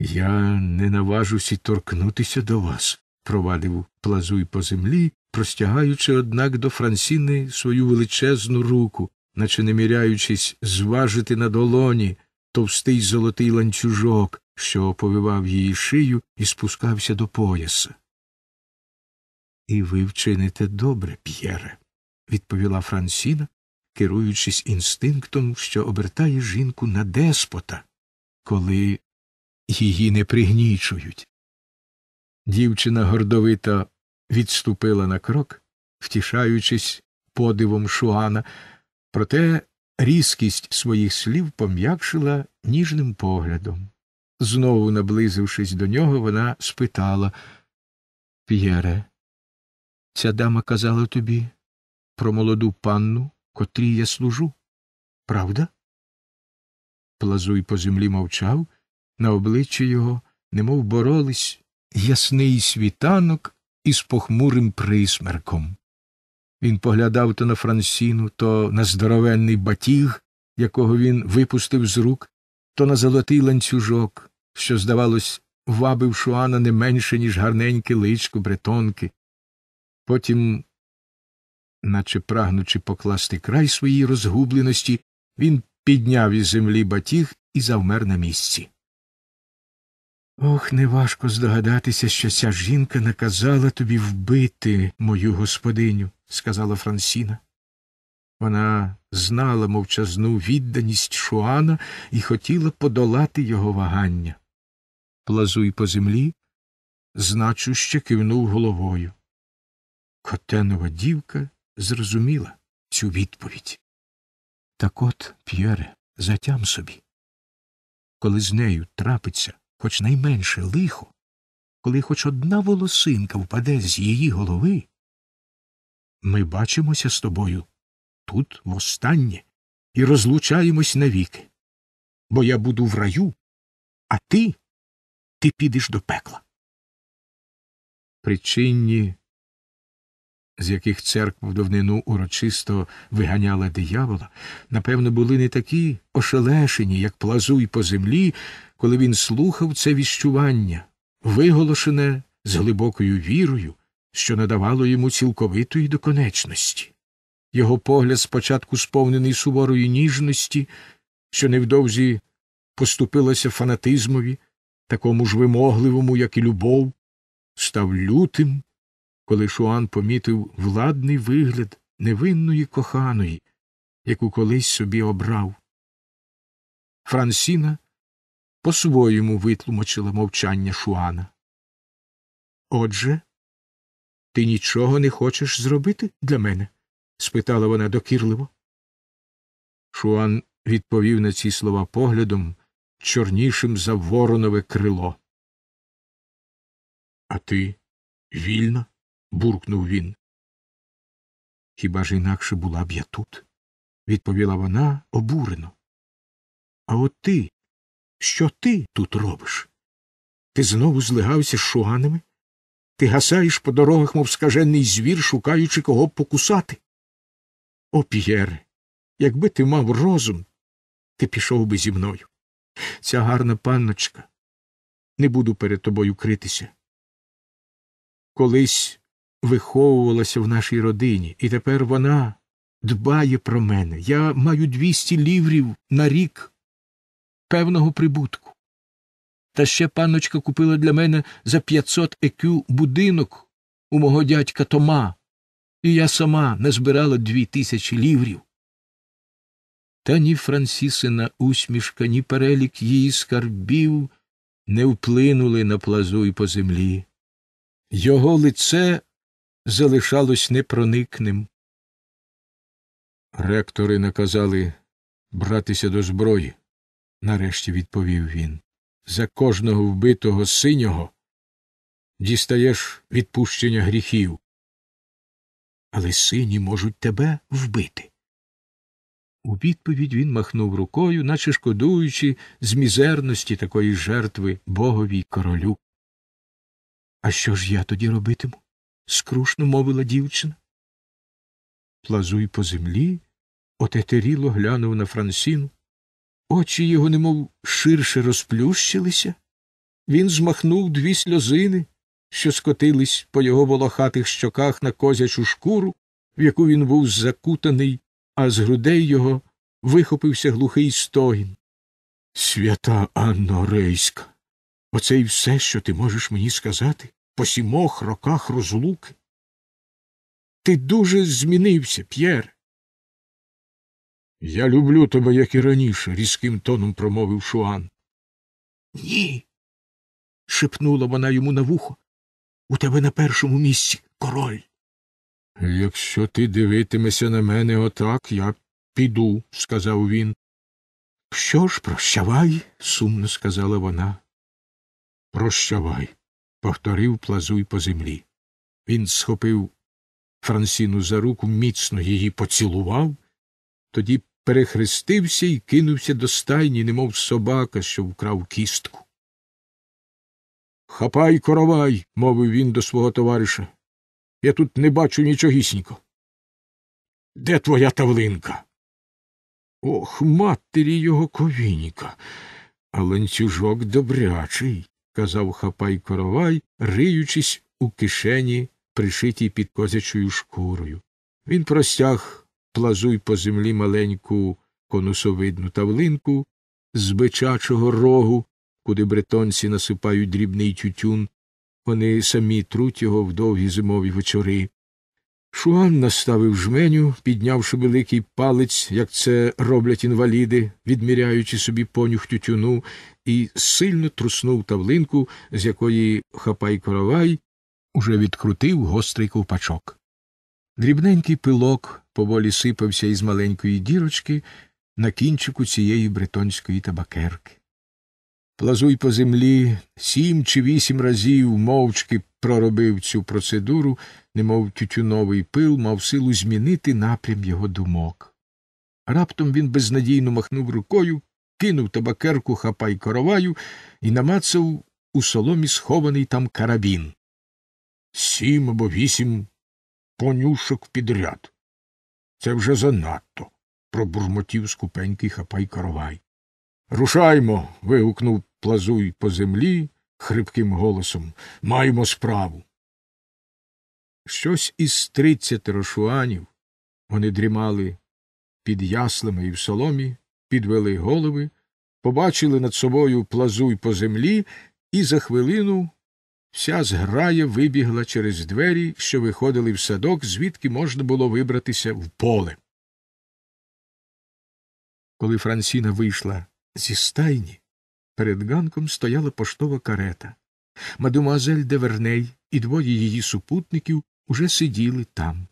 Я не наважусь і торкнутися до вас, провадив плазуй по землі, простягаючи, однак, до Франсіни свою величезну руку, наче не міряючись зважити на долоні товстий золотий ланцюжок, що оповивав її шию і спускався до пояса. І ви вчините добре, П'єре, відповіла Франсіна, керуючись інстинктом, що обертає жінку на деспота, коли її не пригнічують. Дівчина гордовито відступила на крок, втішаючись подивом Шуана, проте різкість своїх слів пом'якшила ніжним поглядом. Знову, наблизившись до нього, вона спитала П'єре, ця дама казала тобі про молоду панну, котрій я служу, правда? Плазуй по землі мовчав, на обличчі його, немов боролись ясний світанок із похмурим присмерком. Він поглядав то на Франсіну, то на здоровенний батіг, якого він випустив з рук, то на золотий ланцюжок, що, здавалось, вабив Шуана не менше, ніж гарненьке личко бретонки. Потім, наче прагнучи покласти край своїй розгубленості, він підняв із землі батіг і завмер на місці. Ох, неважко здогадатися, що ця жінка наказала тобі вбити мою господиню, сказала Франсіна. Вона знала мовчазну відданість Шуана і хотіла подолати його вагання. Плазуй по землі, значуще кивнув головою. Котенова дівка зрозуміла цю відповідь. Так от, П'єре, затям собі. Коли з нею трапиться хоч найменше лихо, коли хоч одна волосинка впаде з її голови, ми бачимося з тобою тут востаннє і розлучаємось навіки, бо я буду в раю, а ти ти підеш до пекла. Причинні, з яких церква в давнину урочисто виганяла диявола, напевно, були не такі ошелешені, як плазуй по землі, коли він слухав це віщування, виголошене з глибокою вірою, що надавало йому цілковитої доконечності. Його погляд, спочатку сповнений суворої ніжності, що невдовзі поступилося фанатизмові, такому ж вимогливому, як і любов, став лютим, коли Шуан помітив владний вигляд невинної коханої, яку колись собі обрав. Франсіна по-своєму витлумачила мовчання Шуана. Отже, ти нічого не хочеш зробити для мене? спитала вона докірливо. Шуан відповів на ці слова поглядом, чорнішим за воронове крило. А ти вільна? буркнув він. Хіба ж інакше була б я тут? відповіла вона обурено. А от ти що ти тут робиш? Ти знову злигався з шуганами? Ти гасаєш по дорогах, мов скажений звір, шукаючи кого б покусати. О, П'єре, якби ти мав розум, ти пішов би зі мною. Ця гарна панночка, не буду перед тобою критися. Колись виховувалася в нашій родині, і тепер вона дбає про мене. Я маю двісті ліврів на рік певного прибутку. Та ще панночка купила для мене за 500 екю будинок у мого дядька Тома, і я сама назбирала дві тисячі ліврів. Та ні Франсісина усмішка, ні перелік її скарбів не вплинули на плазу і по землі. Його лице залишалось непроникним. Ректори наказали братися до зброї нарешті відповів він. За кожного вбитого синього дістаєш відпущення гріхів. Але сині можуть тебе вбити. У відповідь він махнув рукою, наче шкодуючи з мізерності такої жертви богові й королю. А що ж я тоді робитиму? скрушно мовила дівчина. Плазуй по землі отетеріло глянув на Франсіну. Очі його немов ширше розплющилися. Він змахнув дві сльозини, що скотились по його волохатих щоках на козячу шкуру, в яку він був закутаний, а з грудей його вихопився глухий стогін. Свята Анна Орейська, оце й все, що ти можеш мені сказати, по сімох роках розлуки. Ти дуже змінився, П'єре. Я люблю тебе, як і раніше, різким тоном промовив Шуан. Ні. шепнула вона йому на вухо. У тебе на першому місці король. Якщо ти дивитимешся на мене отак, я піду, сказав він. Що ж, прощавай, сумно сказала вона. Прощавай, повторив плазуй по землі. Він схопив Франсіну за руку, міцно її поцілував, тоді перехрестився і кинувся до стайні, немов собака, що вкрав кістку. Хапай коровай, мовив він до свого товариша. Я тут не бачу нічогісінько. Де твоя тавлинка? Ох, матері його ковінька. А ланцюжок добрячий, казав хапай коровай, риючись у кишені, пришитій під козячою шкурою. Він простяг плазуй по землі маленьку конусовидну тавлинку з бичачого рогу, куди бретонці насипають дрібний тютюн, вони самі труть його в довгі зимові вечори. Шуан наставив жменю, піднявши великий палець, як це роблять інваліди, відміряючи собі понюх тютюну, і сильно труснув тавлинку, з якої хапай коровай уже відкрутив гострий ковпачок. Дрібненький пилок поволі сипався із маленької дірочки на кінчику цієї бретонської табакерки. Плазуй по землі сім чи вісім разів мовчки проробив цю процедуру, немов тютюновий пил мав силу змінити напрям його думок. Раптом він безнадійно махнув рукою, кинув табакерку хапай короваю і намацав у соломі схований там карабін. Сім або вісім Понюшок підряд. Це вже занадто. пробурмотів скупенький хапай каравай. Рушаймо. вигукнув плазуй по землі хрипким голосом. Маємо справу. Щось із тридцяти рошуанів. вони дрімали під яслами і в соломі, підвели голови, побачили над собою плазуй по землі і за хвилину Вся зграя вибігла через двері, що виходили в садок, звідки можна було вибратися в поле. Коли Франсіна вийшла зі стайні, перед ганком стояла поштова карета. Мадемуазель Деверней і двоє її супутників уже сиділи там.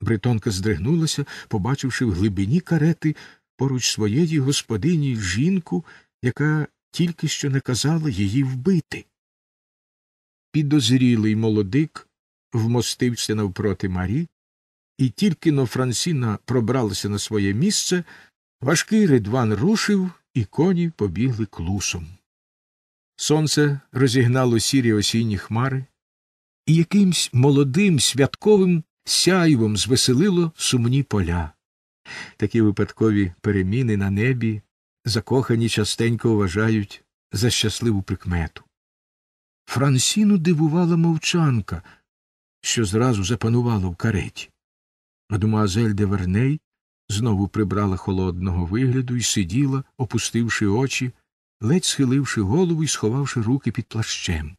Бретонка здригнулася, побачивши в глибині карети поруч своєї господині жінку, яка тільки що наказала її вбити підозрілий молодик вмостився навпроти Марі, і тільки но Франсіна пробралася на своє місце, важкий ридван рушив, і коні побігли клусом. Сонце розігнало сірі осінні хмари, і якимсь молодим святковим сяйвом звеселило сумні поля. Такі випадкові переміни на небі закохані частенько вважають за щасливу прикмету. Франсіну дивувала мовчанка, що зразу запанувала в кареті. Мадемуазель де Верней знову прибрала холодного вигляду і сиділа, опустивши очі, ледь схиливши голову і сховавши руки під плащем.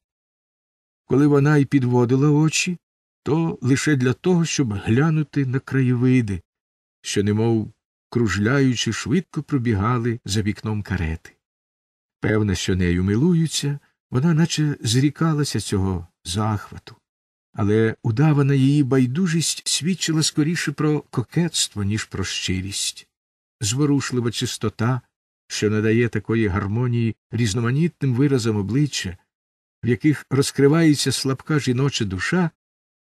Коли вона й підводила очі, то лише для того, щоб глянути на краєвиди, що, немов кружляючи, швидко пробігали за вікном карети. Певна, що нею милуються, вона наче зрікалася цього захвату, але удавана її байдужість свідчила скоріше про кокетство, ніж про щирість. Зворушлива чистота, що надає такої гармонії різноманітним виразам обличчя, в яких розкривається слабка жіноча душа,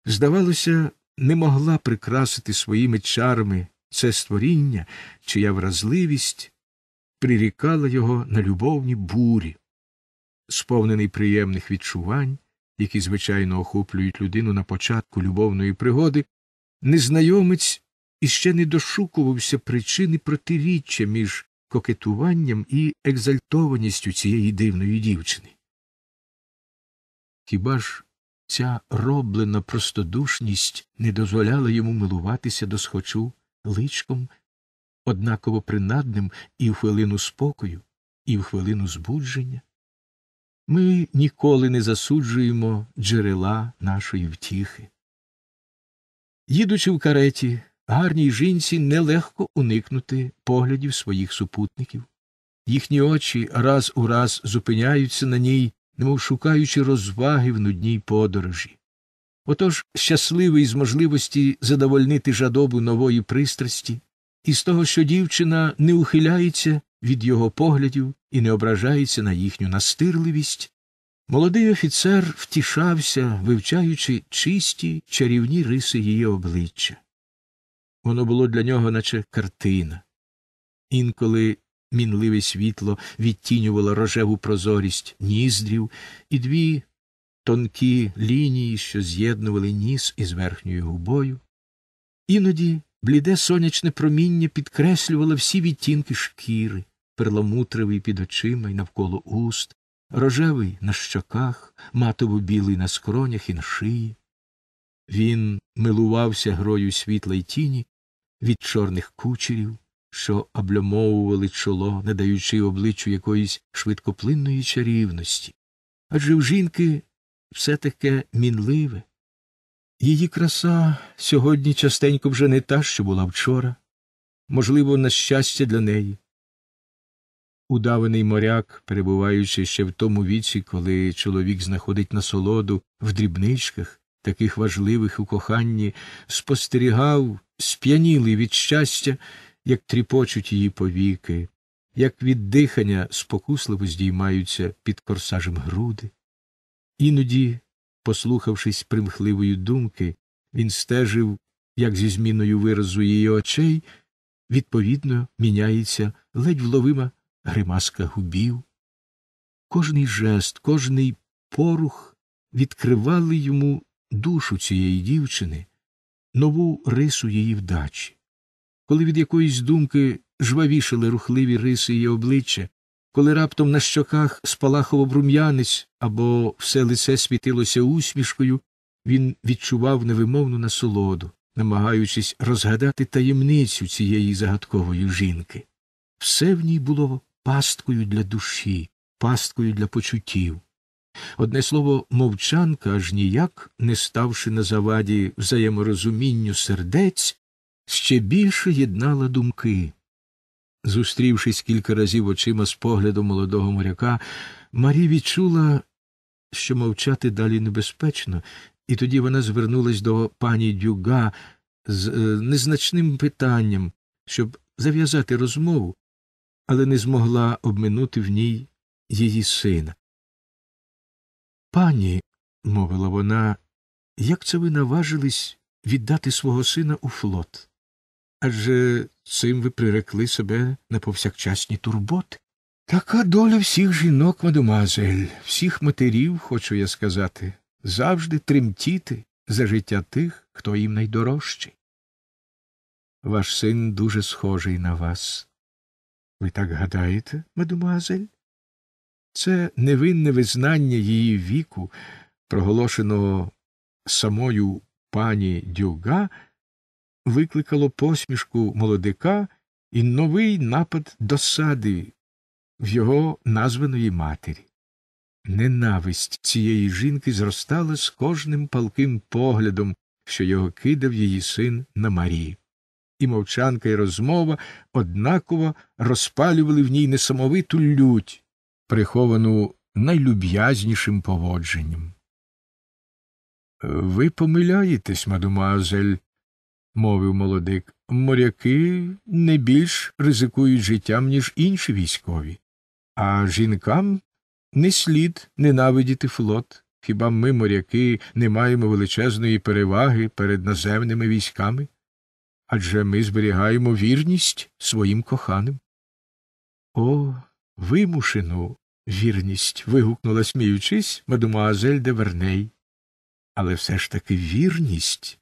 здавалося, не могла прикрасити своїми чарами це створіння, чия вразливість прирікала його на любовні бурі сповнений приємних відчувань, які звичайно охоплюють людину на початку любовної пригоди, незнайомець іще не дошукувався причини протиріччя між кокетуванням і екзальтованістю цієї дивної дівчини. Хіба ж ця роблена простодушність не дозволяла йому милуватися до схочу личком, однаково принадним і в хвилину спокою, і в хвилину збудження? Ми ніколи не засуджуємо джерела нашої втіхи. Їдучи в кареті, гарній жінці нелегко уникнути поглядів своїх супутників. Їхні очі раз у раз зупиняються на ній, немов шукаючи розваги в нудній подорожі. Отож, щасливий з можливості задовольнити жадобу нової пристрасті, і з того, що дівчина не ухиляється від його поглядів і не ображається на їхню настирливість. Молодий офіцер втішався, вивчаючи чисті чарівні риси її обличчя. Воно було для нього, наче картина. Інколи мінливе світло відтінювало рожеву прозорість ніздрів і дві тонкі лінії, що з'єднували ніс із верхньою губою. Іноді бліде сонячне проміння підкреслювало всі відтінки шкіри, перламутривий під очима й навколо уст, рожевий на щоках, матово білий на скронях і на шиї. Він милувався грою світла й тіні від чорних кучерів, що обльомовували чоло, не даючи обличчю якоїсь швидкоплинної чарівності. Адже в жінки все таке мінливе, Її краса сьогодні частенько вже не та, що була вчора, можливо, на щастя для неї. Удаваний моряк, перебуваючи ще в тому віці, коли чоловік знаходить насолоду в дрібничках, таких важливих у коханні, спостерігав, сп'янілий від щастя, як тріпочуть її повіки, як від дихання спокусливо здіймаються під корсажем груди. Іноді Послухавшись примхливої думки, він стежив, як зі зміною виразу її очей, відповідно, міняється ледь вловима гримаска губів. Кожний жест, кожний порух відкривали йому душу цієї дівчини, нову рису її вдачі. Коли від якоїсь думки жвавішали рухливі риси її обличчя, коли раптом на щоках спалахував рум'янець або все лице світилося усмішкою, він відчував невимовну насолоду, намагаючись розгадати таємницю цієї загадкової жінки. Все в ній було пасткою для душі, пасткою для почуттів. Одне слово, мовчанка аж ніяк, не ставши на заваді взаєморозумінню сердець, ще більше єднала думки. Зустрівшись кілька разів очима з погляду молодого моряка, Марі відчула, що мовчати далі небезпечно, і тоді вона звернулась до пані Дюга з е, незначним питанням, щоб зав'язати розмову, але не змогла обминути в ній її сина. Пані, мовила вона, як це ви наважились віддати свого сина у флот? адже цим ви прирекли себе на повсякчасні турботи. Така доля всіх жінок, мадемуазель, всіх матерів, хочу я сказати, завжди тремтіти за життя тих, хто їм найдорожчий. Ваш син дуже схожий на вас. Ви так гадаєте, мадемуазель? Це невинне визнання її віку, проголошеного самою пані Дюга, викликало посмішку молодика і новий напад досади в його названої матері. Ненависть цієї жінки зростала з кожним палким поглядом, що його кидав її син на Марії. І мовчанка, і розмова однаково розпалювали в ній несамовиту лють, приховану найлюб'язнішим поводженням. Ви помиляєтесь, мадемуазель, мовив молодик, моряки не більш ризикують життям, ніж інші військові, а жінкам не слід ненавидіти флот. Хіба ми, моряки, не маємо величезної переваги перед наземними військами? Адже ми зберігаємо вірність своїм коханим. О, вимушену вірність. вигукнула, сміючись, мадемуазель де Верней. Але все ж таки вірність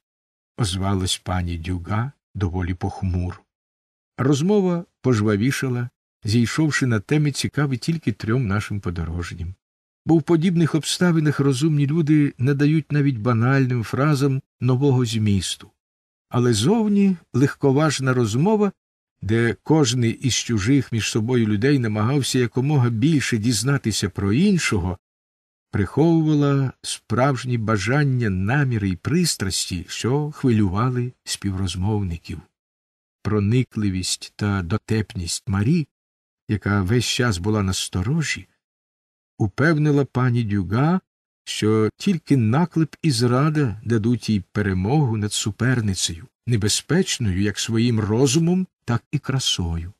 озвалась пані Дюга доволі похмур. Розмова пожвавішала, зійшовши на теми, цікаві тільки трьом нашим подорожнім. Бо в подібних обставинах розумні люди надають навіть банальним фразам нового змісту. Але зовні легковажна розмова, де кожний із чужих між собою людей намагався якомога більше дізнатися про іншого, приховувала справжні бажання, наміри і пристрасті, що хвилювали співрозмовників. Проникливість та дотепність Марі, яка весь час була насторожі, упевнила пані Дюга, що тільки наклеп і зрада дадуть їй перемогу над суперницею, небезпечною як своїм розумом, так і красою.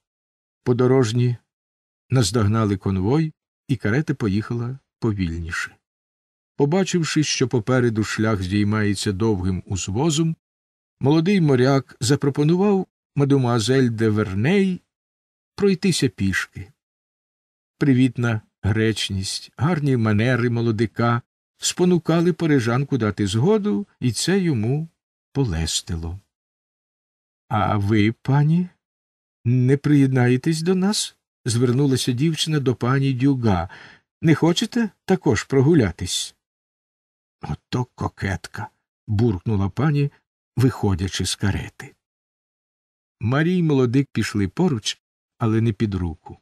Подорожні наздогнали конвой, і карета поїхала повільніше. Побачивши, що попереду шлях здіймається довгим узвозом, молодий моряк запропонував мадемуазель де Верней пройтися пішки. Привітна гречність, гарні манери молодика спонукали парижанку дати згоду, і це йому полестило. А ви, пані, не приєднаєтесь до нас? звернулася дівчина до пані Дюга, не хочете також прогулятись? Ото кокетка. буркнула пані, виходячи з карети. Марій молодик пішли поруч, але не під руку.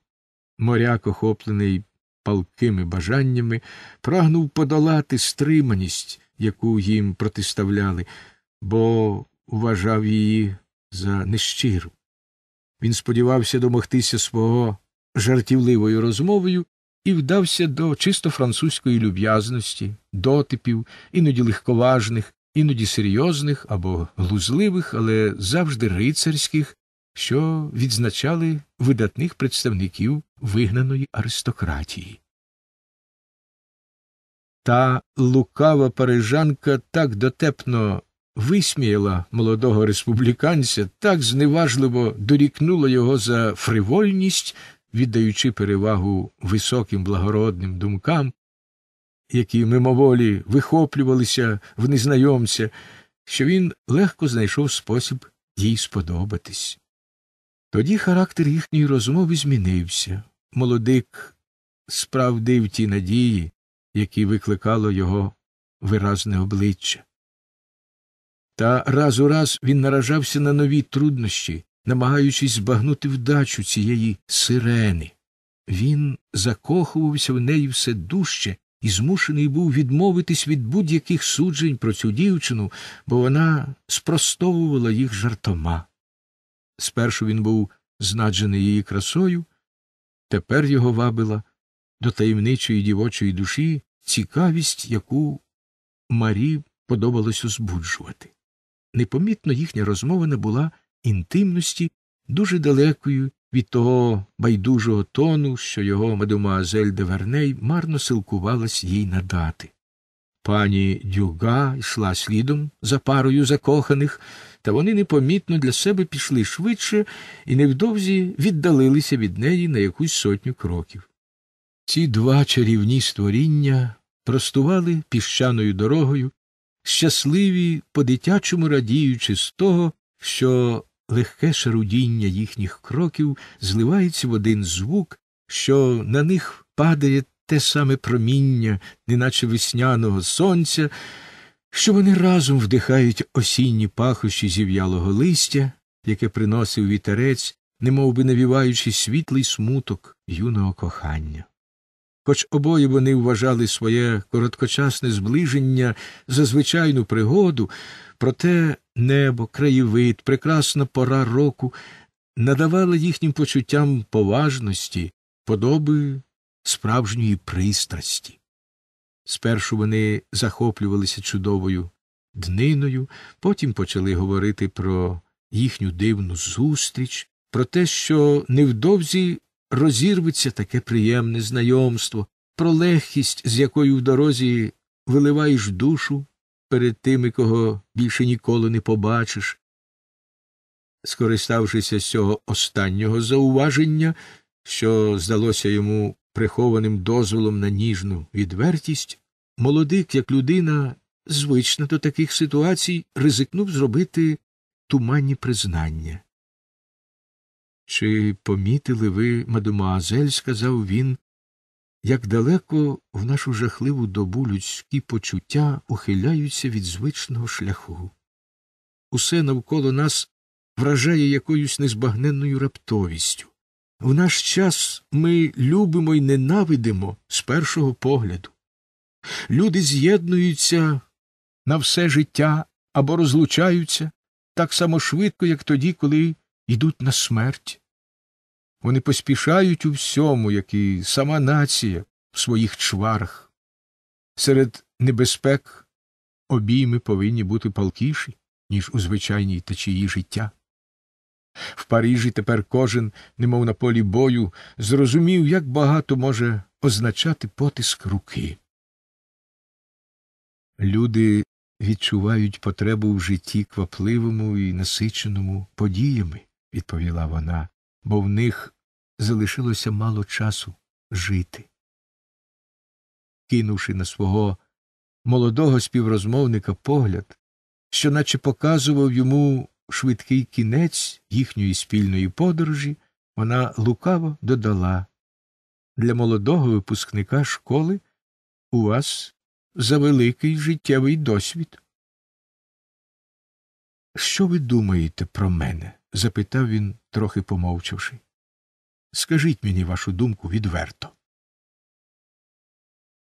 Моряк, охоплений палкими бажаннями, прагнув подолати стриманість, яку їм протиставляли, бо вважав її за нещиру. Він сподівався домогтися свого жартівливою розмовою і вдався до чисто французької люб'язності, дотипів, іноді легковажних, іноді серйозних або глузливих, але завжди рицарських, що відзначали видатних представників вигнаної аристократії. Та лукава парижанка так дотепно висміяла молодого республіканця, так зневажливо дорікнула його за фривольність, віддаючи перевагу високим благородним думкам, які мимоволі вихоплювалися в незнайомця, що він легко знайшов спосіб їй сподобатись. Тоді характер їхньої розмови змінився. Молодик справдив ті надії, які викликало його виразне обличчя. Та раз у раз він наражався на нові труднощі, намагаючись збагнути вдачу цієї сирени. Він закохувався в неї все дужче і змушений був відмовитись від будь-яких суджень про цю дівчину, бо вона спростовувала їх жартома. Спершу він був знаджений її красою, тепер його вабила до таємничої дівочої душі цікавість, яку Марі подобалось збуджувати. Непомітно їхня розмова не була інтимності, дуже далекою від того байдужого тону, що його мадемуазель де Верней марно силкувалась їй надати. Пані Дюга йшла слідом за парою закоханих, та вони непомітно для себе пішли швидше і невдовзі віддалилися від неї на якусь сотню кроків. Ці два чарівні створіння простували піщаною дорогою, щасливі, по дитячому радіючи з того, що легке шарудіння їхніх кроків зливається в один звук, що на них падає те саме проміння, неначе весняного сонця, що вони разом вдихають осінні пахощі зів'ялого листя, яке приносив вітерець, немов би навіваючи світлий смуток юного кохання. Хоч обоє вони вважали своє короткочасне зближення за звичайну пригоду, Проте небо, краєвид, прекрасна пора року надавала їхнім почуттям поважності, подоби справжньої пристрасті. Спершу вони захоплювалися чудовою дниною, потім почали говорити про їхню дивну зустріч, про те, що невдовзі розірветься таке приємне знайомство, про легкість, з якою в дорозі виливаєш душу перед тими, кого більше ніколи не побачиш. Скориставшися з цього останнього зауваження, що здалося йому прихованим дозволом на ніжну відвертість, молодик, як людина, звична до таких ситуацій, ризикнув зробити туманні признання. Чи помітили ви, мадемуазель, сказав він, як далеко в нашу жахливу добу людські почуття ухиляються від звичного шляху. Усе навколо нас вражає якоюсь незбагненною раптовістю. В наш час ми любимо і ненавидимо з першого погляду. Люди з'єднуються на все життя або розлучаються так само швидко, як тоді, коли йдуть на смерть. Вони поспішають у всьому, як і сама нація в своїх чварах. Серед небезпек обійми повинні бути палкіші, ніж у звичайній течії життя. В Парижі тепер кожен, немов на полі бою, зрозумів, як багато може означати потиск руки. Люди відчувають потребу в житті квапливому і насиченому подіями, відповіла вона, бо в них залишилося мало часу жити. Кинувши на свого молодого співрозмовника погляд, що наче показував йому швидкий кінець їхньої спільної подорожі, вона лукаво додала для молодого випускника школи у вас за великий життєвий досвід. Що ви думаєте про мене? запитав він, трохи помовчавши. Скажіть мені вашу думку відверто.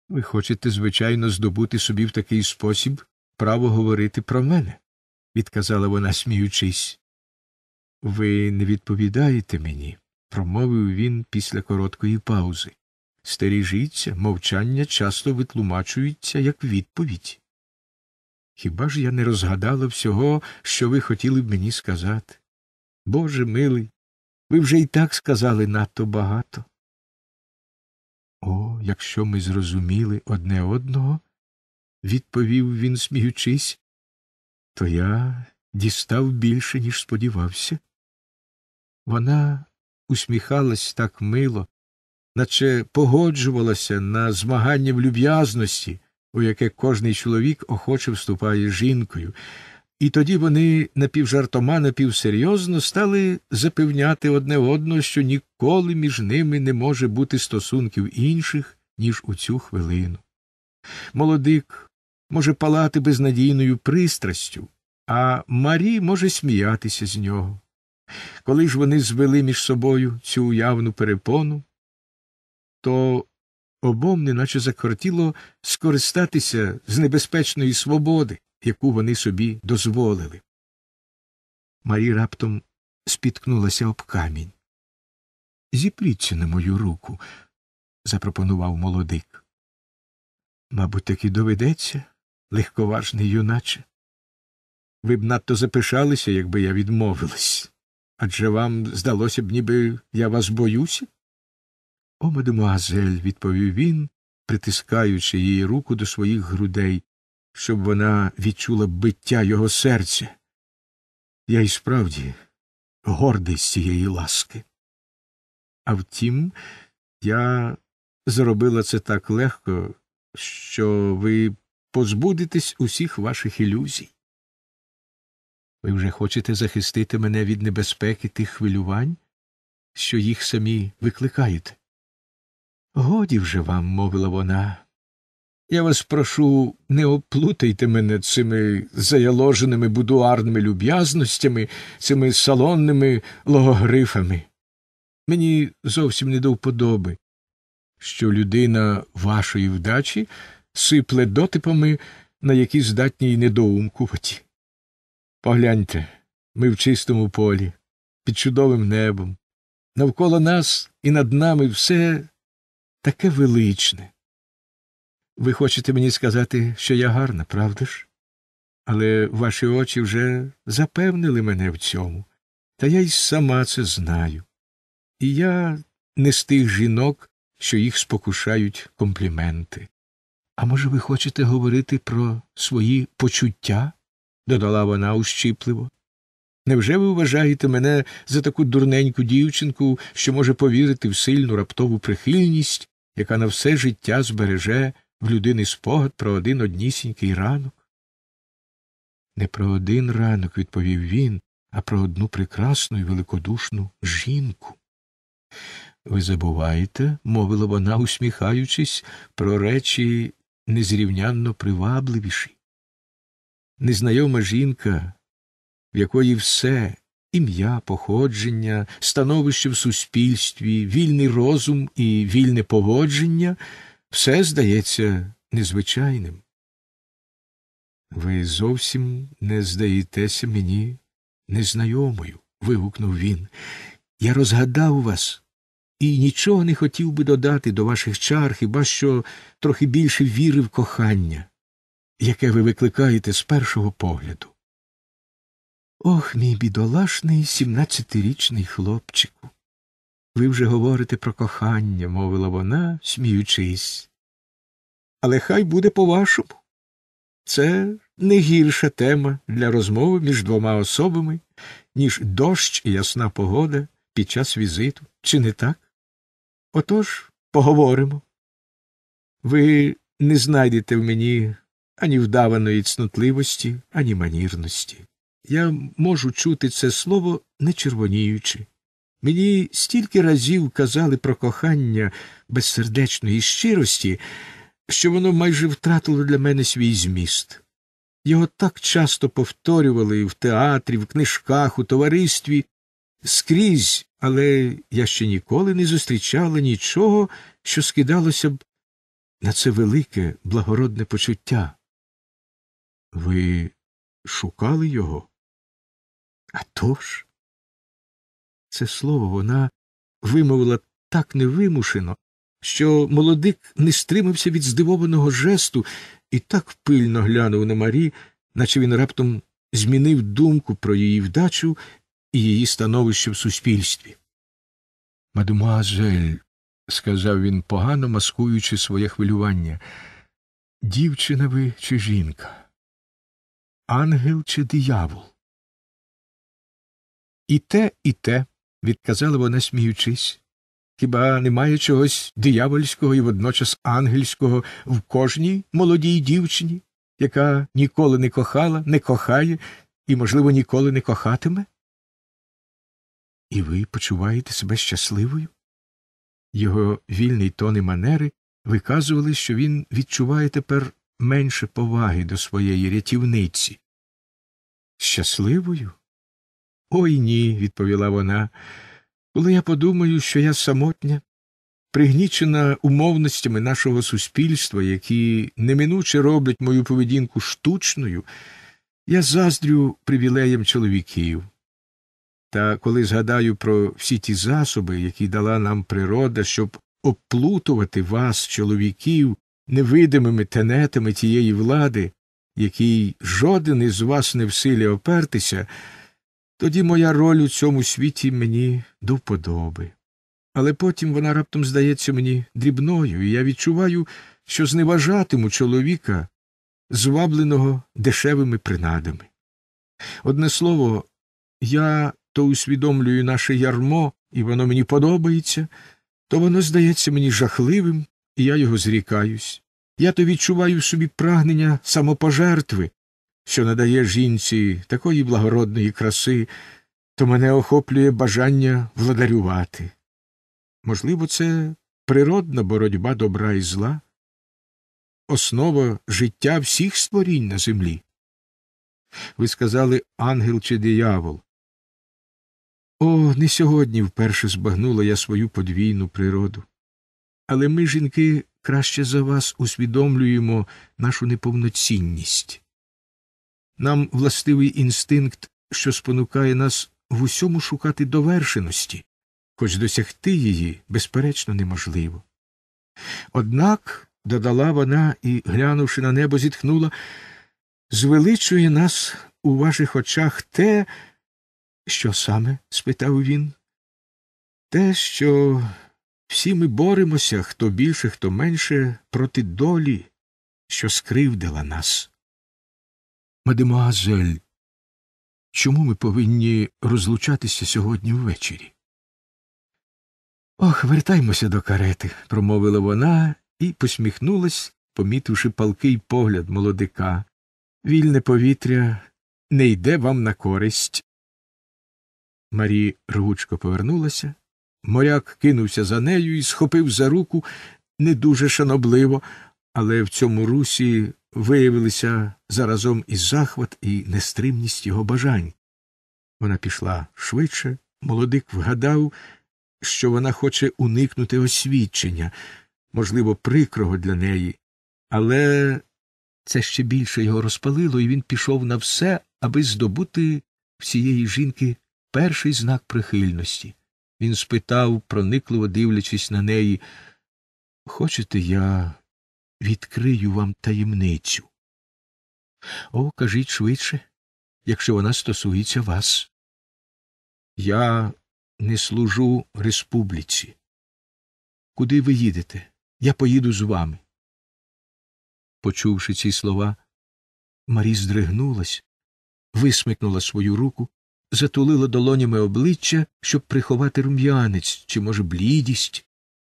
Ви хочете, звичайно, здобути собі в такий спосіб право говорити про мене, відказала вона, сміючись. Ви не відповідаєте мені, промовив він після короткої паузи. Стережіться, мовчання часто витлумачується, як відповідь. Хіба ж я не розгадала всього, що ви хотіли б мені сказати? Боже милий, ви вже і так сказали надто багато. О, якщо ми зрозуміли одне одного, відповів він, сміючись, то я дістав більше, ніж сподівався. Вона усміхалась так мило, наче погоджувалася на змагання в люб'язності, у яке кожний чоловік охоче вступає з жінкою. І тоді вони напівжартома, напівсерйозно стали запевняти одне одного, що ніколи між ними не може бути стосунків інших, ніж у цю хвилину. Молодик може палати безнадійною пристрастю, а Марі може сміятися з нього. Коли ж вони звели між собою цю уявну перепону, то обом неначе закортіло скористатися з небезпечної свободи яку вони собі дозволили. Марі раптом спіткнулася об камінь. Зіпліться на мою руку, запропонував молодик. Мабуть, таки доведеться, легковажний юначе. Ви б надто запишалися, якби я відмовилась. Адже вам здалося б, ніби я вас боюся? О, мадемуазель, відповів він, притискаючи її руку до своїх грудей щоб вона відчула биття його серця. Я і справді гордий з цієї ласки. А втім, я зробила це так легко, що ви позбудетесь усіх ваших ілюзій. Ви вже хочете захистити мене від небезпеки тих хвилювань, що їх самі викликаєте. Годі вже вам, мовила вона, я вас прошу, не оплутайте мене цими заяложеними будуарними люб'язностями, цими салонними логогрифами. Мені зовсім не до вподоби, що людина вашої вдачі сипле дотипами, на які здатні й недоумкувати. Погляньте, ми в чистому полі, під чудовим небом. Навколо нас і над нами все таке величне. Ви хочете мені сказати, що я гарна, правда ж? Але ваші очі вже запевнили мене в цьому, та я й сама це знаю. І я не з тих жінок, що їх спокушають компліменти. А може, ви хочете говорити про свої почуття? додала вона ущіпливо. Невже ви вважаєте мене за таку дурненьку дівчинку, що може повірити в сильну раптову прихильність, яка на все життя збереже в людини спогад про один однісінький ранок? Не про один ранок, відповів він, а про одну прекрасну і великодушну жінку. Ви забуваєте, мовила вона, усміхаючись, про речі незрівнянно привабливіші. Незнайома жінка, в якої все ім'я, походження, становище в суспільстві, вільний розум і вільне поводження все здається незвичайним. Ви зовсім не здаєтеся мені незнайомою. вигукнув він. Я розгадав вас і нічого не хотів би додати до ваших чар, хіба що трохи більше віри в кохання, яке ви викликаєте з першого погляду. Ох, мій бідолашний сімнадцятирічний хлопчику. Ви вже говорите про кохання, мовила вона, сміючись. Але хай буде по вашому. Це не гірша тема для розмови між двома особами, ніж дощ і ясна погода під час візиту, чи не так? Отож, поговоримо. Ви не знайдете в мені ані вдаваної цнотливості, ані манірності. Я можу чути це слово не червоніючи. Мені стільки разів казали про кохання безсердечної щирості, що воно майже втратило для мене свій зміст. Його так часто повторювали в театрі, в книжках, у товаристві, скрізь, але я ще ніколи не зустрічала нічого, що скидалося б на це велике, благородне почуття. Ви шукали його? А тож? Це слово вона вимовила так невимушено, що молодик не стримався від здивованого жесту і так пильно глянув на Марі, наче він раптом змінив думку про її вдачу і її становище в суспільстві. Мадемуазель, сказав він, погано маскуючи своє хвилювання, дівчина ви чи жінка? Ангел чи диявол? І те, і те відказала вона, сміючись. Хіба немає чогось диявольського і водночас ангельського в кожній молодій дівчині, яка ніколи не кохала, не кохає і, можливо, ніколи не кохатиме? І ви почуваєте себе щасливою? Його вільний тон і манери виказували, що він відчуває тепер менше поваги до своєї рятівниці. Щасливою? Ой ні, відповіла вона. Коли я подумаю, що я самотня, пригнічена умовностями нашого суспільства, які неминуче роблять мою поведінку штучною, я заздрю привілеям чоловіків. Та коли згадаю про всі ті засоби, які дала нам природа, щоб оплутувати вас, чоловіків, невидимими тенетами тієї влади, якій жоден із вас не в силі опертися, тоді моя роль у цьому світі мені до вподоби. Але потім вона раптом здається мені дрібною, і я відчуваю, що зневажатиму чоловіка, звабленого дешевими принадами. Одне слово, я то усвідомлюю наше ярмо, і воно мені подобається, то воно здається мені жахливим, і я його зрікаюсь. Я то відчуваю в собі прагнення самопожертви, що надає жінці такої благородної краси, то мене охоплює бажання владарювати. Можливо, це природна боротьба добра і зла, основа життя всіх створінь на землі. Ви сказали ангел чи диявол. О, не сьогодні вперше збагнула я свою подвійну природу. Але ми, жінки, краще за вас усвідомлюємо нашу неповноцінність нам властивий інстинкт, що спонукає нас в усьому шукати довершеності, хоч досягти її, безперечно, неможливо. Однак, додала вона і, глянувши на небо, зітхнула, звеличує нас у ваших очах те, що саме? спитав він. Те, що всі ми боремося, хто більше, хто менше, проти долі, що скривдила нас. Мадемуазель, чому ми повинні розлучатися сьогодні ввечері? Ох, вертаймося до карети, промовила вона і посміхнулась, помітивши палкий погляд молодика. Вільне повітря не йде вам на користь. Марі рвучко повернулася. Моряк кинувся за нею і схопив за руку не дуже шанобливо, але в цьому русі виявилися заразом і захват, і нестримність його бажань. Вона пішла швидше, молодик вгадав, що вона хоче уникнути освідчення, можливо, прикрого для неї, але це ще більше його розпалило, і він пішов на все, аби здобути всієї жінки перший знак прихильності. Він спитав, проникливо дивлячись на неї, хочете я відкрию вам таємницю. О, кажіть швидше, якщо вона стосується вас. Я не служу республіці. Куди ви їдете? Я поїду з вами. Почувши ці слова, Марі здригнулась, висмикнула свою руку, затулила долонями обличчя, щоб приховати рум'янець чи, може, блідість,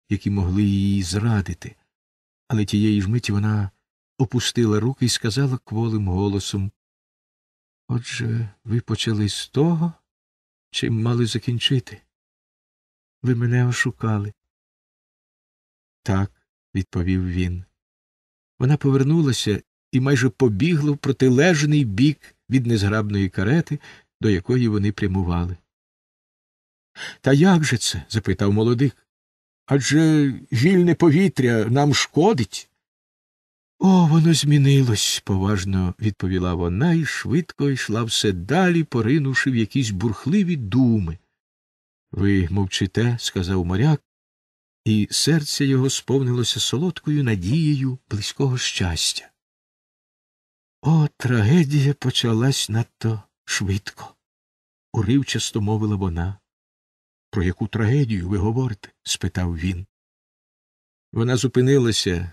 які могли її зрадити але тієї ж миті вона опустила руки і сказала кволим голосом Отже, ви почали з того, чим мали закінчити. Ви мене ошукали. Так, відповів він. Вона повернулася і майже побігла в протилежний бік від незграбної карети, до якої вони прямували. Та як же це? запитав молодик. Адже вільне повітря нам шкодить. О, воно змінилось, поважно відповіла вона і швидко йшла все далі, поринувши в якісь бурхливі думи. Ви мовчите, сказав моряк, і серце його сповнилося солодкою надією близького щастя. О, трагедія почалась надто швидко, уривчасто мовила вона. Про яку трагедію ви говорите? спитав він. Вона зупинилася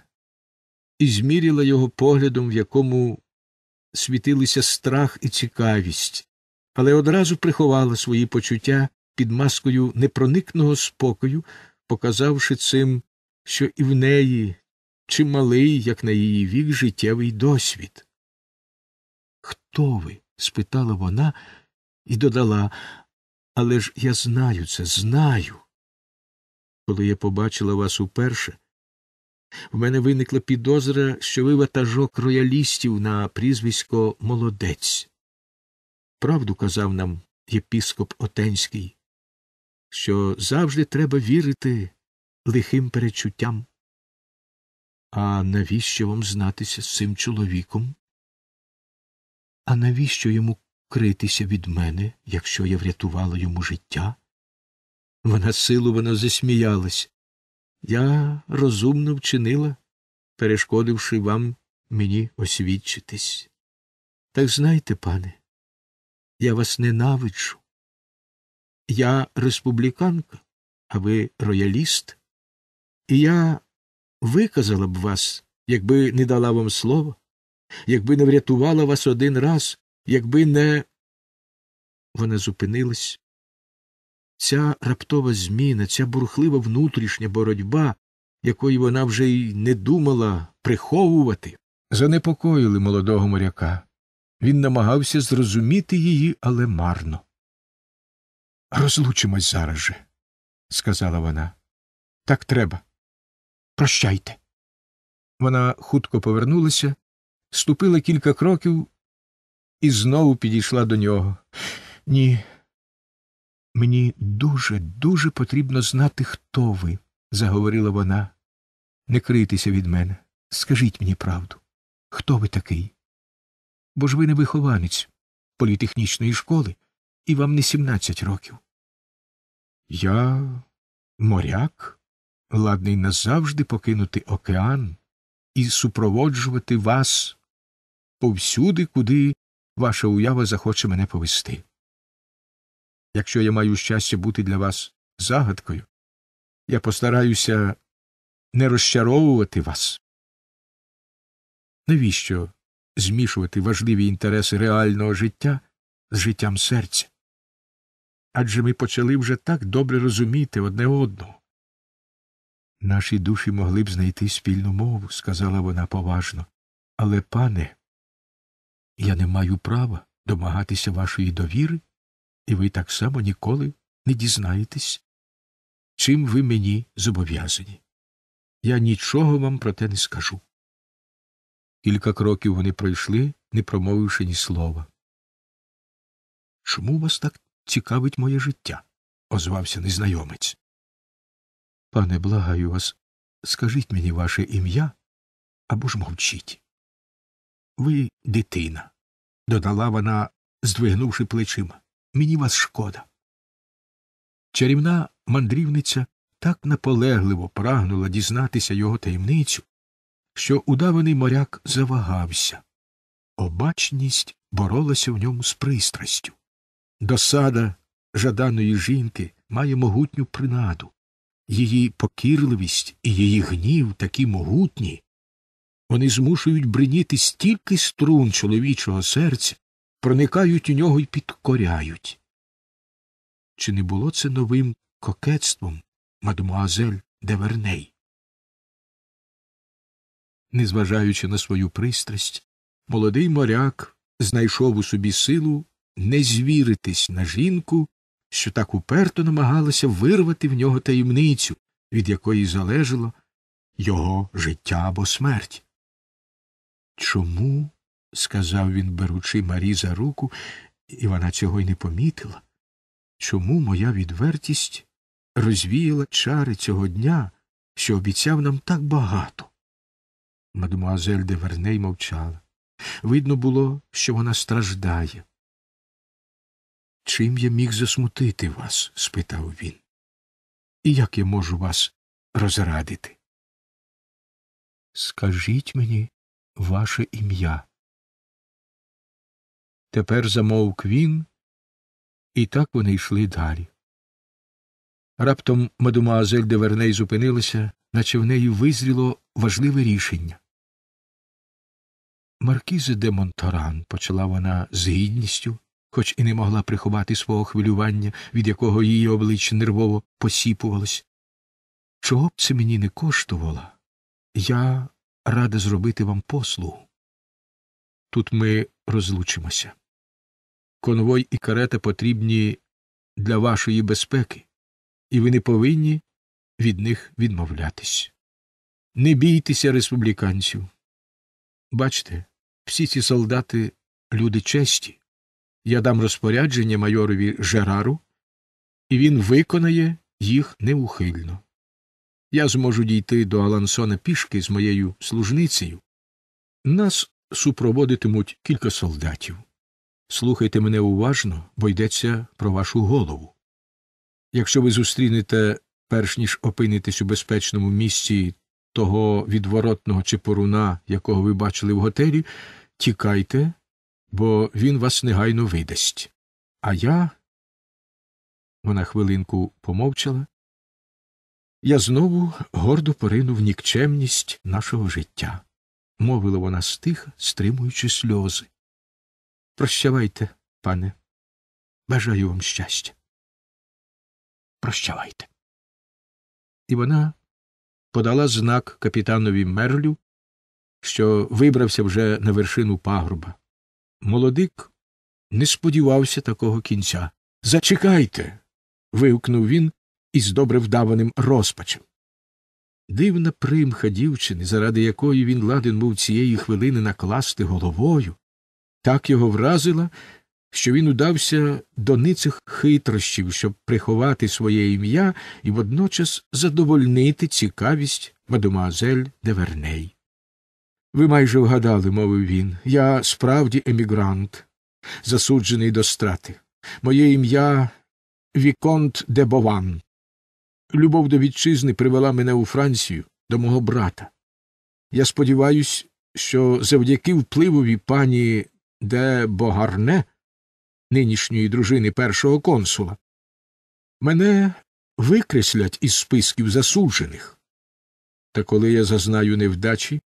і зміряла його поглядом, в якому світилися страх і цікавість, але одразу приховала свої почуття під маскою непроникного спокою, показавши цим, що і в неї чималий, як на її вік, життєвий досвід. Хто ви? спитала вона і додала, але ж я знаю це, знаю. Коли я побачила вас уперше, в мене виникла підозра, що ви ватажок роялістів на прізвисько Молодець. Правду казав нам єпіскоп Отенський, що завжди треба вірити лихим перечуттям. А навіщо вам знатися з цим чоловіком? А навіщо йому критися від мене, якщо я врятувала йому життя? Вона силувано засміялась. Я розумно вчинила, перешкодивши вам мені освідчитись. Так знайте, пане, я вас ненавиджу. Я республіканка, а ви рояліст, і я виказала б вас, якби не дала вам слова, якби не врятувала вас один раз, якби не. Вона зупинилась, Ця раптова зміна, ця бурхлива внутрішня боротьба, якої вона вже й не думала приховувати, занепокоїли молодого моряка. Він намагався зрозуміти її, але марно. Розлучимось зараз же, сказала вона. Так треба. Прощайте. Вона хутко повернулася, ступила кілька кроків і знову підійшла до нього. Ні. Мені дуже, дуже потрібно знати, хто ви, заговорила вона. Не крийтеся від мене. Скажіть мені правду. Хто ви такий? Бо ж ви не вихованець політехнічної школи, і вам не сімнадцять років. Я моряк, ладний назавжди покинути океан і супроводжувати вас повсюди, куди ваша уява захоче мене повести якщо я маю щастя бути для вас загадкою, я постараюся не розчаровувати вас. Навіщо змішувати важливі інтереси реального життя з життям серця? Адже ми почали вже так добре розуміти одне одного. Наші душі могли б знайти спільну мову, сказала вона поважно. Але, пане, я не маю права домагатися вашої довіри і ви так само ніколи не дізнаєтесь, чим ви мені зобов'язані. Я нічого вам про те не скажу. Кілька кроків вони пройшли, не промовивши ні слова. Чому вас так цікавить моє життя? озвався незнайомець. Пане, благаю вас, скажіть мені ваше ім'я або ж мовчіть. Ви дитина, додала вона, здвигнувши плечима мені вас шкода. Чарівна мандрівниця так наполегливо прагнула дізнатися його таємницю, що удаваний моряк завагався. Обачність боролася в ньому з пристрастю. Досада жаданої жінки має могутню принаду, її покірливість і її гнів такі могутні, вони змушують бриніти стільки струн чоловічого серця, проникають у нього і підкоряють. Чи не було це новим кокетством, мадмуазель Деверней? Незважаючи на свою пристрасть, молодий моряк знайшов у собі силу не звіритись на жінку, що так уперто намагалася вирвати в нього таємницю, від якої залежало його життя або смерть. Чому сказав він, беручи Марі за руку, і вона цього й не помітила. Чому моя відвертість розвіяла чари цього дня, що обіцяв нам так багато? Мадемуазель де Верней мовчала. Видно було, що вона страждає. Чим я міг засмутити вас? спитав він. І як я можу вас розрадити? Скажіть мені ваше ім'я, Тепер замовк він, і так вони йшли далі. Раптом мадемуазель де Верней зупинилася, наче в неї визріло важливе рішення. Маркізе де Монторан, почала вона з гідністю, хоч і не могла приховати свого хвилювання, від якого її обличчя нервово посіпувалось. Чого б це мені не коштувало, я рада зробити вам послугу. Тут ми розлучимося конвой і карета потрібні для вашої безпеки, і ви не повинні від них відмовлятись. Не бійтеся республіканців. Бачте, всі ці солдати люди честі. Я дам розпорядження майорові Жерару, і він виконає їх неухильно. Я зможу дійти до Алансона пішки з моєю служницею. Нас супроводитимуть кілька солдатів. Слухайте мене уважно, бо йдеться про вашу голову. Якщо ви зустрінете, перш ніж опинитесь у безпечному місці того відворотного чепуруна, якого ви бачили в готелі, тікайте, бо він вас негайно видасть. А я. Вона хвилинку помовчала. Я знову гордо поринув нікчемність нашого життя, мовила вона стиха, стримуючи сльози. Прощавайте, пане. Бажаю вам щастя. Прощавайте. І вона подала знак капітанові Мерлю, що вибрався вже на вершину пагорба. Молодик не сподівався такого кінця. Зачекайте. вигукнув він із добре вдаваним розпачем. Дивна примха дівчини, заради якої він ладен був цієї хвилини накласти головою, так його вразила, що він удався до ницих хитрощів, щоб приховати своє ім'я і водночас задовольнити цікавість мадемуазель де Верней. Ви майже вгадали, мовив він, я справді емігрант, засуджений до страти. Моє ім'я Віконт де Бован. Любов до вітчизни привела мене у Францію до мого брата. Я сподіваюся, що завдяки впливові пані де Богарне, нинішньої дружини першого консула, мене викреслять із списків засуджених. Та коли я зазнаю невдачі,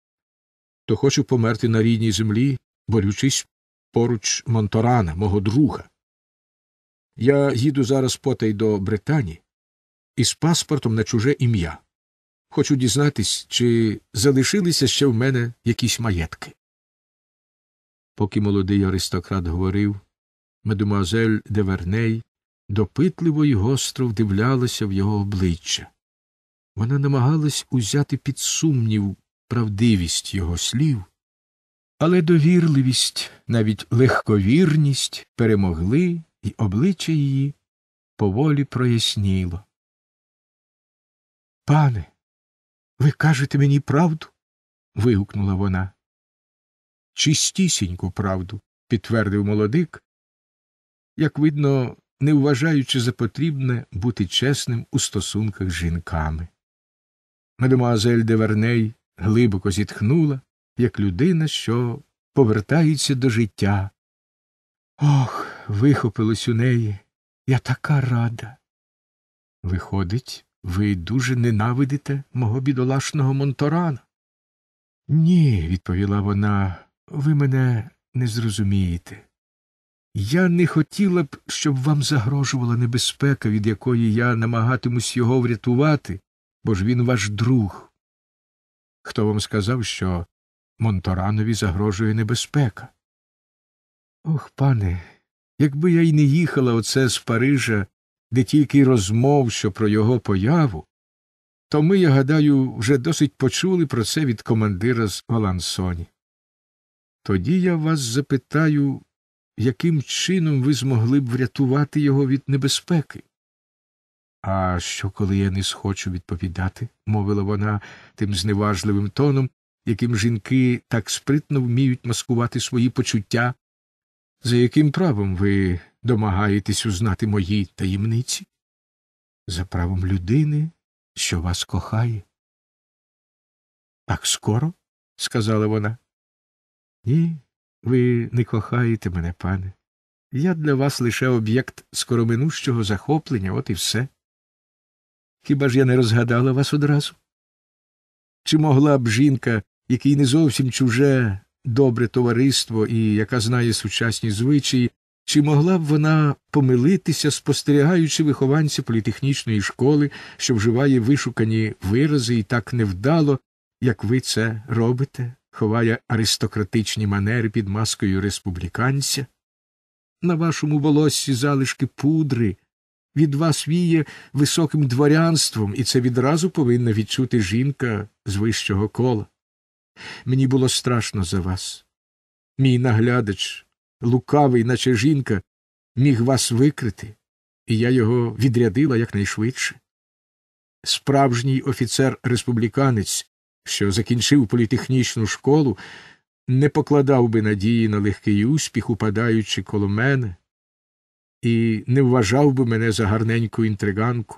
то хочу померти на рідній землі, борючись поруч Монторана, мого друга. Я їду зараз потай до Британії із паспортом на чуже ім'я. Хочу дізнатись, чи залишилися ще в мене якісь маєтки. Поки молодий аристократ говорив, мадемуазель де Верней допитливо й гостро вдивлялася в його обличчя. Вона намагалась узяти під сумнів правдивість його слів, але довірливість, навіть легковірність перемогли, і обличчя її поволі проясніло. Пане, ви кажете мені правду? вигукнула вона чистісіньку правду, підтвердив молодик, як видно, не вважаючи за потрібне бути чесним у стосунках з жінками. Мадемуазель де Верней глибоко зітхнула, як людина, що повертається до життя. Ох, вихопилось у неї. Я така рада. Виходить, ви дуже ненавидите мого бідолашного Монторана. Ні, відповіла вона, ви мене не зрозумієте. Я не хотіла б, щоб вам загрожувала небезпека, від якої я намагатимусь його врятувати, бо ж він ваш друг. Хто вам сказав, що Монторанові загрожує небезпека? Ох, пане, якби я й не їхала оце з Парижа, де тільки й розмов, що про його появу, то ми, я гадаю, вже досить почули про це від командира з Олансоні. Тоді я вас запитаю, яким чином ви змогли б врятувати його від небезпеки? А що, коли я не схочу відповідати, мовила вона тим зневажливим тоном, яким жінки так спритно вміють маскувати свої почуття, за яким правом ви домагаєтесь узнати мої таємниці? За правом людини, що вас кохає. Так скоро, сказала вона. Ні, ви не кохаєте мене, пане. Я для вас лише об'єкт скороминущого захоплення, от і все. Хіба ж я не розгадала вас одразу? Чи могла б жінка, якій не зовсім чуже добре товариство і яка знає сучасні звичаї, чи могла б вона помилитися, спостерігаючи вихованця політехнічної школи, що вживає вишукані вирази і так невдало, як ви це робите? ховає аристократичні манери під маскою республіканця. На вашому волоссі залишки пудри, від вас віє високим дворянством, і це відразу повинна відчути жінка з вищого кола. Мені було страшно за вас. Мій наглядач, лукавий, наче жінка, міг вас викрити, і я його відрядила якнайшвидше. Справжній офіцер республіканець що закінчив політехнічну школу, не покладав би надії на легкий успіх, упадаючи коло мене, і не вважав би мене за гарненьку інтриганку.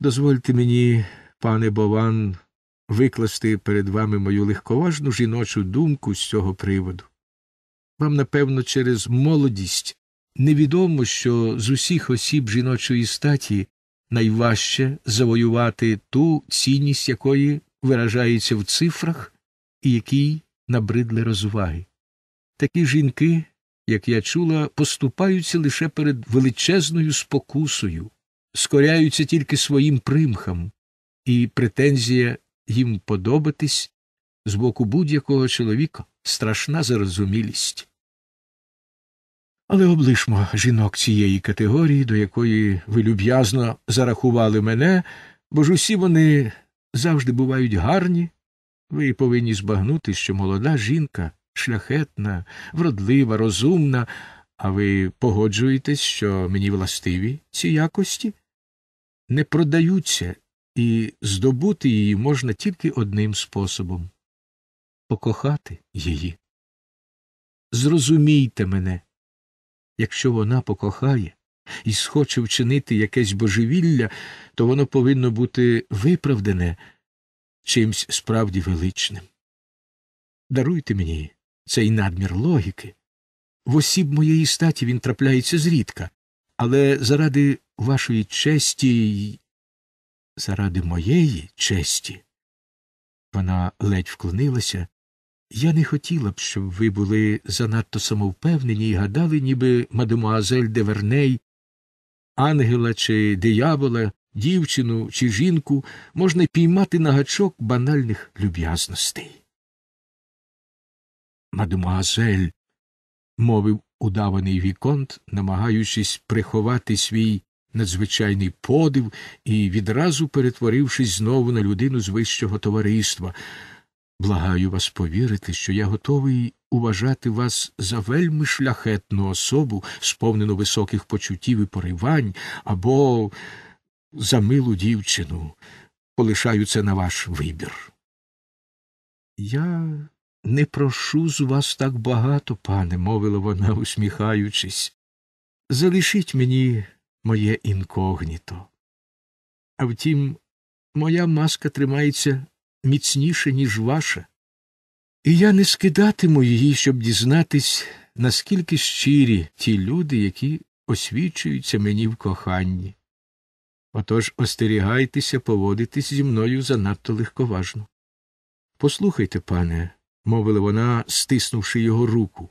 Дозвольте мені, пане Бован, викласти перед вами мою легковажну жіночу думку з цього приводу. Вам, напевно, через молодість невідомо, що з усіх осіб жіночої статі найважче завоювати ту цінність, якої виражається в цифрах і якій набридли розваги. Такі жінки, як я чула, поступаються лише перед величезною спокусою, скоряються тільки своїм примхам, і претензія їм подобатись з боку будь-якого чоловіка страшна зарозумілість. Але облишмо жінок цієї категорії, до якої ви люб'язно зарахували мене, бо ж усі вони завжди бувають гарні, ви повинні збагнути, що молода жінка шляхетна, вродлива, розумна, а ви погоджуєтесь, що мені властиві ці якості, не продаються, і здобути її можна тільки одним способом покохати її. Зрозумійте мене, якщо вона покохає, і схоче вчинити якесь божевілля, то воно повинно бути виправдане чимсь справді величним. Даруйте мені цей надмір логіки. В осіб моєї статі він трапляється зрідка, але заради вашої честі, й. заради моєї честі, вона ледь вклонилася. Я не хотіла б, щоб ви були занадто самовпевнені і гадали, ніби мадемуазель де Верней ангела чи диявола, дівчину чи жінку можна піймати на гачок банальних люб'язностей. Мадемуазель, мовив удаваний Віконт, намагаючись приховати свій надзвичайний подив і відразу перетворившись знову на людину з вищого товариства. Благаю вас повірити, що я готовий уважати вас за вельми шляхетну особу, сповнену високих почуттів і поривань, або за милу дівчину, полишаю це на ваш вибір. Я не прошу з вас так багато, пане, мовила вона, усміхаючись. Залишіть мені моє інкогніто. А втім, моя маска тримається міцніше, ніж ваша, і я не скидатиму її, щоб дізнатись, наскільки щирі ті люди, які освічуються мені в коханні. Отож остерігайтеся поводитись зі мною занадто легковажно. Послухайте, пане, мовила вона, стиснувши його руку,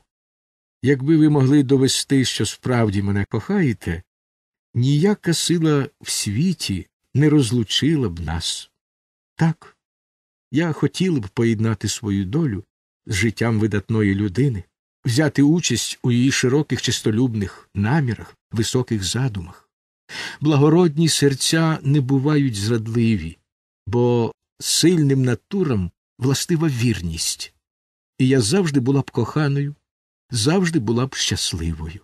якби ви могли довести, що справді мене кохаєте, ніяка сила в світі не розлучила б нас. Так, я хотів б поєднати свою долю з життям видатної людини, взяти участь у її широких чистолюбних намірах, високих задумах. Благородні серця не бувають зрадливі, бо сильним натурам властива вірність. І я завжди була б коханою, завжди була б щасливою.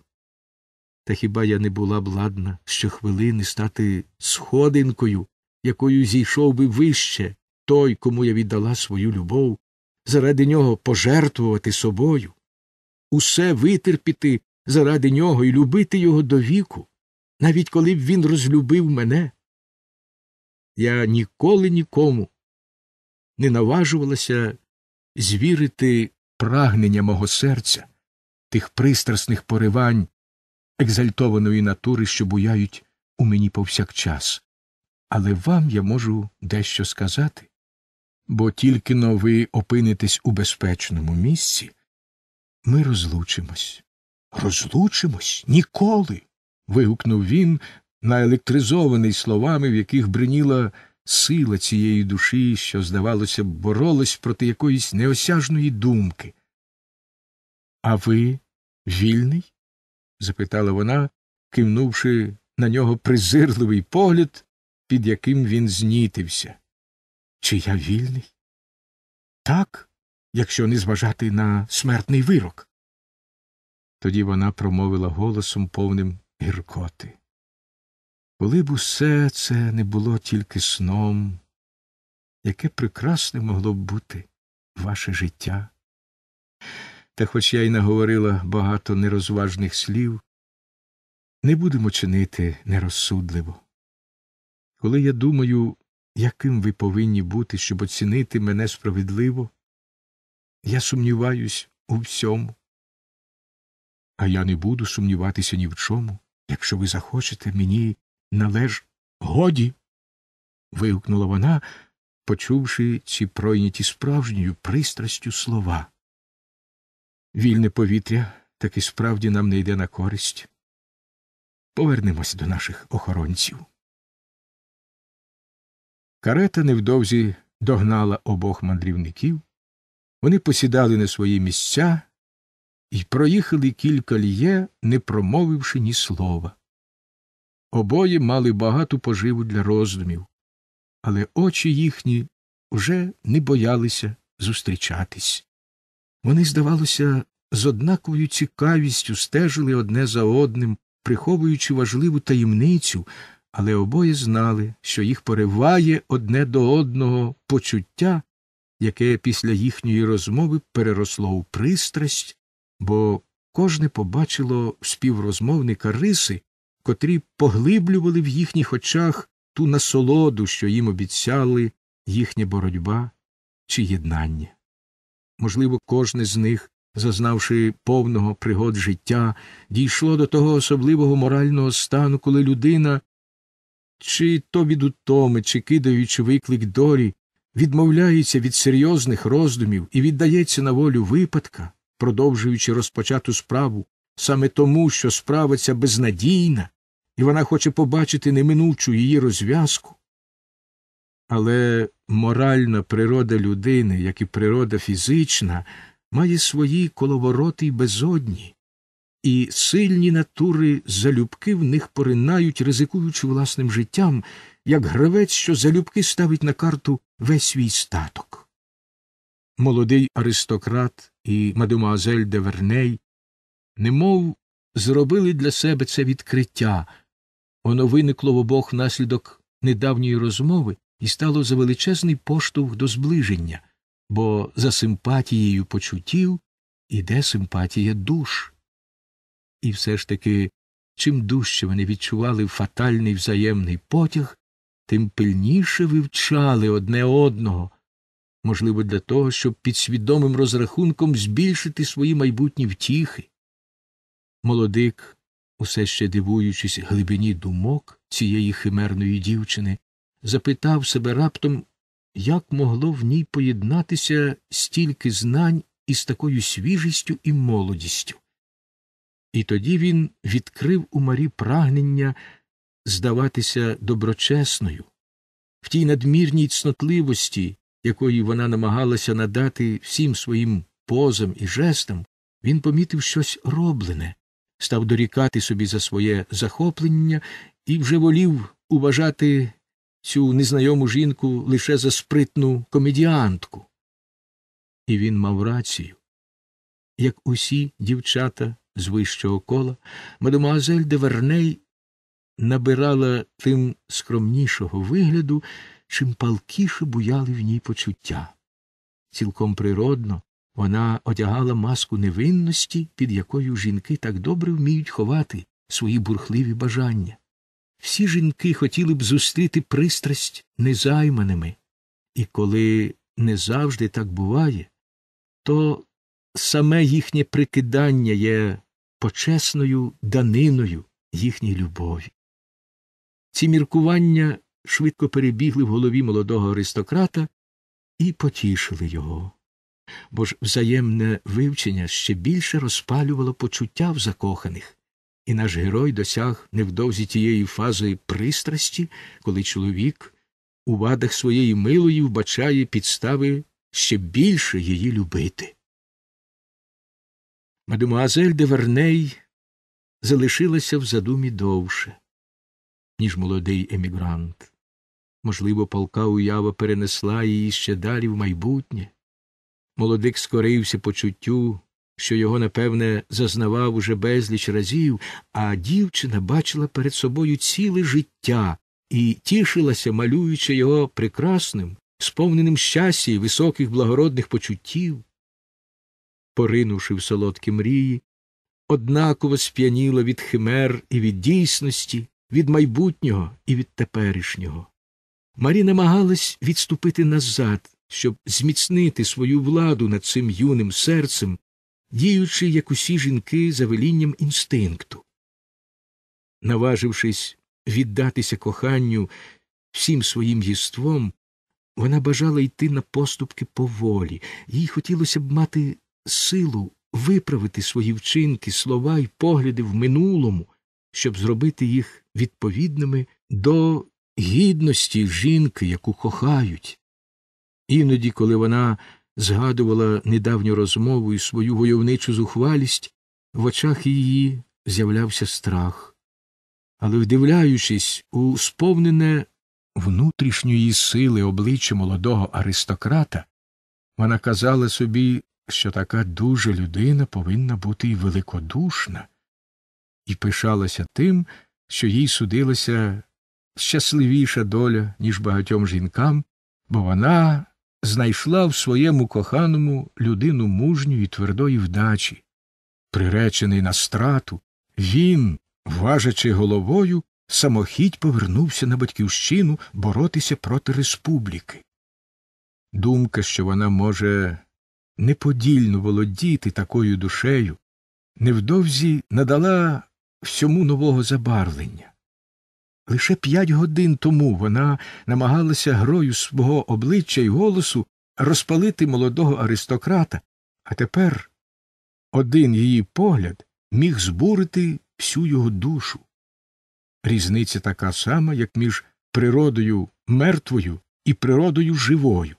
Та хіба я не була б ладна щохвилини стати сходинкою, якою зійшов би вище, той, кому я віддала свою любов, заради нього пожертвувати собою, усе витерпіти заради нього і любити його до віку, навіть коли б він розлюбив мене. Я ніколи нікому не наважувалася звірити прагнення мого серця, тих пристрасних поривань, екзальтованої натури, що буяють у мені повсякчас. Але вам я можу дещо сказати бо тільки но ви опинитесь у безпечному місці, ми розлучимось. Розлучимось ніколи. вигукнув він, наелектризований словами, в яких бриніла сила цієї душі, що, здавалося, боролась проти якоїсь неосяжної думки. А ви вільний? запитала вона, кивнувши на нього презирливий погляд, під яким він знітився. Чи я вільний? Так, якщо не зважати на смертний вирок. Тоді вона промовила голосом повним гіркоти. Коли б усе це не було тільки сном, яке прекрасне могло б бути ваше життя. Та хоч я й наговорила багато нерозважних слів, не будемо чинити нерозсудливо. Коли я думаю яким ви повинні бути, щоб оцінити мене справедливо? Я сумніваюсь у всьому. А я не буду сумніватися ні в чому, якщо ви захочете, мені належ годі. вигукнула вона, почувши ці пройняті справжньою пристрастю слова. Вільне повітря таки справді нам не йде на користь. Повернемось до наших охоронців. Карета невдовзі догнала обох мандрівників, вони посідали на свої місця і проїхали кілька льє, не промовивши ні слова. Обоє мали багату поживу для роздумів, але очі їхні вже не боялися зустрічатись. Вони, здавалося, з однаковою цікавістю стежили одне за одним, приховуючи важливу таємницю, але обоє знали, що їх пориває одне до одного почуття, яке після їхньої розмови переросло у пристрасть, бо кожне побачило співрозмовника риси, котрі поглиблювали в їхніх очах ту насолоду, що їм обіцяли їхня боротьба чи єднання. Можливо, кожне з них, зазнавши повного пригод життя, дійшло до того особливого морального стану, коли людина чи то від утоми, чи кидаючи виклик дорі, відмовляється від серйозних роздумів і віддається на волю випадка, продовжуючи розпочату справу саме тому, що справа ця безнадійна, і вона хоче побачити неминучу її розв'язку. Але моральна природа людини, як і природа фізична, має свої коловороти й безодні і сильні натури залюбки в них поринають, ризикуючи власним життям, як гравець, що залюбки ставить на карту весь свій статок. Молодий аристократ і мадемуазель де Верней, немов зробили для себе це відкриття, воно виникло в обох наслідок недавньої розмови і стало за величезний поштовх до зближення, бо за симпатією почуттів іде симпатія душ. І все ж таки, чим дужче вони відчували фатальний взаємний потяг, тим пильніше вивчали одне одного, можливо, для того, щоб під свідомим розрахунком збільшити свої майбутні втіхи. Молодик, усе ще дивуючись глибині думок цієї химерної дівчини, запитав себе раптом, як могло в ній поєднатися стільки знань із такою свіжістю і молодістю. І тоді він відкрив у Марі прагнення здаватися доброчесною. В тій надмірній цнотливості, якої вона намагалася надати всім своїм позам і жестам, він помітив щось роблене, став дорікати собі за своє захоплення і вже волів уважати цю незнайому жінку лише за спритну комедіантку. І він мав рацію. Як усі дівчата з вищого кола, мадемуазель де Верней набирала тим скромнішого вигляду, чим палкіше буяли в ній почуття. Цілком природно вона одягала маску невинності, під якою жінки так добре вміють ховати свої бурхливі бажання. Всі жінки хотіли б зустріти пристрасть незайманими, і коли не завжди так буває, то саме їхнє прикидання є почесною даниною їхній любові. Ці міркування швидко перебігли в голові молодого аристократа і потішили його, бо ж взаємне вивчення ще більше розпалювало почуття в закоханих, і наш герой досяг невдовзі тієї фази пристрасті, коли чоловік у вадах своєї милої вбачає підстави ще більше її любити. Мадемуазель де Верней залишилася в задумі довше, ніж молодий емігрант. Можливо, полка уява перенесла її ще далі в майбутнє. Молодик скорився почуттю, що його, напевне, зазнавав уже безліч разів, а дівчина бачила перед собою ціле життя і тішилася, малюючи його прекрасним, сповненим щастя і високих благородних почуттів поринувши в солодкі мрії, однаково сп'яніла від химер і від дійсності, від майбутнього і від теперішнього. Марі намагалась відступити назад, щоб зміцнити свою владу над цим юним серцем, діючи, як усі жінки, за велінням інстинкту. Наважившись віддатися коханню всім своїм їством, вона бажала йти на поступки поволі, їй хотілося б мати силу виправити свої вчинки, слова й погляди в минулому, щоб зробити їх відповідними до гідності жінки, яку кохають. Іноді, коли вона згадувала недавню розмову і свою войовничу зухвалість, в очах її з'являвся страх, але, вдивляючись у сповнене внутрішньої сили обличчя молодого аристократа, вона казала собі що така дуже людина повинна бути і великодушна, і пишалася тим, що їй судилася щасливіша доля, ніж багатьом жінкам, бо вона знайшла в своєму коханому людину мужню і твердої вдачі. Приречений на страту, він, важачи головою, самохідь повернувся на батьківщину боротися проти республіки. Думка, що вона може неподільно володіти такою душею, невдовзі надала всьому нового забарвлення. Лише п'ять годин тому вона намагалася грою свого обличчя й голосу розпалити молодого аристократа, а тепер один її погляд міг збурити всю його душу. Різниця така сама, як між природою мертвою і природою живою.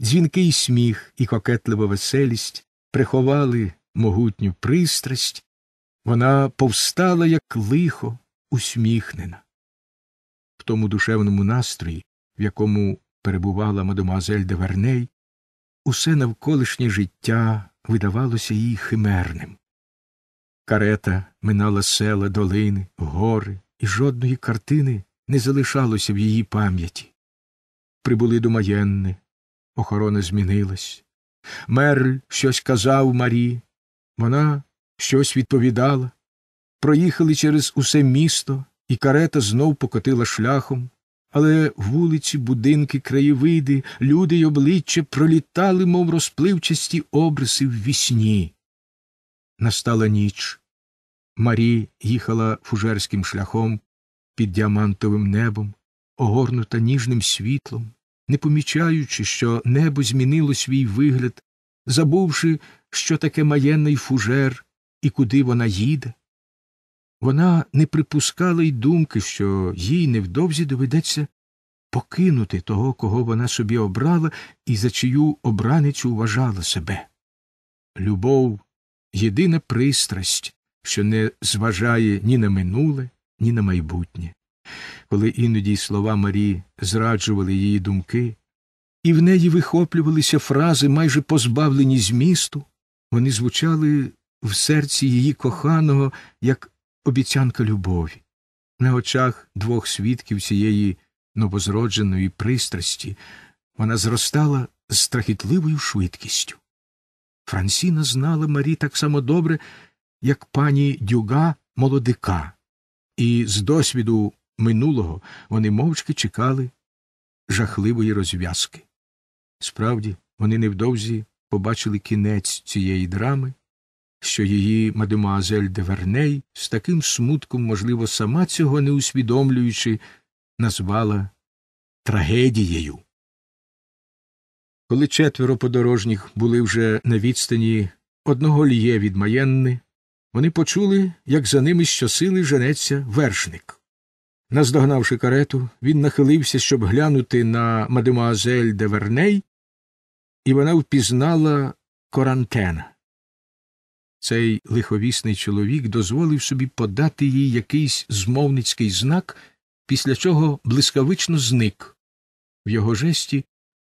Дзвінкий сміх і кокетлива веселість приховали могутню пристрасть, вона повстала, як лихо, усміхнена. В тому душевному настрої, в якому перебувала мадемуазель де Верней, усе навколишнє життя видавалося їй химерним. Карета минала села, долини, гори, і жодної картини не залишалося в її пам'яті. Прибули до Маєнни, Охорона змінилась. Мерль щось казав Марі, вона щось відповідала. Проїхали через усе місто, і карета знов покотила шляхом, але вулиці, будинки, краєвиди, люди й обличчя пролітали, мов розпливчасті обриси в вісні. Настала ніч. Марі їхала фужерським шляхом під діамантовим небом, огорнута ніжним світлом не помічаючи, що небо змінило свій вигляд, забувши, що таке маєнний фужер і куди вона їде. Вона не припускала й думки, що їй невдовзі доведеться покинути того, кого вона собі обрала і за чию обраницю вважала себе. Любов єдина пристрасть, що не зважає ні на минуле, ні на майбутнє коли іноді слова Марії зраджували її думки, і в неї вихоплювалися фрази, майже позбавлені змісту, вони звучали в серці її коханого, як обіцянка любові. На очах двох свідків цієї новозродженої пристрасті вона зростала з страхітливою швидкістю. Франсіна знала Марі так само добре, як пані дюга молодика, і з досвіду минулого вони мовчки чекали жахливої розв'язки. Справді, вони невдовзі побачили кінець цієї драми, що її мадемуазель де Верней з таким смутком, можливо, сама цього не усвідомлюючи, назвала трагедією. Коли четверо подорожніх були вже на відстані одного льє від маєнни, вони почули, як за ними щосили женеться вершник. Наздогнавши карету, він нахилився, щоб глянути на мадемуазель де Верней, і вона впізнала карантена. Цей лиховісний чоловік дозволив собі подати їй якийсь змовницький знак, після чого блискавично зник. В його жесті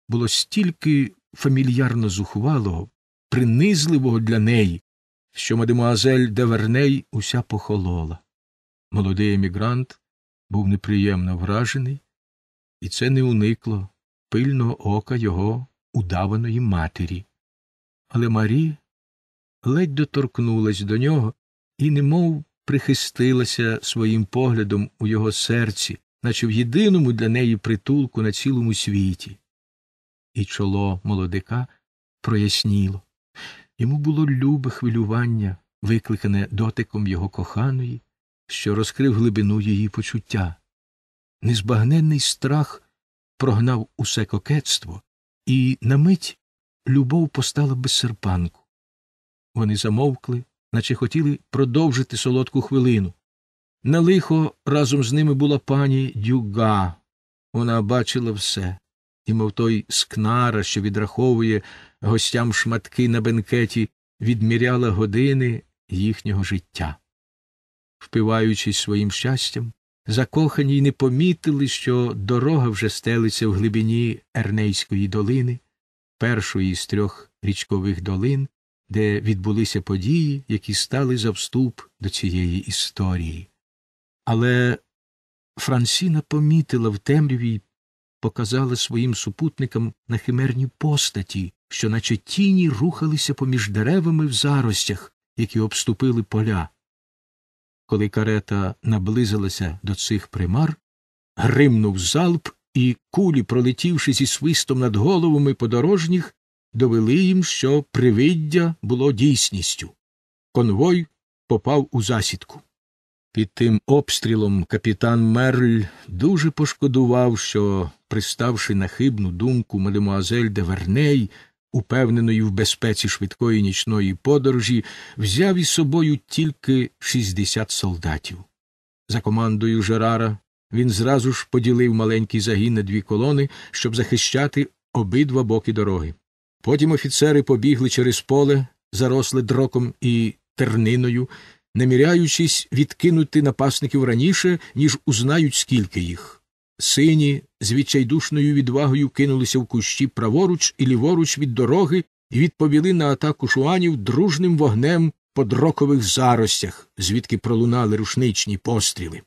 було стільки фамільярно зухвалого, принизливого для неї, що мадемуазель де Верней уся похолола. Молодий емігрант був неприємно вражений, і це не уникло пильного ока його удаваної матері. Але Марі ледь доторкнулась до нього і немов прихистилася своїм поглядом у його серці, наче в єдиному для неї притулку на цілому світі. І чоло молодика проясніло йому було любе хвилювання, викликане дотиком його коханої, що розкрив глибину її почуття. Незбагненний страх прогнав усе кокетство, і на мить любов постала без серпанку. Вони замовкли, наче хотіли продовжити солодку хвилину. На лихо разом з ними була пані Дюга. Вона бачила все, і, мов той скнара, що відраховує гостям шматки на бенкеті, відміряла години їхнього життя впиваючись своїм щастям, закохані й не помітили, що дорога вже стелиться в глибині Ернейської долини, першої з трьох річкових долин, де відбулися події, які стали за вступ до цієї історії. Але Франсіна помітила в темряві й показала своїм супутникам на химерні постаті, що наче тіні рухалися поміж деревами в заростях, які обступили поля. Коли карета наблизилася до цих примар, гримнув залп, і кулі, пролетівши зі свистом над головами подорожніх, довели їм, що привиддя було дійсністю. Конвой попав у засідку. Під тим обстрілом капітан Мерль дуже пошкодував, що, приставши на хибну думку мадемуазель де Верней, упевненої в безпеці швидкої нічної подорожі, взяв із собою тільки 60 солдатів. За командою Жерара він зразу ж поділив маленький загін на дві колони, щоб захищати обидва боки дороги. Потім офіцери побігли через поле, заросле дроком і терниною, наміряючись відкинути напасників раніше, ніж узнають, скільки їх. Сині з відчайдушною відвагою кинулися в кущі праворуч і ліворуч від дороги і відповіли на атаку шуанів дружним вогнем по дрокових заростях, звідки пролунали рушничні постріли.